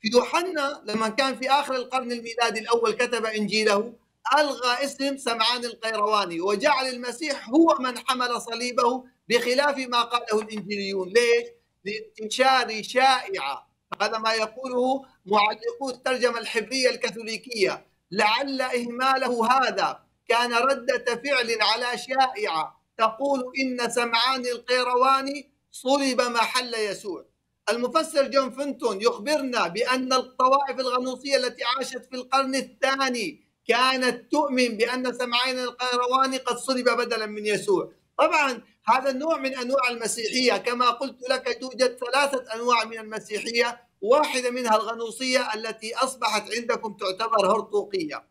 في يوحنا لما كان في آخر القرن الميلادي الأول كتب إنجيله ألغى اسم سمعان القيرواني وجعل المسيح هو من حمل صليبه بخلاف ما قاله الإنجيليون ليش؟ لانتشار شائعة هذا ما يقوله معلقو الترجمة الحبرية الكاثوليكية لعل إهماله هذا كان ردة فعل على شائعة تقول إن سمعان القيرواني صلب محل يسوع المفسر جون فنتون يخبرنا بأن الطوائف الغنوصية التي عاشت في القرن الثاني كانت تؤمن بأن سمعان القيرواني قد صلب بدلا من يسوع طبعا هذا النوع من أنواع المسيحية كما قلت لك توجد ثلاثة أنواع من المسيحية واحدة منها الغنوصية التي أصبحت عندكم تعتبر هرطوقية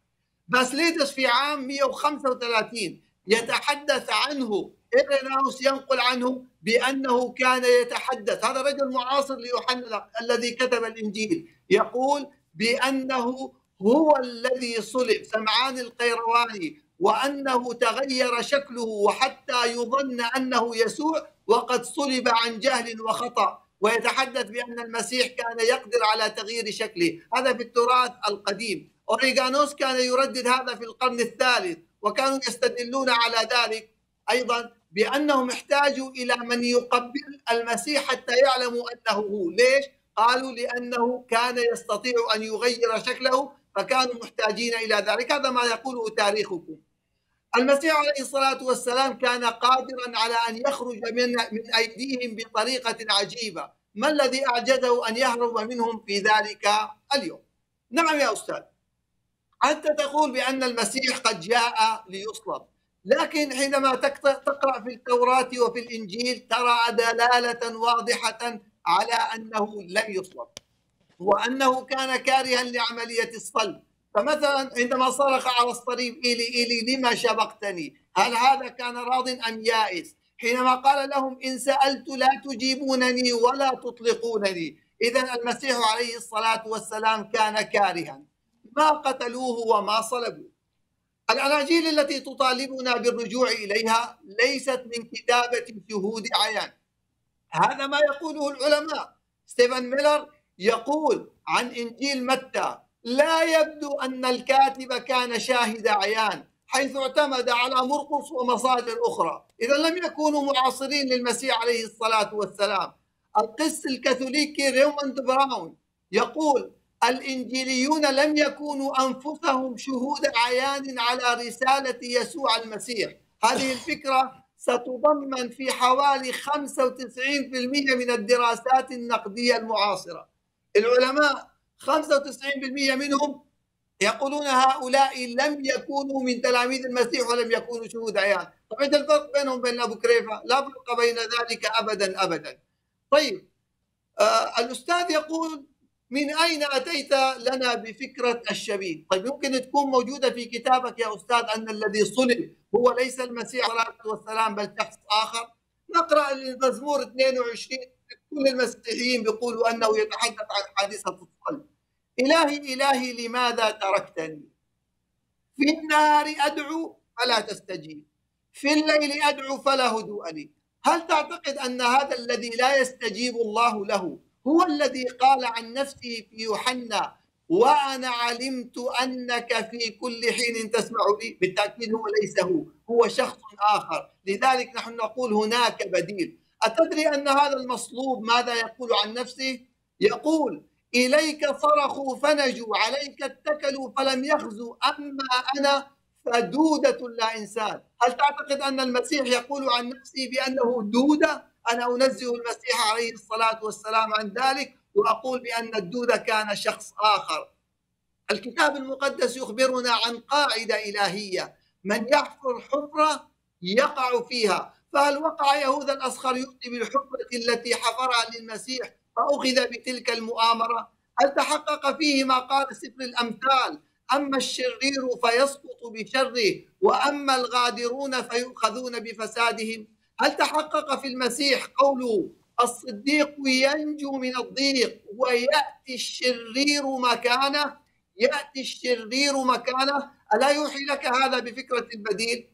باسليدس في عام 135 يتحدث عنه إيريناوس ينقل عنه بأنه كان يتحدث هذا رجل معاصر ليوحنا الذي كتب الإنجيل يقول بأنه هو الذي صلب سمعان القيرواني وأنه تغير شكله وحتى يظن أنه يسوع وقد صلب عن جهل وخطأ ويتحدث بأن المسيح كان يقدر على تغيير شكله هذا في التراث القديم أوريغانوس كان يردد هذا في القرن الثالث وكانوا يستدلون على ذلك أيضا بأنهم احتاجوا إلى من يقبل المسيح حتى يعلموا أنه هو ليش؟ قالوا لأنه كان يستطيع أن يغير شكله فكانوا محتاجين إلى ذلك هذا ما يقوله تاريخكم المسيح عليه الصلاة والسلام كان قادرا على أن يخرج من, من أيديهم بطريقة عجيبة ما الذي أعجزه أن يهرب منهم في ذلك اليوم نعم يا أستاذ أنت تقول بأن المسيح قد جاء ليصلب لكن حينما تقرأ في التوراة وفي الإنجيل ترى دلالة واضحة على أنه لم يصلب وأنه كان كارها لعملية الصلب فمثلا عندما صرخ على الصليب إلي إلي لما شبقتني هل هذا كان راض أم يائس حينما قال لهم إن سألت لا تجيبونني ولا تطلقونني إذا المسيح عليه الصلاة والسلام كان كارها ما قتلوه وما صلبوه الأناجيل التي تطالبنا بالرجوع إليها ليست من كتابة شهود عيان هذا ما يقوله العلماء ستيفن ميلر يقول عن إنجيل متى لا يبدو أن الكاتب كان شاهد عيان حيث اعتمد على مرقص ومصادر أخرى إذا لم يكونوا معاصرين للمسيح عليه الصلاة والسلام القس الكاثوليكي ريموند براون يقول الإنجيليون لم يكونوا أنفسهم شهود عيان على رسالة يسوع المسيح هذه الفكرة ستضمن في حوالي 95% من الدراسات النقدية المعاصرة العلماء 95% منهم يقولون هؤلاء لم يكونوا من تلاميذ المسيح ولم يكونوا شهود عيان طيب انت الفرق بينهم بين ابو كريفه لا فرق بين ذلك ابدا ابدا طيب آه الاستاذ يقول من اين اتيت لنا بفكره الشبيه طيب يمكن تكون موجوده في كتابك يا استاذ ان الذي صلب هو ليس المسيح عليه الصلاه والسلام بل شخص اخر نقرا المزمور 22 كل المسيحيين بيقولوا أنه يتحدث عن حادثة الصلب إلهي إلهي لماذا تركتني في النهار أدعو فلا تستجيب في الليل أدعو فلا هدوء لي هل تعتقد أن هذا الذي لا يستجيب الله له هو الذي قال عن نفسه في يوحنا وأنا علمت أنك في كل حين تسمع لي بالتأكيد هو ليس هو هو شخص آخر لذلك نحن نقول هناك بديل أتدري أن هذا المصلوب ماذا يقول عن نفسه؟ يقول إليك صرخوا فنجوا عليك اتكلوا فلم يخزوا أما أنا فدودة لا إنسان هل تعتقد أن المسيح يقول عن نفسه بأنه دودة؟ أنا أنزه المسيح عليه الصلاة والسلام عن ذلك وأقول بأن الدودة كان شخص آخر الكتاب المقدس يخبرنا عن قاعدة إلهية من يحفر حفرة يقع فيها فهل وقع يهوذا يؤتي بالحفرة التي حفرها للمسيح فأخذ بتلك المؤامرة هل تحقق فيه ما قال سفر الأمثال أما الشرير فيسقط بشره وأما الغادرون فيؤخذون بفسادهم هل تحقق في المسيح قوله الصديق ينجو من الضيق ويأتي الشرير مكانه يأتي الشرير مكانه ألا يوحي لك هذا بفكرة البديل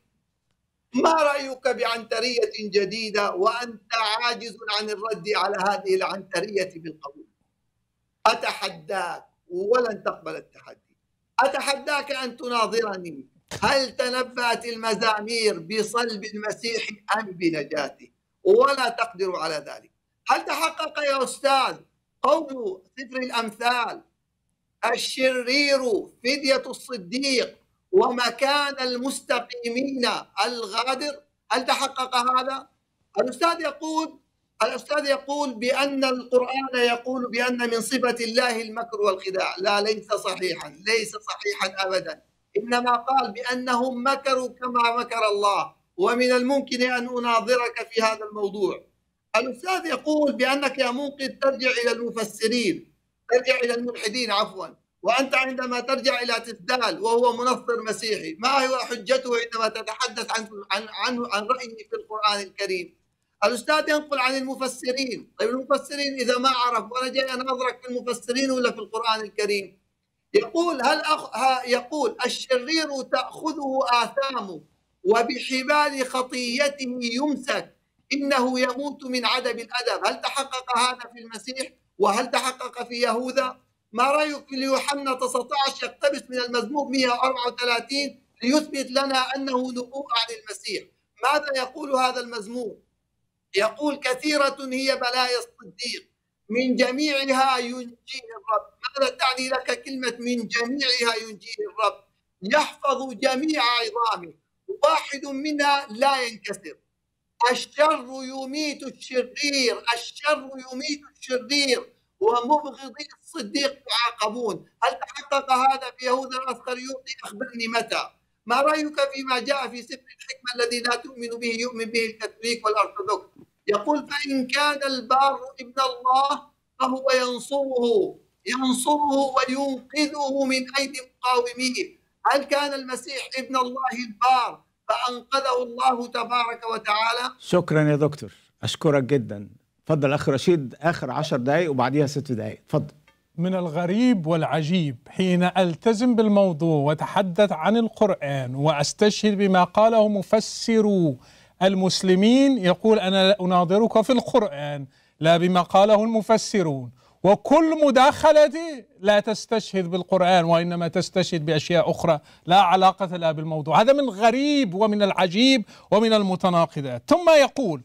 ما رايك بعنتريه جديده وانت عاجز عن الرد على هذه العنتريه بالقبول اتحداك ولن تقبل التحدي اتحداك ان تناظرني هل تنبأت المزامير بصلب المسيح ام بنجاته ولا تقدر على ذلك هل تحقق يا استاذ قول سفر الامثال الشرير فديه الصديق ومكان المستقيمين الغادر هل تحقق هذا؟ الأستاذ يقول الأستاذ يقول بأن القرآن يقول بأن من صفة الله المكر والخداع لا ليس صحيحا ليس صحيحا أبدا إنما قال بأنهم مكروا كما مكر الله ومن الممكن أن أناظرك في هذا الموضوع الأستاذ يقول بأنك يا منقذ ترجع إلى المفسرين ترجع إلى الملحدين عفوا وأنت عندما ترجع إلى تفدال وهو منصر مسيحي ما هو حجته عندما تتحدث عن عن عن, عن رأيه في القرآن الكريم الأستاذ ينقل عن المفسرين طيب المفسرين إذا ما عرف وأنا جاي أناظرك في المفسرين ولا في القرآن الكريم يقول هل أخ... ها يقول الشرير تأخذه آثامه وبحبال خطيته يمسك إنه يموت من عدم الأدب هل تحقق هذا في المسيح وهل تحقق في يهوذا ما رايك في يوحنا 19 يقتبس من المزمور 134 ليثبت لنا انه نبوء عن المسيح ماذا يقول هذا المزمور يقول كثيرة هي بلايا الصديق من جميعها ينجيه الرب ماذا تعني لك كلمة من جميعها ينجيه الرب يحفظ جميع عظامه واحد منها لا ينكسر الشر يميت الشرير الشر يميت الشرير ومبغضي الصديق يعاقبون هل تحقق هذا في يهوذا الأسخريوطي أخبرني متى ما رأيك فيما جاء في سفر الحكمة الذي لا تؤمن به يؤمن به الكاثوليك والأرثوذكس يقول فإن كان البار ابن الله فهو ينصره ينصره وينقذه من أيدي مقاوميه هل كان المسيح ابن الله البار فأنقذه الله تبارك وتعالى شكرا يا دكتور أشكرك جدا اتفضل اخ رشيد اخر عشر دقائق وبعديها ست دقائق اتفضل من الغريب والعجيب حين التزم بالموضوع واتحدث عن القران واستشهد بما قاله مفسرو المسلمين يقول انا اناظرك في القران لا بما قاله المفسرون وكل مداخلتي لا تستشهد بالقرآن وإنما تستشهد بأشياء أخرى لا علاقة لها بالموضوع هذا من الغريب ومن العجيب ومن المتناقضات ثم يقول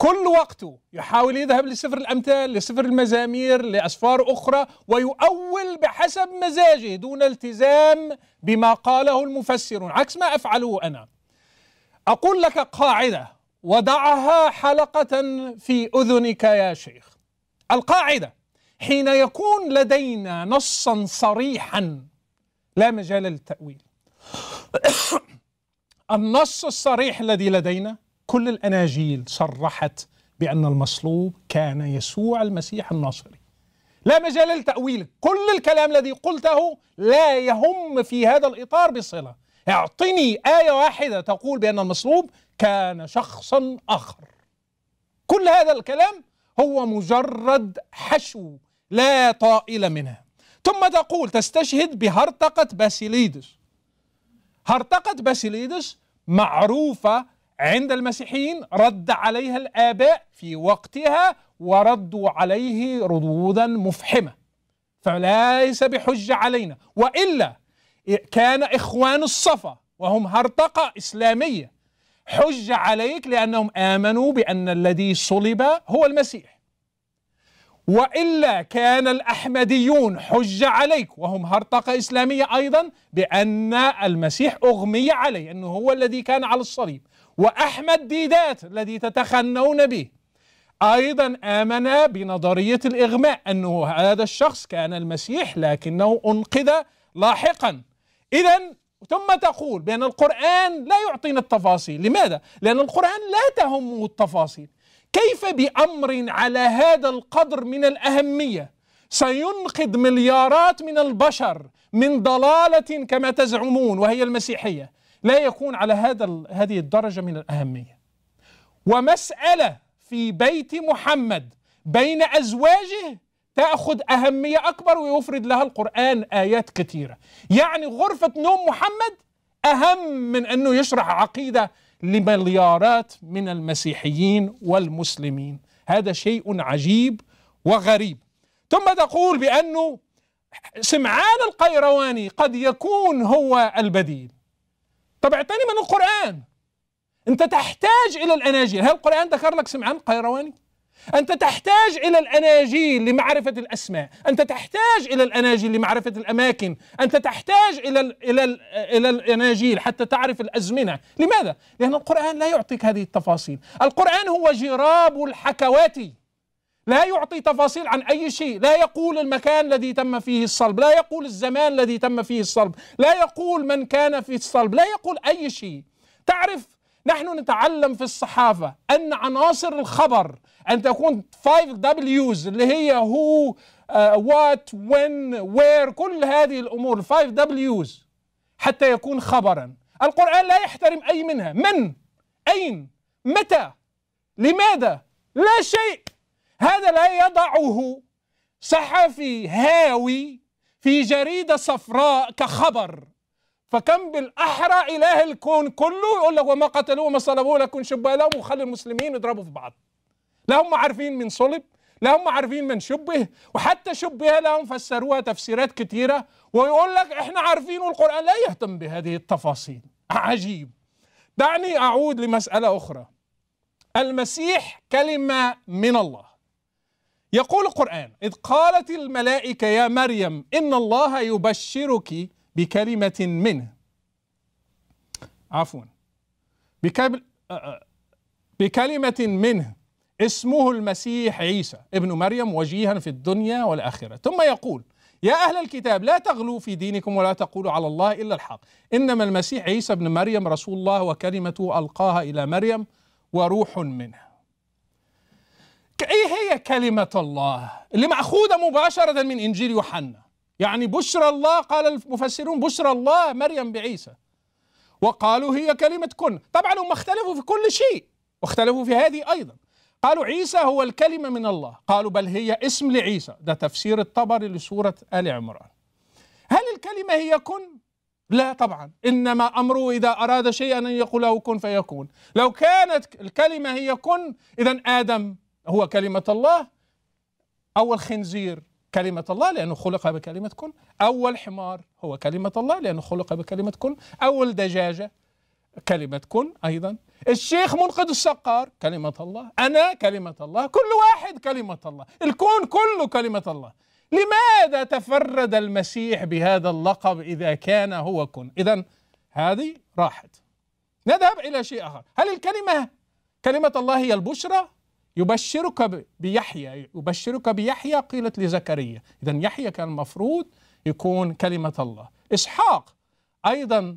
كل وقته يحاول يذهب لسفر الأمثال لسفر المزامير لأسفار أخرى ويؤول بحسب مزاجه دون التزام بما قاله المفسرون عكس ما أفعله أنا أقول لك قاعدة وضعها حلقة في أذنك يا شيخ القاعدة حين يكون لدينا نصا صريحا لا مجال للتأويل النص الصريح الذي لدينا كل الأناجيل صرحت بأن المصلوب كان يسوع المسيح الناصري لا مجال لتأويله كل الكلام الذي قلته لا يهم في هذا الإطار بصلة اعطني آية واحدة تقول بأن المصلوب كان شخصا آخر كل هذا الكلام هو مجرد حشو لا طائل منها ثم تقول تستشهد بهرطقة باسيليدس هرطقة باسيليدس معروفة عند المسيحيين رد عليها الآباء في وقتها وردوا عليه ردودا مفحمة فليس بحجة علينا وإلا كان إخوان الصفا وهم هرطقة إسلامية حجة عليك لأنهم آمنوا بأن الذي صلب هو المسيح وإلا كان الأحمديون حجة عليك وهم هرطقة إسلامية أيضا بأن المسيح أغمي عليه أنه هو الذي كان على الصليب وأحمد ديدات الذي تتخنون به أيضا آمن بنظرية الإغماء أنه هذا الشخص كان المسيح لكنه أنقذ لاحقا إذا ثم تقول بأن القرآن لا يعطينا التفاصيل لماذا؟ لأن القرآن لا تهمه التفاصيل كيف بأمر على هذا القدر من الأهمية سينقذ مليارات من البشر من ضلالة كما تزعمون وهي المسيحية لا يكون على هذا هذه الدرجة من الأهمية ومسألة في بيت محمد بين أزواجه تأخذ أهمية أكبر ويفرد لها القرآن آيات كثيرة يعني غرفة نوم محمد أهم من أنه يشرح عقيدة لمليارات من المسيحيين والمسلمين هذا شيء عجيب وغريب ثم تقول بأنه سمعان القيرواني قد يكون هو البديل طب اعطيني من القرآن أنت تحتاج إلى الأناجيل هل القرآن ذكر لك سمعان قيرواني؟ أنت تحتاج إلى الأناجيل لمعرفة الأسماء أنت تحتاج إلى الأناجيل لمعرفة الأماكن أنت تحتاج إلى الـ إلى الـ إلى الأناجيل حتى تعرف الأزمنة لماذا؟ لأن القرآن لا يعطيك هذه التفاصيل القرآن هو جراب الحكوات لا يعطي تفاصيل عن أي شيء لا يقول المكان الذي تم فيه الصلب لا يقول الزمان الذي تم فيه الصلب لا يقول من كان في الصلب لا يقول أي شيء تعرف نحن نتعلم في الصحافة أن عناصر الخبر أن تكون 5W's اللي هي هو وات وين وير كل هذه الأمور 5W's حتى يكون خبرا القرآن لا يحترم أي منها من أين متى لماذا لا شيء هذا لا يضعه صحفي هاوي في جريدة صفراء كخبر فكم بالأحرى إله الكون كله يقول لك وما قتلوه وما صلبوه لكن شبه لهم وخلي المسلمين يضربوا في بعض لا هم عارفين من صلب لا هم عارفين من شبه وحتى شبه لهم فسروها تفسيرات كثيره ويقول لك احنا عارفين والقرآن لا يهتم بهذه التفاصيل عجيب دعني أعود لمسألة أخرى المسيح كلمة من الله يقول القرآن إذ قالت الملائكة يا مريم إن الله يبشرك بكلمة منه عفوا آه، آه، بكلمة منه اسمه المسيح عيسى ابن مريم وجيها في الدنيا والآخرة ثم يقول يا أهل الكتاب لا تغلوا في دينكم ولا تقولوا على الله إلا الحق إنما المسيح عيسى ابن مريم رسول الله وكلمته ألقاها إلى مريم وروح منه ايه هي كلمة الله اللي مأخوذة مباشرة من إنجيل يوحنا يعني بشرى الله قال المفسرون بشرى الله مريم بعيسى وقالوا هي كلمة كن طبعا هم اختلفوا في كل شيء واختلفوا في هذه أيضا قالوا عيسى هو الكلمة من الله قالوا بل هي اسم لعيسى ده تفسير الطبري لسورة آل عمران هل الكلمة هي كن؟ لا طبعا إنما أمره إذا أراد شيئا أن يقول له كن فيكون لو كانت الكلمة هي كن إذا آدم هو كلمة الله أول خنزير كلمة الله لأنه خلق بكلمة كن أول حمار هو كلمة الله لأنه خلق بكلمة كن أول دجاجة كلمة كن أيضا الشيخ منقذ السقار كلمة الله أنا كلمة الله كل واحد كلمة الله الكون كله كلمة الله لماذا تفرد المسيح بهذا اللقب إذا كان هو كن إذا هذه راحت نذهب إلى شيء آخر هل الكلمة كلمة الله هي البشرى يبشرك بيحيى يبشرك بيحيى قيلت لزكريا إذا يحيى كان المفروض يكون كلمة الله إسحاق أيضا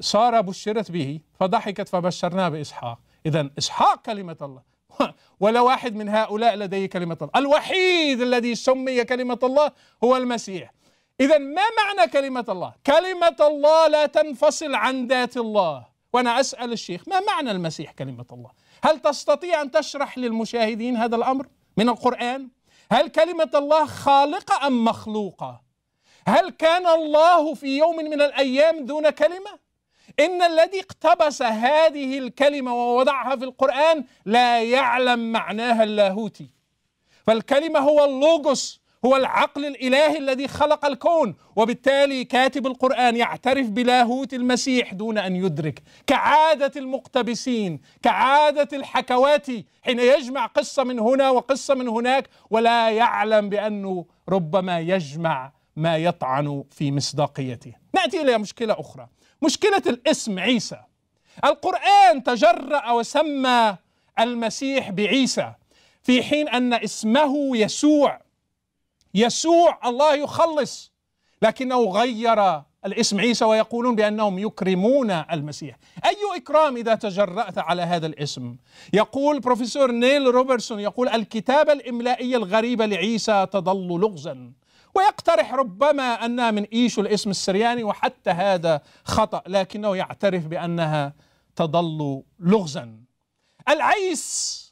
سارة آه، آه، بشرت به فضحكت فبشرناه بإسحاق إذا إسحاق كلمة الله ولا واحد من هؤلاء لديه كلمة الله الوحيد الذي سمي كلمة الله هو المسيح إذا ما معنى كلمة الله؟ كلمة الله لا تنفصل عن ذات الله وأنا أسأل الشيخ ما معنى المسيح كلمة الله؟ هل تستطيع أن تشرح للمشاهدين هذا الأمر من القرآن؟ هل كلمة الله خالقة أم مخلوقة؟ هل كان الله في يوم من الأيام دون كلمة؟ إن الذي اقتبس هذه الكلمة ووضعها في القرآن لا يعلم معناها اللاهوتي فالكلمة هو اللوجوس هو العقل الالهي الذي خلق الكون وبالتالي كاتب القران يعترف بلاهوت المسيح دون ان يدرك كعاده المقتبسين كعاده الحكواتي حين يجمع قصه من هنا وقصه من هناك ولا يعلم بانه ربما يجمع ما يطعن في مصداقيته ناتي الى مشكله اخرى مشكله الاسم عيسى القران تجرا وسمى المسيح بعيسى في حين ان اسمه يسوع يسوع الله يخلص لكنه غير الاسم عيسى ويقولون بأنهم يكرمون المسيح أي إكرام إذا تجرأت على هذا الاسم يقول بروفيسور نيل روبرتسون يقول الكتابة الإملائية الغريبة لعيسى تظل لغزا ويقترح ربما أنها من إيشو الاسم السرياني وحتى هذا خطأ لكنه يعترف بأنها تظل لغزا العيس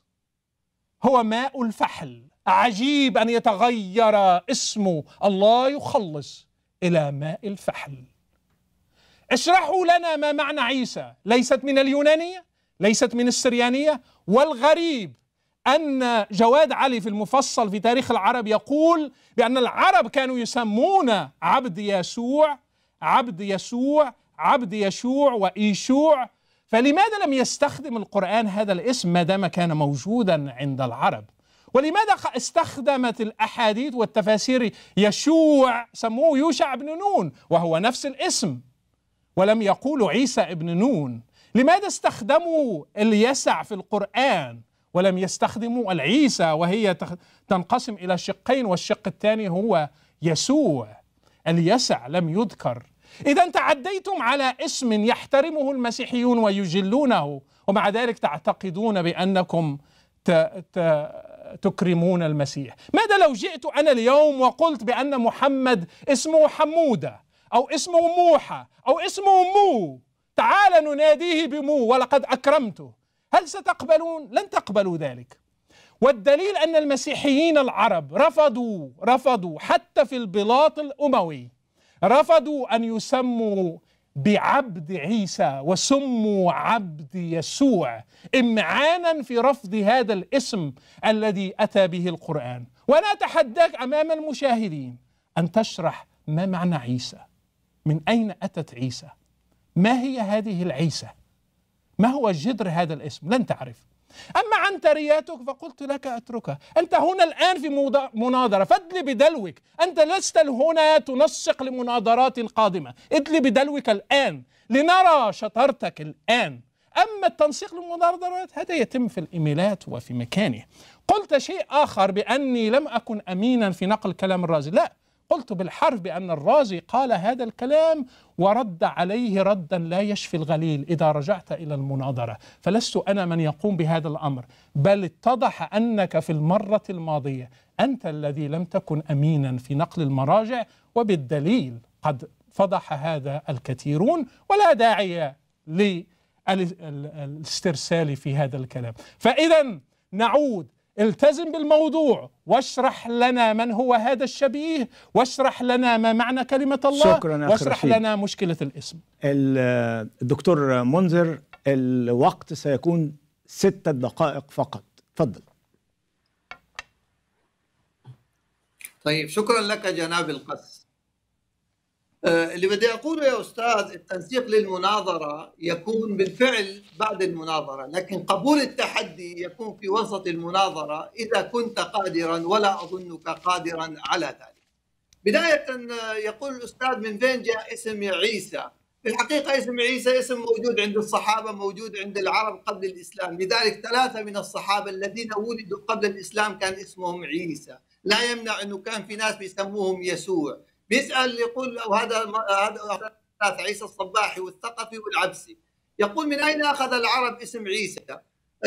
هو ماء الفحل عجيب أن يتغير اسم الله يخلص إلى ماء الفحل اشرحوا لنا ما معنى عيسى ليست من اليونانية ليست من السريانية والغريب أن جواد علي في المفصل في تاريخ العرب يقول بأن العرب كانوا يسمون عبد يسوع عبد يسوع عبد يشوع وإيشوع فلماذا لم يستخدم القرآن هذا الاسم ما دام كان موجودا عند العرب ولماذا استخدمت الأحاديث والتفاسير يشوع سموه يوشع بن نون وهو نفس الاسم ولم يقولوا عيسى ابن نون لماذا استخدموا اليسع في القرآن ولم يستخدموا العيسى وهي تنقسم إلى شقين والشق الثاني هو يسوع اليسع لم يذكر إذا تعديتم على اسم يحترمه المسيحيون ويجلونه ومع ذلك تعتقدون بأنكم ت... ت... تكرمون المسيح ماذا لو جئت أنا اليوم وقلت بأن محمد اسمه حمودة أو اسمه موحى أو اسمه مو تعال نناديه بمو ولقد أكرمته هل ستقبلون؟ لن تقبلوا ذلك والدليل أن المسيحيين العرب رفضوا رفضوا حتى في البلاط الأموي رفضوا أن يسموا بعبد عيسى وسموا عبد يسوع امعانا في رفض هذا الاسم الذي اتى به القران وانا اتحداك امام المشاهدين ان تشرح ما معنى عيسى من اين اتت عيسى ما هي هذه العيسى ما هو جذر هذا الاسم لن تعرف أما عن ترياتك فقلت لك أتركها أنت هنا الآن في مناظرة فادل بدلوك أنت لست هنا تنسق لمناظرات قادمة ادل بدلوك الآن لنرى شطارتك الآن أما التنسيق للمناظرات هذا يتم في الإيميلات وفي مكانه قلت شيء آخر بأني لم أكن أمينا في نقل كلام الرازي لا قلت بالحرف بأن الرازي قال هذا الكلام ورد عليه ردا لا يشفي الغليل إذا رجعت إلى المناظرة فلست أنا من يقوم بهذا الأمر بل اتضح أنك في المرة الماضية أنت الذي لم تكن أمينا في نقل المراجع وبالدليل قد فضح هذا الكثيرون ولا داعي للاسترسال في هذا الكلام فإذا نعود التزم بالموضوع واشرح لنا من هو هذا الشبيه واشرح لنا ما معنى كلمة الله شكرا واشرح رشيد. لنا مشكلة الاسم الدكتور منذر الوقت سيكون ستة دقائق فقط تفضل طيب شكرا لك جناب القس آه، اللي بدي اقوله يا استاذ التنسيق للمناظره يكون بالفعل بعد المناظره، لكن قبول التحدي يكون في وسط المناظره اذا كنت قادرا ولا اظنك قادرا على ذلك. بدايه آه، يقول الاستاذ من فين جاء اسم عيسى؟ في الحقيقه اسم عيسى اسم موجود عند الصحابه، موجود عند العرب قبل الاسلام، لذلك ثلاثه من الصحابه الذين ولدوا قبل الاسلام كان اسمهم عيسى، لا يمنع انه كان في ناس بيسموهم يسوع. بيسال يقول وهذا هذا عيسى الصباحي والثقفي والعبسي يقول من اين اخذ العرب اسم عيسى؟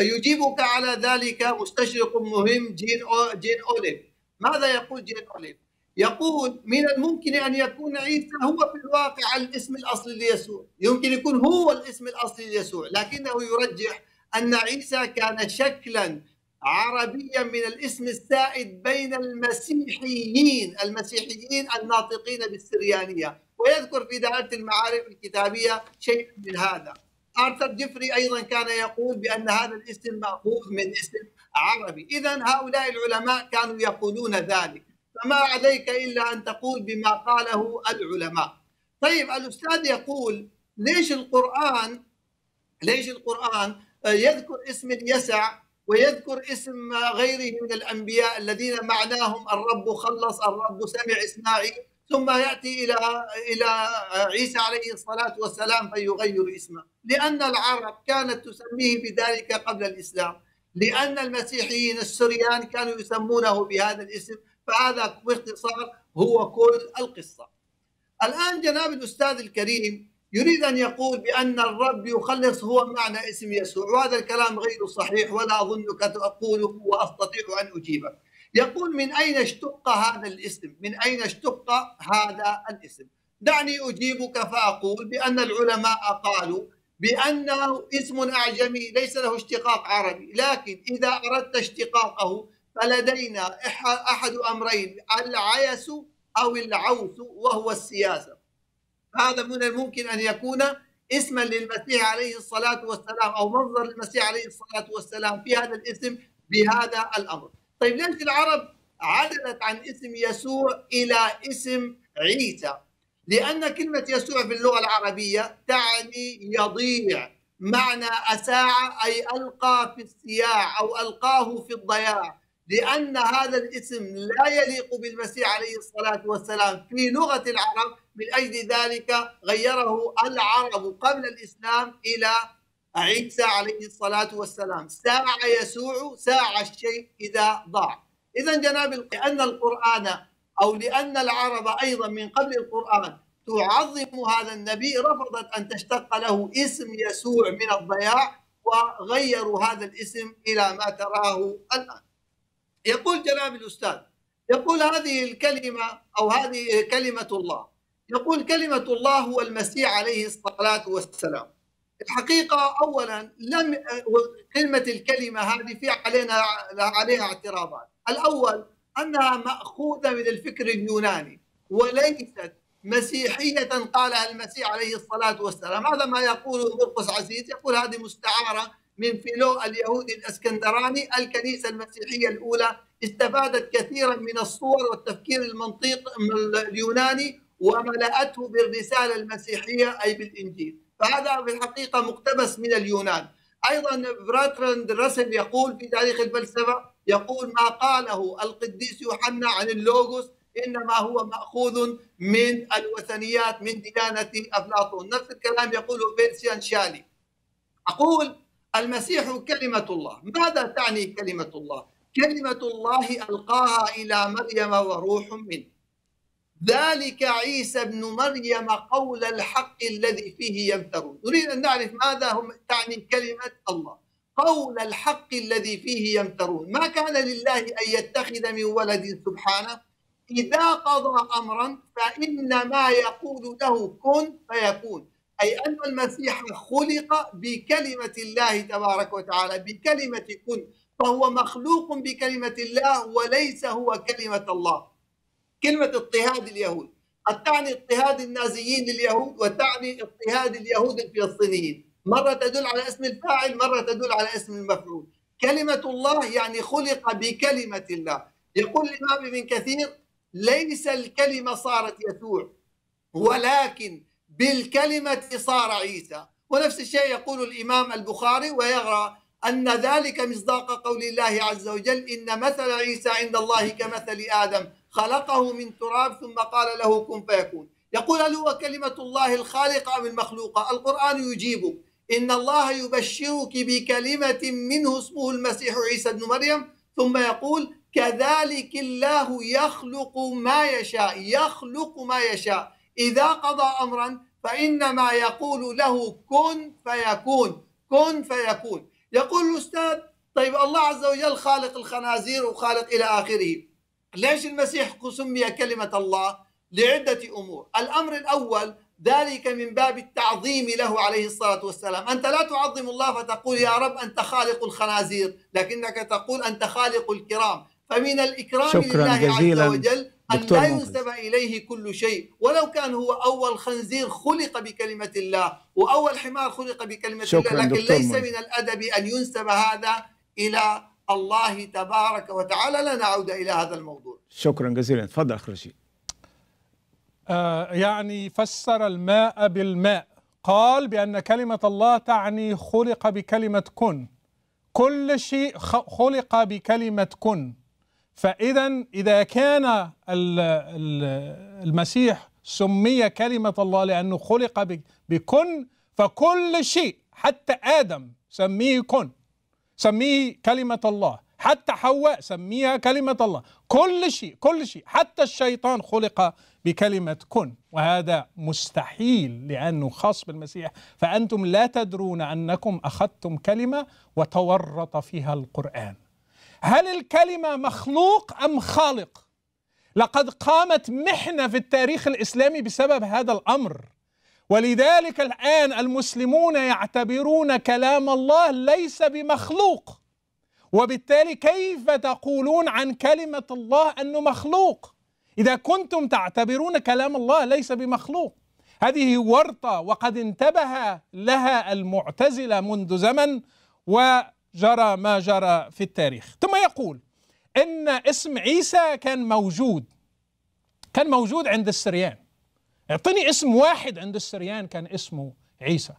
يجيبك على ذلك مستشرق مهم جين أو جين اوليف ماذا يقول جين اوليف؟ يقول من الممكن ان يكون عيسى هو في الواقع الاسم الاصلي ليسوع، يمكن يكون هو الاسم الاصلي ليسوع، لكنه يرجح ان عيسى كان شكلا عربيا من الاسم السائد بين المسيحيين المسيحيين الناطقين بالسريانية ويذكر في دائرة المعارف الكتابية شيء من هذا آرثر جيفري أيضا كان يقول بأن هذا الاسم مأخوذ من اسم عربي إذا هؤلاء العلماء كانوا يقولون ذلك فما عليك إلا أن تقول بما قاله العلماء طيب الأستاذ يقول ليش القرآن ليش القرآن آه، يذكر اسم اليسع ويذكر اسم غيره من الأنبياء الذين معناهم الرب خلص الرب سمع إسماعيل ثم يأتي إلى إلى عيسى عليه الصلاة والسلام فيغير اسمه لأن العرب كانت تسميه بذلك قبل الإسلام لأن المسيحيين السريان كانوا يسمونه بهذا الاسم فهذا باختصار هو كل القصة الآن جناب الأستاذ الكريم يريد أن يقول بأن الرب يخلص هو معنى اسم يسوع وهذا الكلام غير صحيح ولا أظنك تقوله وأستطيع أن أجيبك يقول من أين اشتق هذا الاسم من أين اشتق هذا الاسم دعني أجيبك فأقول بأن العلماء قالوا بأنه اسم أعجمي ليس له اشتقاق عربي لكن إذا أردت اشتقاقه فلدينا أحد أمرين العيس أو العوس وهو السياسة هذا من الممكن أن يكون اسما للمسيح عليه الصلاة والسلام أو منظر للمسيح عليه الصلاة والسلام في هذا الاسم بهذا الأمر طيب ليش العرب عدلت عن اسم يسوع إلى اسم عيسى لأن كلمة يسوع في اللغة العربية تعني يضيع معنى أساع أي ألقى في السياع أو ألقاه في الضياع لأن هذا الاسم لا يليق بالمسيح عليه الصلاة والسلام في لغة العرب من أجل ذلك غيره العرب قبل الإسلام إلى عيسى عليه الصلاة والسلام ساع يسوع ساع الشيء إذا ضاع إذا جناب لأن القرآن أو لأن العرب أيضا من قبل القرآن تعظم هذا النبي رفضت أن تشتق له اسم يسوع من الضياع وغيروا هذا الاسم إلى ما تراه الآن يقول جناب الأستاذ يقول هذه الكلمة أو هذه كلمة الله يقول كلمة الله هو المسيح عليه الصلاة والسلام الحقيقة أولا لم كلمة الكلمة هذه في علينا عليها اعتراضات الأول أنها مأخوذة من الفكر اليوناني وليست مسيحية قالها المسيح عليه الصلاة والسلام هذا ما يقوله مرقس عزيز يقول هذه مستعارة من فيلو اليهودي الاسكندراني الكنيسه المسيحيه الاولى استفادت كثيرا من الصور والتفكير المنطيق اليوناني وملأته بالرساله المسيحيه اي بالانجيل، فهذا في الحقيقه مقتبس من اليونان. ايضا براتراند راسل يقول في تاريخ الفلسفه يقول ما قاله القديس يوحنا عن اللوغوس انما هو ماخوذ من الوثنيات من ديانه افلاطون، نفس الكلام يقوله بيرسيان شالي. اقول المسيح كلمة الله ماذا تعني كلمة الله؟ كلمة الله ألقاها إلى مريم وروح منه ذلك عيسى ابن مريم قول الحق الذي فيه يمترون نريد أن نعرف ماذا هم تعني كلمة الله قول الحق الذي فيه يمترون ما كان لله أن يتخذ من ولد سبحانه إذا قضى أمرا فإنما يقول له كن فيكون أي أن المسيح خلق بكلمة الله تبارك وتعالى بكلمة كن فهو مخلوق بكلمة الله وليس هو كلمة الله كلمة اضطهاد اليهود قد تعني اضطهاد النازيين لليهود وتعني اضطهاد اليهود الفلسطينيين مرة تدل على اسم الفاعل مرة تدل على اسم المفعول كلمة الله يعني خلق بكلمة الله يقول الإمام ابن كثير ليس الكلمة صارت يسوع ولكن بالكلمة صار عيسى ونفس الشيء يقول الإمام البخاري ويرى أن ذلك مصداق قول الله عز وجل إن مثل عيسى عند الله كمثل آدم خلقه من تراب ثم قال له كن فيكون يقول هل هو كلمة الله الخالقة أم المخلوقة القرآن يجيبك إن الله يبشرك بكلمة منه اسمه المسيح عيسى بن مريم ثم يقول كذلك الله يخلق ما يشاء يخلق ما يشاء إذا قضى أمرا فإنما يقول له كن فيكون كن فيكون يقول الأستاذ طيب الله عز وجل خالق الخنازير وخالق إلى آخره ليش المسيح سمي كلمة الله لعدة أمور الأمر الأول ذلك من باب التعظيم له عليه الصلاة والسلام أنت لا تعظم الله فتقول يا رب أنت خالق الخنازير لكنك تقول أنت خالق الكرام فمن الإكرام لله جزيلا. عز وجل أن لا ينسب إليه كل شيء ولو كان هو أول خنزير خلق بكلمة الله وأول حمار خلق بكلمة الله لكن ليس من الأدب أن ينسب هذا إلى الله تبارك وتعالى لا نعود إلى هذا الموضوع شكرا جزيلا تفضل أخ رشيد آه يعني فسر الماء بالماء قال بأن كلمة الله تعني خلق بكلمة كن كل شيء خلق بكلمة كن فإذا إذا كان المسيح سمي كلمة الله لأنه خلق بكن فكل شيء حتى آدم سميه كن سميه كلمة الله حتى حواء سميها كلمة الله كل شيء كل شيء حتى الشيطان خلق بكلمة كن وهذا مستحيل لأنه خاص بالمسيح فأنتم لا تدرون أنكم أخذتم كلمة وتورط فيها القرآن هل الكلمة مخلوق أم خالق؟ لقد قامت محنة في التاريخ الإسلامي بسبب هذا الأمر ولذلك الآن المسلمون يعتبرون كلام الله ليس بمخلوق وبالتالي كيف تقولون عن كلمة الله أنه مخلوق إذا كنتم تعتبرون كلام الله ليس بمخلوق هذه ورطة وقد انتبه لها المعتزلة منذ زمن و جرى ما جرى في التاريخ ثم يقول ان اسم عيسى كان موجود كان موجود عند السريان اعطني اسم واحد عند السريان كان اسمه عيسى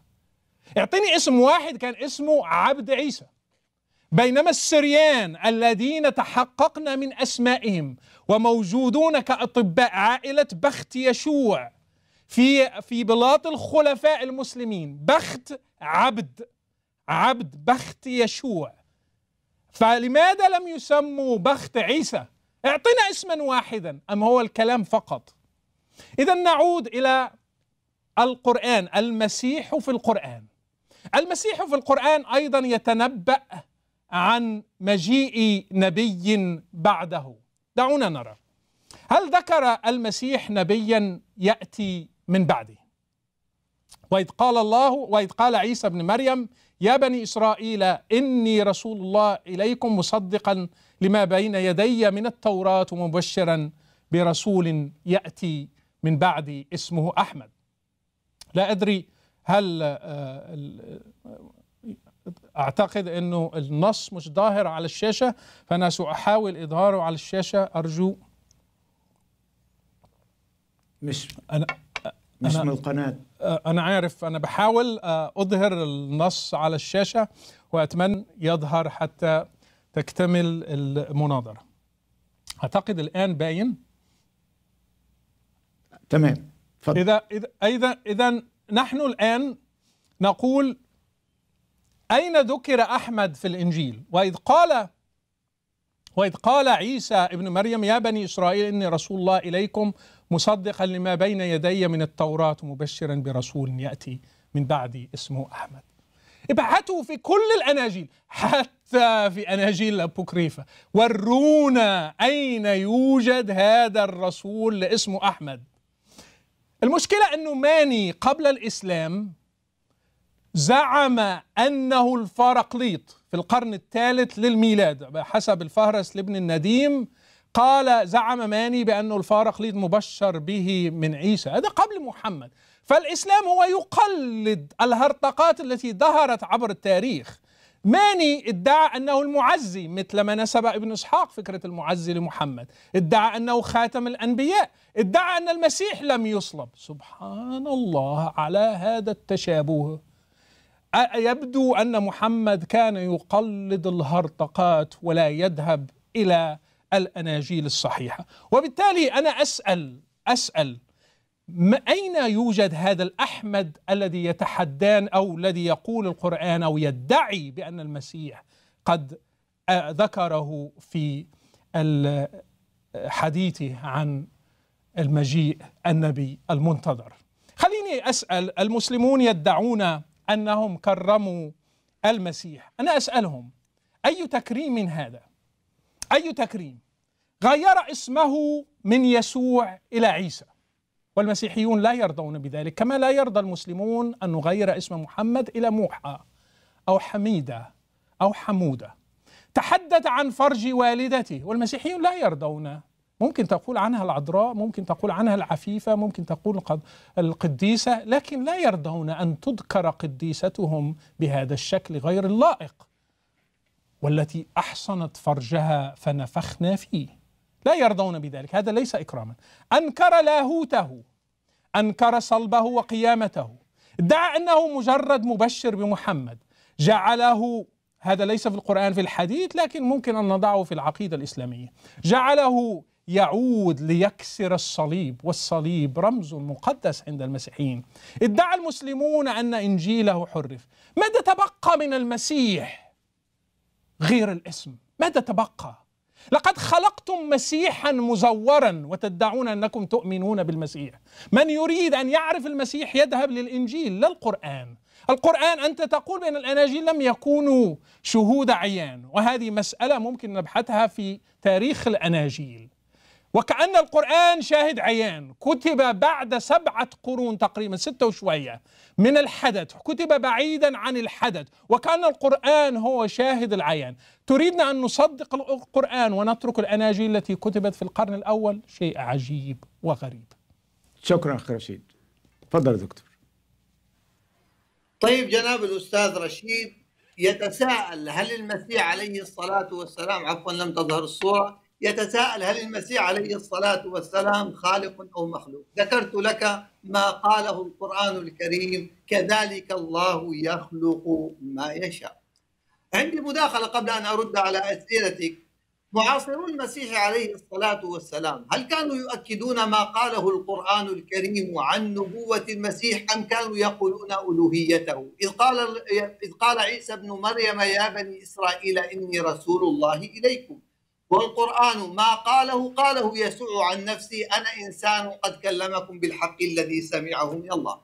اعطني اسم واحد كان اسمه عبد عيسى بينما السريان الذين تحققنا من اسمائهم وموجودون كاطباء عائله بخت يشوع في في بلاط الخلفاء المسلمين بخت عبد عبد بخت يشوع فلماذا لم يسموا بخت عيسى اعطنا اسما واحدا ام هو الكلام فقط اذا نعود الى القران المسيح في القران المسيح في القران ايضا يتنبا عن مجيء نبي بعده دعونا نرى هل ذكر المسيح نبيا ياتي من بعده وإذ قال الله وإذ قال عيسى ابن مريم يا بني إسرائيل إني رسول الله إليكم مصدقا لما بين يدي من التوراة مبشرا برسول يأتي من بعدي اسمه أحمد لا أدري هل آه، آه، أعتقد أنه النص مش ظاهر على الشاشة فأنا سأحاول إظهاره على الشاشة أرجو مش أنا مش أنا من القناة أنا عارف أنا بحاول أظهر النص على الشاشة وأتمنى يظهر حتى تكتمل المناظرة أعتقد الآن باين تمام فضل. إذا إذا إذا نحن الآن نقول أين ذكر أحمد في الإنجيل وإذ قال وإذ قال عيسى ابن مريم يا بني إسرائيل إني رسول الله إليكم مصدقا لما بين يدي من التوراة مبشرا برسول يأتي من بعدي اسمه أحمد ابحثوا في كل الأناجيل حتى في أناجيل الأبوكريفة ورونا أين يوجد هذا الرسول اسمه أحمد المشكلة أنه ماني قبل الإسلام زعم أنه الفارقليط في القرن الثالث للميلاد بحسب الفهرس لابن النديم قال زعم ماني بأنه الفارقليط مبشر به من عيسى هذا قبل محمد فالإسلام هو يقلد الهرطقات التي ظهرت عبر التاريخ ماني ادعى أنه المعزي مثل ما نسب ابن إسحاق فكرة المعزي لمحمد ادعى أنه خاتم الأنبياء ادعى أن المسيح لم يصلب سبحان الله على هذا التشابه يبدو أن محمد كان يقلد الهرطقات ولا يذهب إلى الأناجيل الصحيحة وبالتالي أنا أسأل أسأل أين يوجد هذا الأحمد الذي يتحدان أو الذي يقول القرآن أو يدعي بأن المسيح قد آه، ذكره في حديثه عن المجيء النبي المنتظر خليني أسأل المسلمون يدعون أنهم كرموا المسيح أنا أسألهم أي تكريم هذا أي تكريم غير اسمه من يسوع إلى عيسى والمسيحيون لا يرضون بذلك كما لا يرضى المسلمون أن نغير اسم محمد إلى موحى أو حميدة أو حمودة تحدث عن فرج والدته والمسيحيون لا يرضون ممكن تقول عنها العذراء ممكن تقول عنها العفيفة ممكن تقول القديسة لكن لا يرضون أن تذكر قديستهم بهذا الشكل غير اللائق والتي احصنت فرجها فنفخنا فيه لا يرضون بذلك هذا ليس اكراما انكر لاهوته انكر صلبه وقيامته ادعى انه مجرد مبشر بمحمد جعله هذا ليس في القران في الحديث لكن ممكن ان نضعه في العقيده الاسلاميه جعله يعود ليكسر الصليب والصليب رمز مقدس عند المسيحيين ادعى المسلمون ان انجيله حرف ماذا تبقى من المسيح غير الاسم ماذا تبقى لقد خلقتم مسيحا مزورا وتدعون انكم تؤمنون بالمسيح من يريد ان يعرف المسيح يذهب للانجيل لا القران القرآن أنت تقول بأن الأناجيل لم يكونوا شهود عيان وهذه مسألة ممكن نبحثها في تاريخ الأناجيل وكأن القرآن شاهد عيان كتب بعد سبعة قرون تقريبا ستة وشوية من الحدث كتب بعيدا عن الحدث وكأن القرآن هو شاهد العيان تريدنا أن نصدق القرآن ونترك الأناجيل التي كتبت في القرن الأول شيء عجيب وغريب شكرا أخي رشيد تفضل دكتور طيب جناب الأستاذ رشيد يتساءل هل المسيح عليه الصلاة والسلام عفوا لم تظهر الصورة يتساءل هل المسيح عليه الصلاة والسلام خالق أو مخلوق ذكرت لك ما قاله القرآن الكريم كذلك الله يخلق ما يشاء عندي مداخلة قبل أن أرد على أسئلتك معاصرو المسيح عليه الصلاة والسلام هل كانوا يؤكدون ما قاله القرآن الكريم عن نبوة المسيح أم كانوا يقولون ألوهيته إذ قال, إذ قال عيسى ابن مريم يا بني إسرائيل إني رسول الله إليكم والقرآن ما قاله قاله يسوع عن نفسه أنا إنسان قد كلمكم بالحق الذي سمعه من الله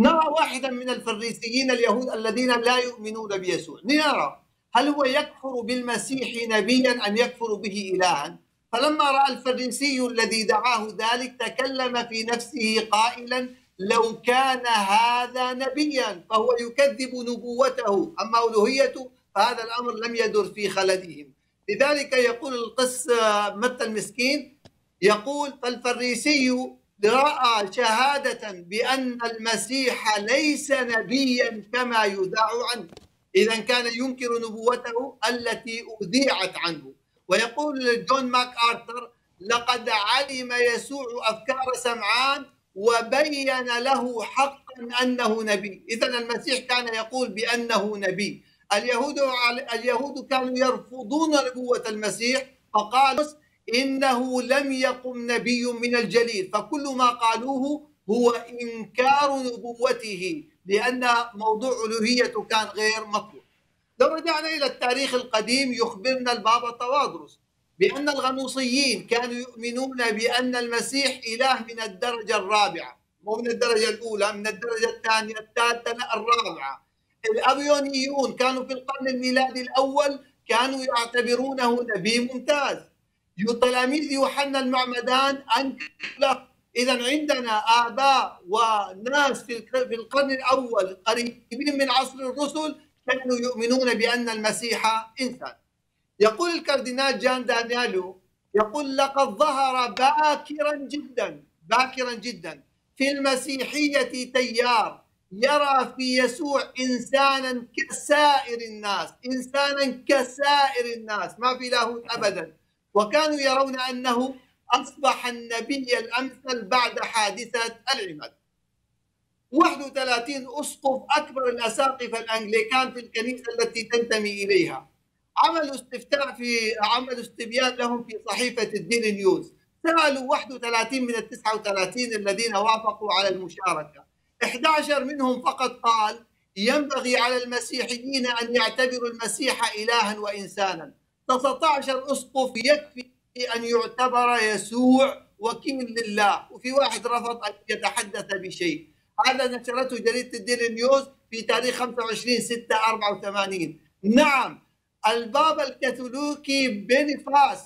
نرى واحدا من الفريسيين اليهود الذين لا يؤمنون بيسوع لنرى هل هو يكفر بالمسيح نبيا أم يكفر به إلها فلما رأى الفريسي الذي دعاه ذلك تكلم في نفسه قائلا لو كان هذا نبيا فهو يكذب نبوته أما ألوهيته فهذا الأمر لم يدر في خلدهم لذلك يقول القس متى المسكين يقول فالفريسي رأى شهادة بأن المسيح ليس نبيا كما يدعى عنه إذا كان ينكر نبوته التي أذيعت عنه ويقول جون ماك آرثر لقد علم يسوع أفكار سمعان وبين له حقا أنه نبي إذا المسيح كان يقول بأنه نبي اليهود اليهود كانوا يرفضون نبوة المسيح فقالوا إنه لم يقم نبي من الجليل فكل ما قالوه هو إنكار نبوته لأن موضوع ألوهيته كان غير مطلوب لو رجعنا إلى التاريخ القديم يخبرنا البابا طوادرس بأن الغنوصيين كانوا يؤمنون بأن المسيح إله من الدرجة الرابعة مو من الدرجة الأولى من الدرجة الثانية الثالثة الرابعة الأبيونيون كانوا في القرن الميلادي الأول كانوا يعتبرونه نبي ممتاز تلاميذ يوحنا المعمدان أنكر إذا عندنا آباء وناس في القرن الأول قريبين من عصر الرسل كانوا يؤمنون بأن المسيح إنسان يقول الكاردينال جان دانيالو يقول لقد ظهر باكرا جدا باكرا جدا في المسيحية تيار يرى في يسوع إنسانا كسائر الناس إنسانا كسائر الناس ما في لاهوت أبدا وكانوا يرون أنه أصبح النبي الأمثل بعد حادثة العمد 31 أسقف أكبر الأساقفة الأنجليكان في الكنيسة التي تنتمي إليها عملوا استفتاء في عملوا استبيان لهم في صحيفة الدين نيوز سألوا 31 من ال 39 الذين وافقوا على المشاركة 11 منهم فقط قال ينبغي على المسيحيين أن يعتبروا المسيح إلها وإنسانا 13 أسقف يكفي أن يعتبر يسوع وكيل لله وفي واحد رفض أن يتحدث بشيء هذا نشرته جريدة الديلي نيوز في تاريخ 25 6 84 نعم البابا الكاثوليكي بينيفاس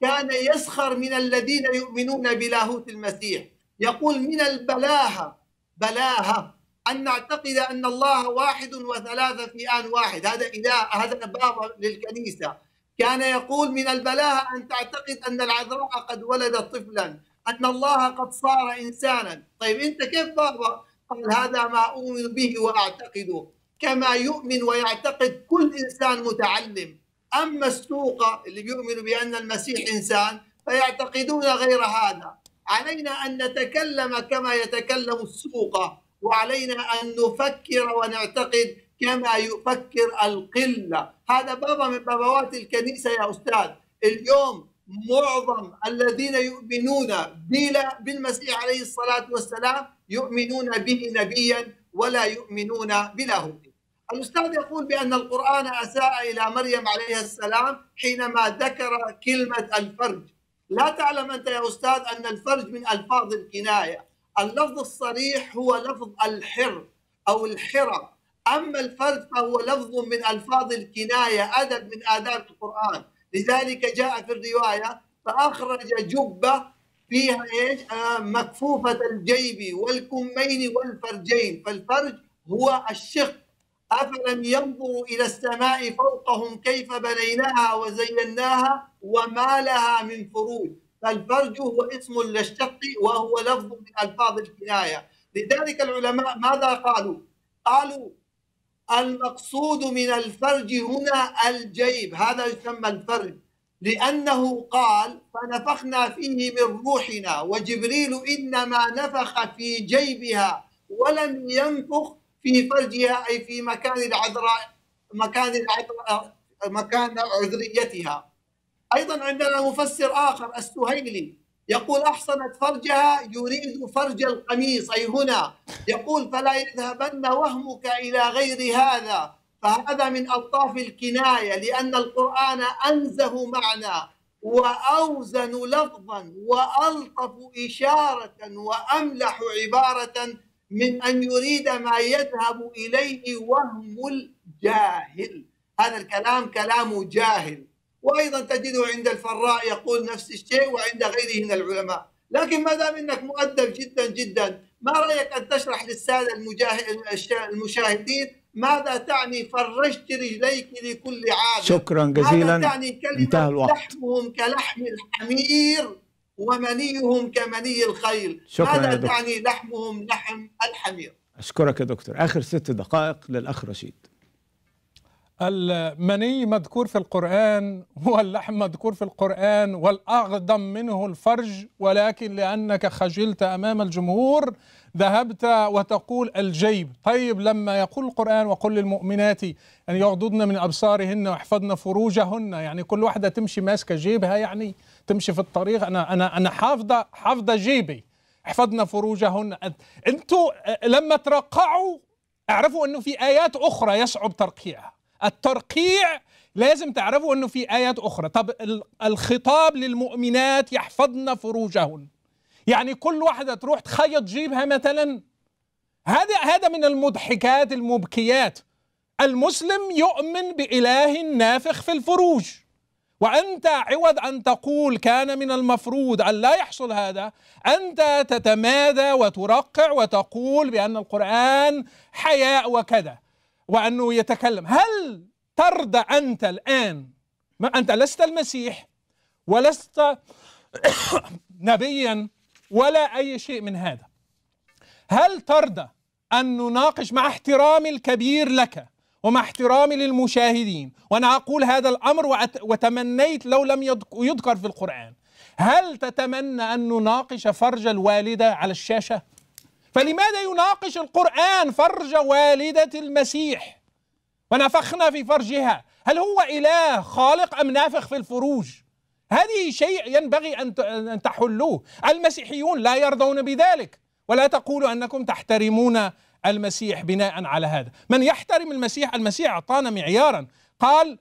كان يسخر من الذين يؤمنون بلاهوت المسيح يقول من البلاهه بلاها أن نعتقد أن الله واحد وثلاثة في آن واحد هذا إله هذا باب للكنيسة كان يقول من البلاهة أن تعتقد أن العذراء قد ولدت طفلا أن الله قد صار إنسانا طيب أنت كيف بابا قال هذا ما أؤمن به وأعتقده كما يؤمن ويعتقد كل إنسان متعلم أما السوق اللي بيؤمنوا بأن المسيح إنسان فيعتقدون غير هذا علينا أن نتكلم كما يتكلم السوق وعلينا أن نفكر ونعتقد كما يفكر القلة هذا بابا من بابوات الكنيسة يا أستاذ اليوم معظم الذين يؤمنون بلا بالمسيح عليه الصلاة والسلام يؤمنون به نبيا ولا يؤمنون هو الأستاذ يقول بأن القرآن أساء إلى مريم عليه السلام حينما ذكر كلمة الفرج لا تعلم أنت يا أستاذ أن الفرج من ألفاظ الكناية اللفظ الصريح هو لفظ الحر أو الحرة أما الفرج فهو لفظ من ألفاظ الكناية أدب من آداب القرآن لذلك جاء في الرواية فأخرج جبة فيها ايش؟ آه مكفوفة الجيب والكمين والفرجين، فالفرج هو الشق أفلم ينظروا إلى السماء فوقهم كيف بنيناها وزيناها وما لها من فروج فالفرج هو اسم للشق وهو لفظ من ألفاظ الكناية لذلك العلماء ماذا قالوا؟ قالوا المقصود من الفرج هنا الجيب هذا يسمى الفرج لأنه قال فنفخنا فيه من روحنا وجبريل إنما نفخ في جيبها ولم ينفخ في فرجها أي في مكان العذراء مكان العذراء مكان عذريتها أيضا عندنا مفسر آخر السهيلي يقول أحصنت فرجها يريد فرج القميص أي هنا يقول فلا يذهبن وهمك إلى غير هذا فهذا من ألطاف الكناية لأن القرآن أنزه معنى وأوزن لفظا وألطف إشارة وأملح عبارة من أن يريد ما يذهب إليه وهم الجاهل هذا الكلام كلام جاهل وأيضا تجده عند الفراء يقول نفس الشيء وعند غيره من العلماء لكن ما دام أنك مؤدب جدا جدا ما رأيك أن تشرح للسادة المشاهدين ماذا تعني فرشت رجليك لكل عادة شكرا جزيلا ماذا تعني كلمة انتهى الوقت لحمهم كلحم الحمير ومنيهم كمني الخيل شكرا ماذا تعني لحمهم لحم الحمير أشكرك يا دكتور آخر ست دقائق للأخ رشيد المني مذكور في القرآن واللحم مذكور في القرآن والأعظم منه الفرج ولكن لأنك خجلت أمام الجمهور ذهبت وتقول الجيب طيب لما يقول القرآن وقل للمؤمنات أن يعني يغضضن من أبصارهن ويحفظن فروجهن يعني كل واحدة تمشي ماسكة جيبها يعني تمشي في الطريق أنا أنا أنا حافظة حافظة جيبي احفظن فروجهن أنتوا لما ترقعوا اعرفوا أنه في آيات أخرى يصعب ترقيعها الترقيع لازم تعرفوا انه في ايات اخرى طب الخطاب للمؤمنات يحفظن فروجهن يعني كل واحده تروح تخيط جيبها مثلا هذا هذا من المضحكات المبكيات المسلم يؤمن بإله نافخ في الفروج وأنت عوض أن تقول كان من المفروض أن لا يحصل هذا أنت تتمادى وترقع وتقول بأن القرآن حياء وكذا وأنه يتكلم هل ترضى أنت الآن ما أنت لست المسيح ولست نبيا ولا أي شيء من هذا هل ترضى أن نناقش مع احترامي الكبير لك ومع احترامي للمشاهدين وأنا أقول هذا الأمر وتمنيت لو لم يذكر في القرآن هل تتمنى أن نناقش فرج الوالدة على الشاشة؟ فلماذا يناقش القرآن فرج والدة المسيح ونفخنا في فرجها هل هو إله خالق أم نافخ في الفروج هذه شيء ينبغي أن تحلوه المسيحيون لا يرضون بذلك ولا تقولوا أنكم تحترمون المسيح بناء على هذا من يحترم المسيح المسيح أعطانا معيارا قال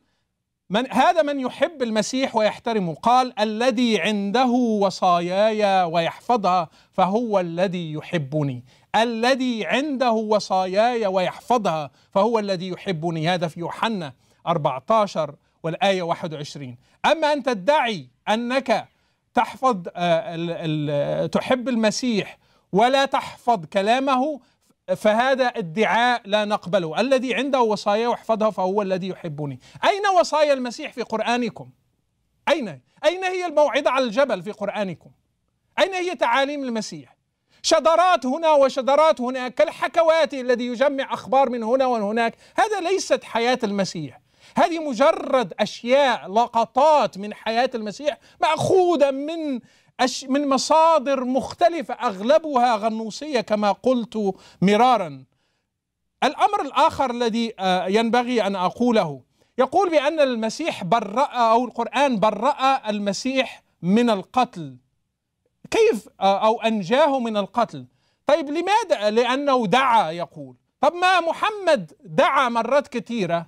من هذا من يحب المسيح ويحترمه قال الذي عنده وصاياي ويحفظها فهو الذي يحبني الذي عنده وصاياي ويحفظها فهو الذي يحبني هذا في يوحنا 14 والآية 21 أما أن تدعي أنك تحفظ آه، تحب المسيح ولا تحفظ كلامه فهذا ادعاء لا نقبله الذي عنده وصايا واحفظها فهو الذي يحبني أين وصايا المسيح في قرآنكم أين أين هي الموعظة على الجبل في قرآنكم أين هي تعاليم المسيح شذرات هنا وشذرات هناك كالحكوات الذي يجمع أخبار من هنا وهناك هذا ليست حياة المسيح هذه مجرد أشياء لقطات من حياة المسيح مأخوذة من من مصادر مختلفة أغلبها غنوصية كما قلت مرارا الأمر الآخر الذي آه، ينبغي أن أقوله يقول بأن المسيح برأ أو القرآن برأ المسيح من القتل كيف آه، أو أنجاه من القتل طيب لماذا لأنه دعا يقول طب ما محمد دعا مرات كثيرة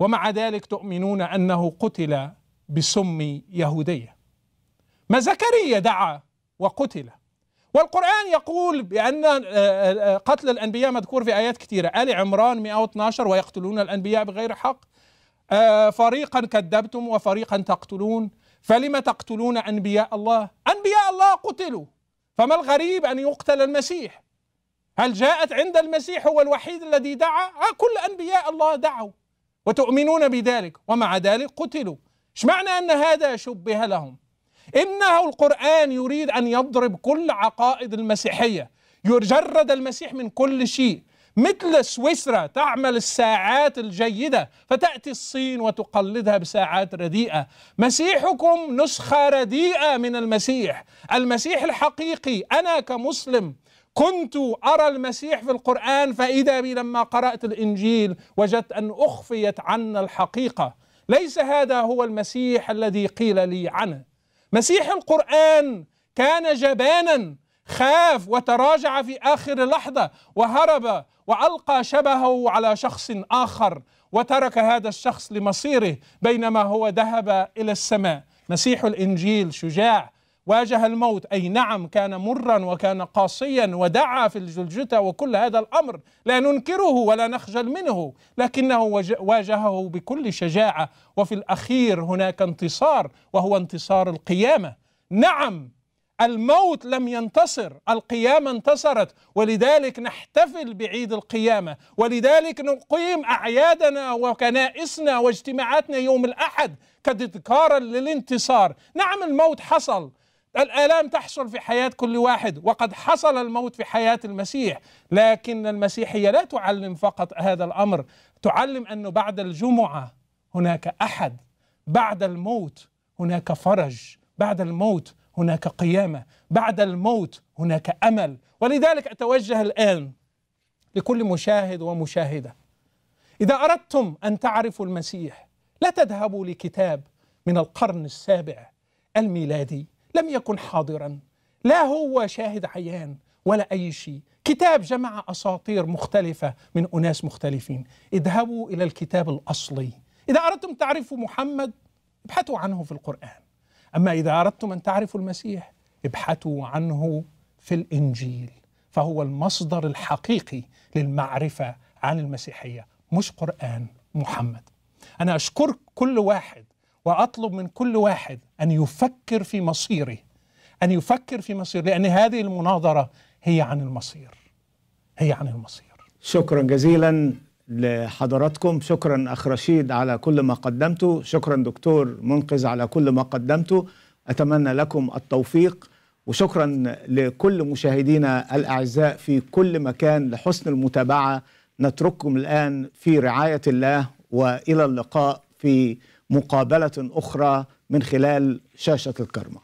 ومع ذلك تؤمنون أنه قتل بسم يهودية ما زكريا دعا وقتل والقرآن يقول بأن آه، آه، آه، قتل الأنبياء مذكور في آيات كثيرة آل عمران 112 ويقتلون الأنبياء بغير حق فريقا كذبتم وفريقا تقتلون فلم تقتلون أنبياء الله أنبياء الله قتلوا فما الغريب أن يقتل المسيح هل جاءت عند المسيح هو الوحيد الذي دعا كل أنبياء الله دعوا وتؤمنون بذلك ومع ذلك قتلوا اشمعنى أن هذا شبه لهم إنه القرآن يريد أن يضرب كل عقائد المسيحية يجرد المسيح من كل شيء مثل سويسرا تعمل الساعات الجيدة فتأتي الصين وتقلدها بساعات رديئة مسيحكم نسخة رديئة من المسيح المسيح الحقيقي أنا كمسلم كنت أرى المسيح في القرآن فإذا بي لما قرأت الإنجيل وجدت أن أخفيت عنا الحقيقة ليس هذا هو المسيح الذي قيل لي عنه مسيح القرآن كان جبانا خاف وتراجع في آخر لحظة وهرب وألقى شبهه على شخص آخر وترك هذا الشخص لمصيره بينما هو ذهب إلى السماء مسيح الإنجيل شجاع واجه الموت أي نعم كان مرا وكان قاسيا ودعا في الجلجتة وكل هذا الأمر لا ننكره ولا نخجل منه لكنه واجهه بكل شجاعة وفي الأخير هناك انتصار وهو انتصار القيامة نعم الموت لم ينتصر القيامة انتصرت ولذلك نحتفل بعيد القيامة ولذلك نقيم أعيادنا وكنائسنا واجتماعاتنا يوم الأحد كتذكارا للانتصار نعم الموت حصل الآلام تحصل في حياة كل واحد وقد حصل الموت في حياة المسيح لكن المسيحية لا تعلم فقط هذا الأمر تعلم أنه بعد الجمعة هناك أحد بعد الموت هناك فرج بعد الموت هناك قيامة بعد الموت هناك أمل ولذلك أتوجه الآن لكل مشاهد ومشاهدة إذا أردتم أن تعرفوا المسيح لا تذهبوا لكتاب من القرن السابع الميلادي لم يكن حاضرا لا هو شاهد عيان ولا أي شيء كتاب جمع أساطير مختلفة من أناس مختلفين اذهبوا إلى الكتاب الأصلي إذا أردتم تعرفوا محمد ابحثوا عنه في القرآن أما إذا أردتم أن تعرفوا المسيح ابحثوا عنه في الإنجيل فهو المصدر الحقيقي للمعرفة عن المسيحية مش قرآن محمد أنا أشكر كل واحد واطلب من كل واحد ان يفكر في مصيره ان يفكر في مصيره لان هذه المناظره هي عن المصير هي عن المصير شكرا جزيلا لحضراتكم شكرا اخ رشيد على كل ما قدمته شكرا دكتور منقذ على كل ما قدمته اتمنى لكم التوفيق وشكرا لكل مشاهدينا الاعزاء في كل مكان لحسن المتابعه نترككم الان في رعايه الله والى اللقاء في مقابله اخرى من خلال شاشه الكرمه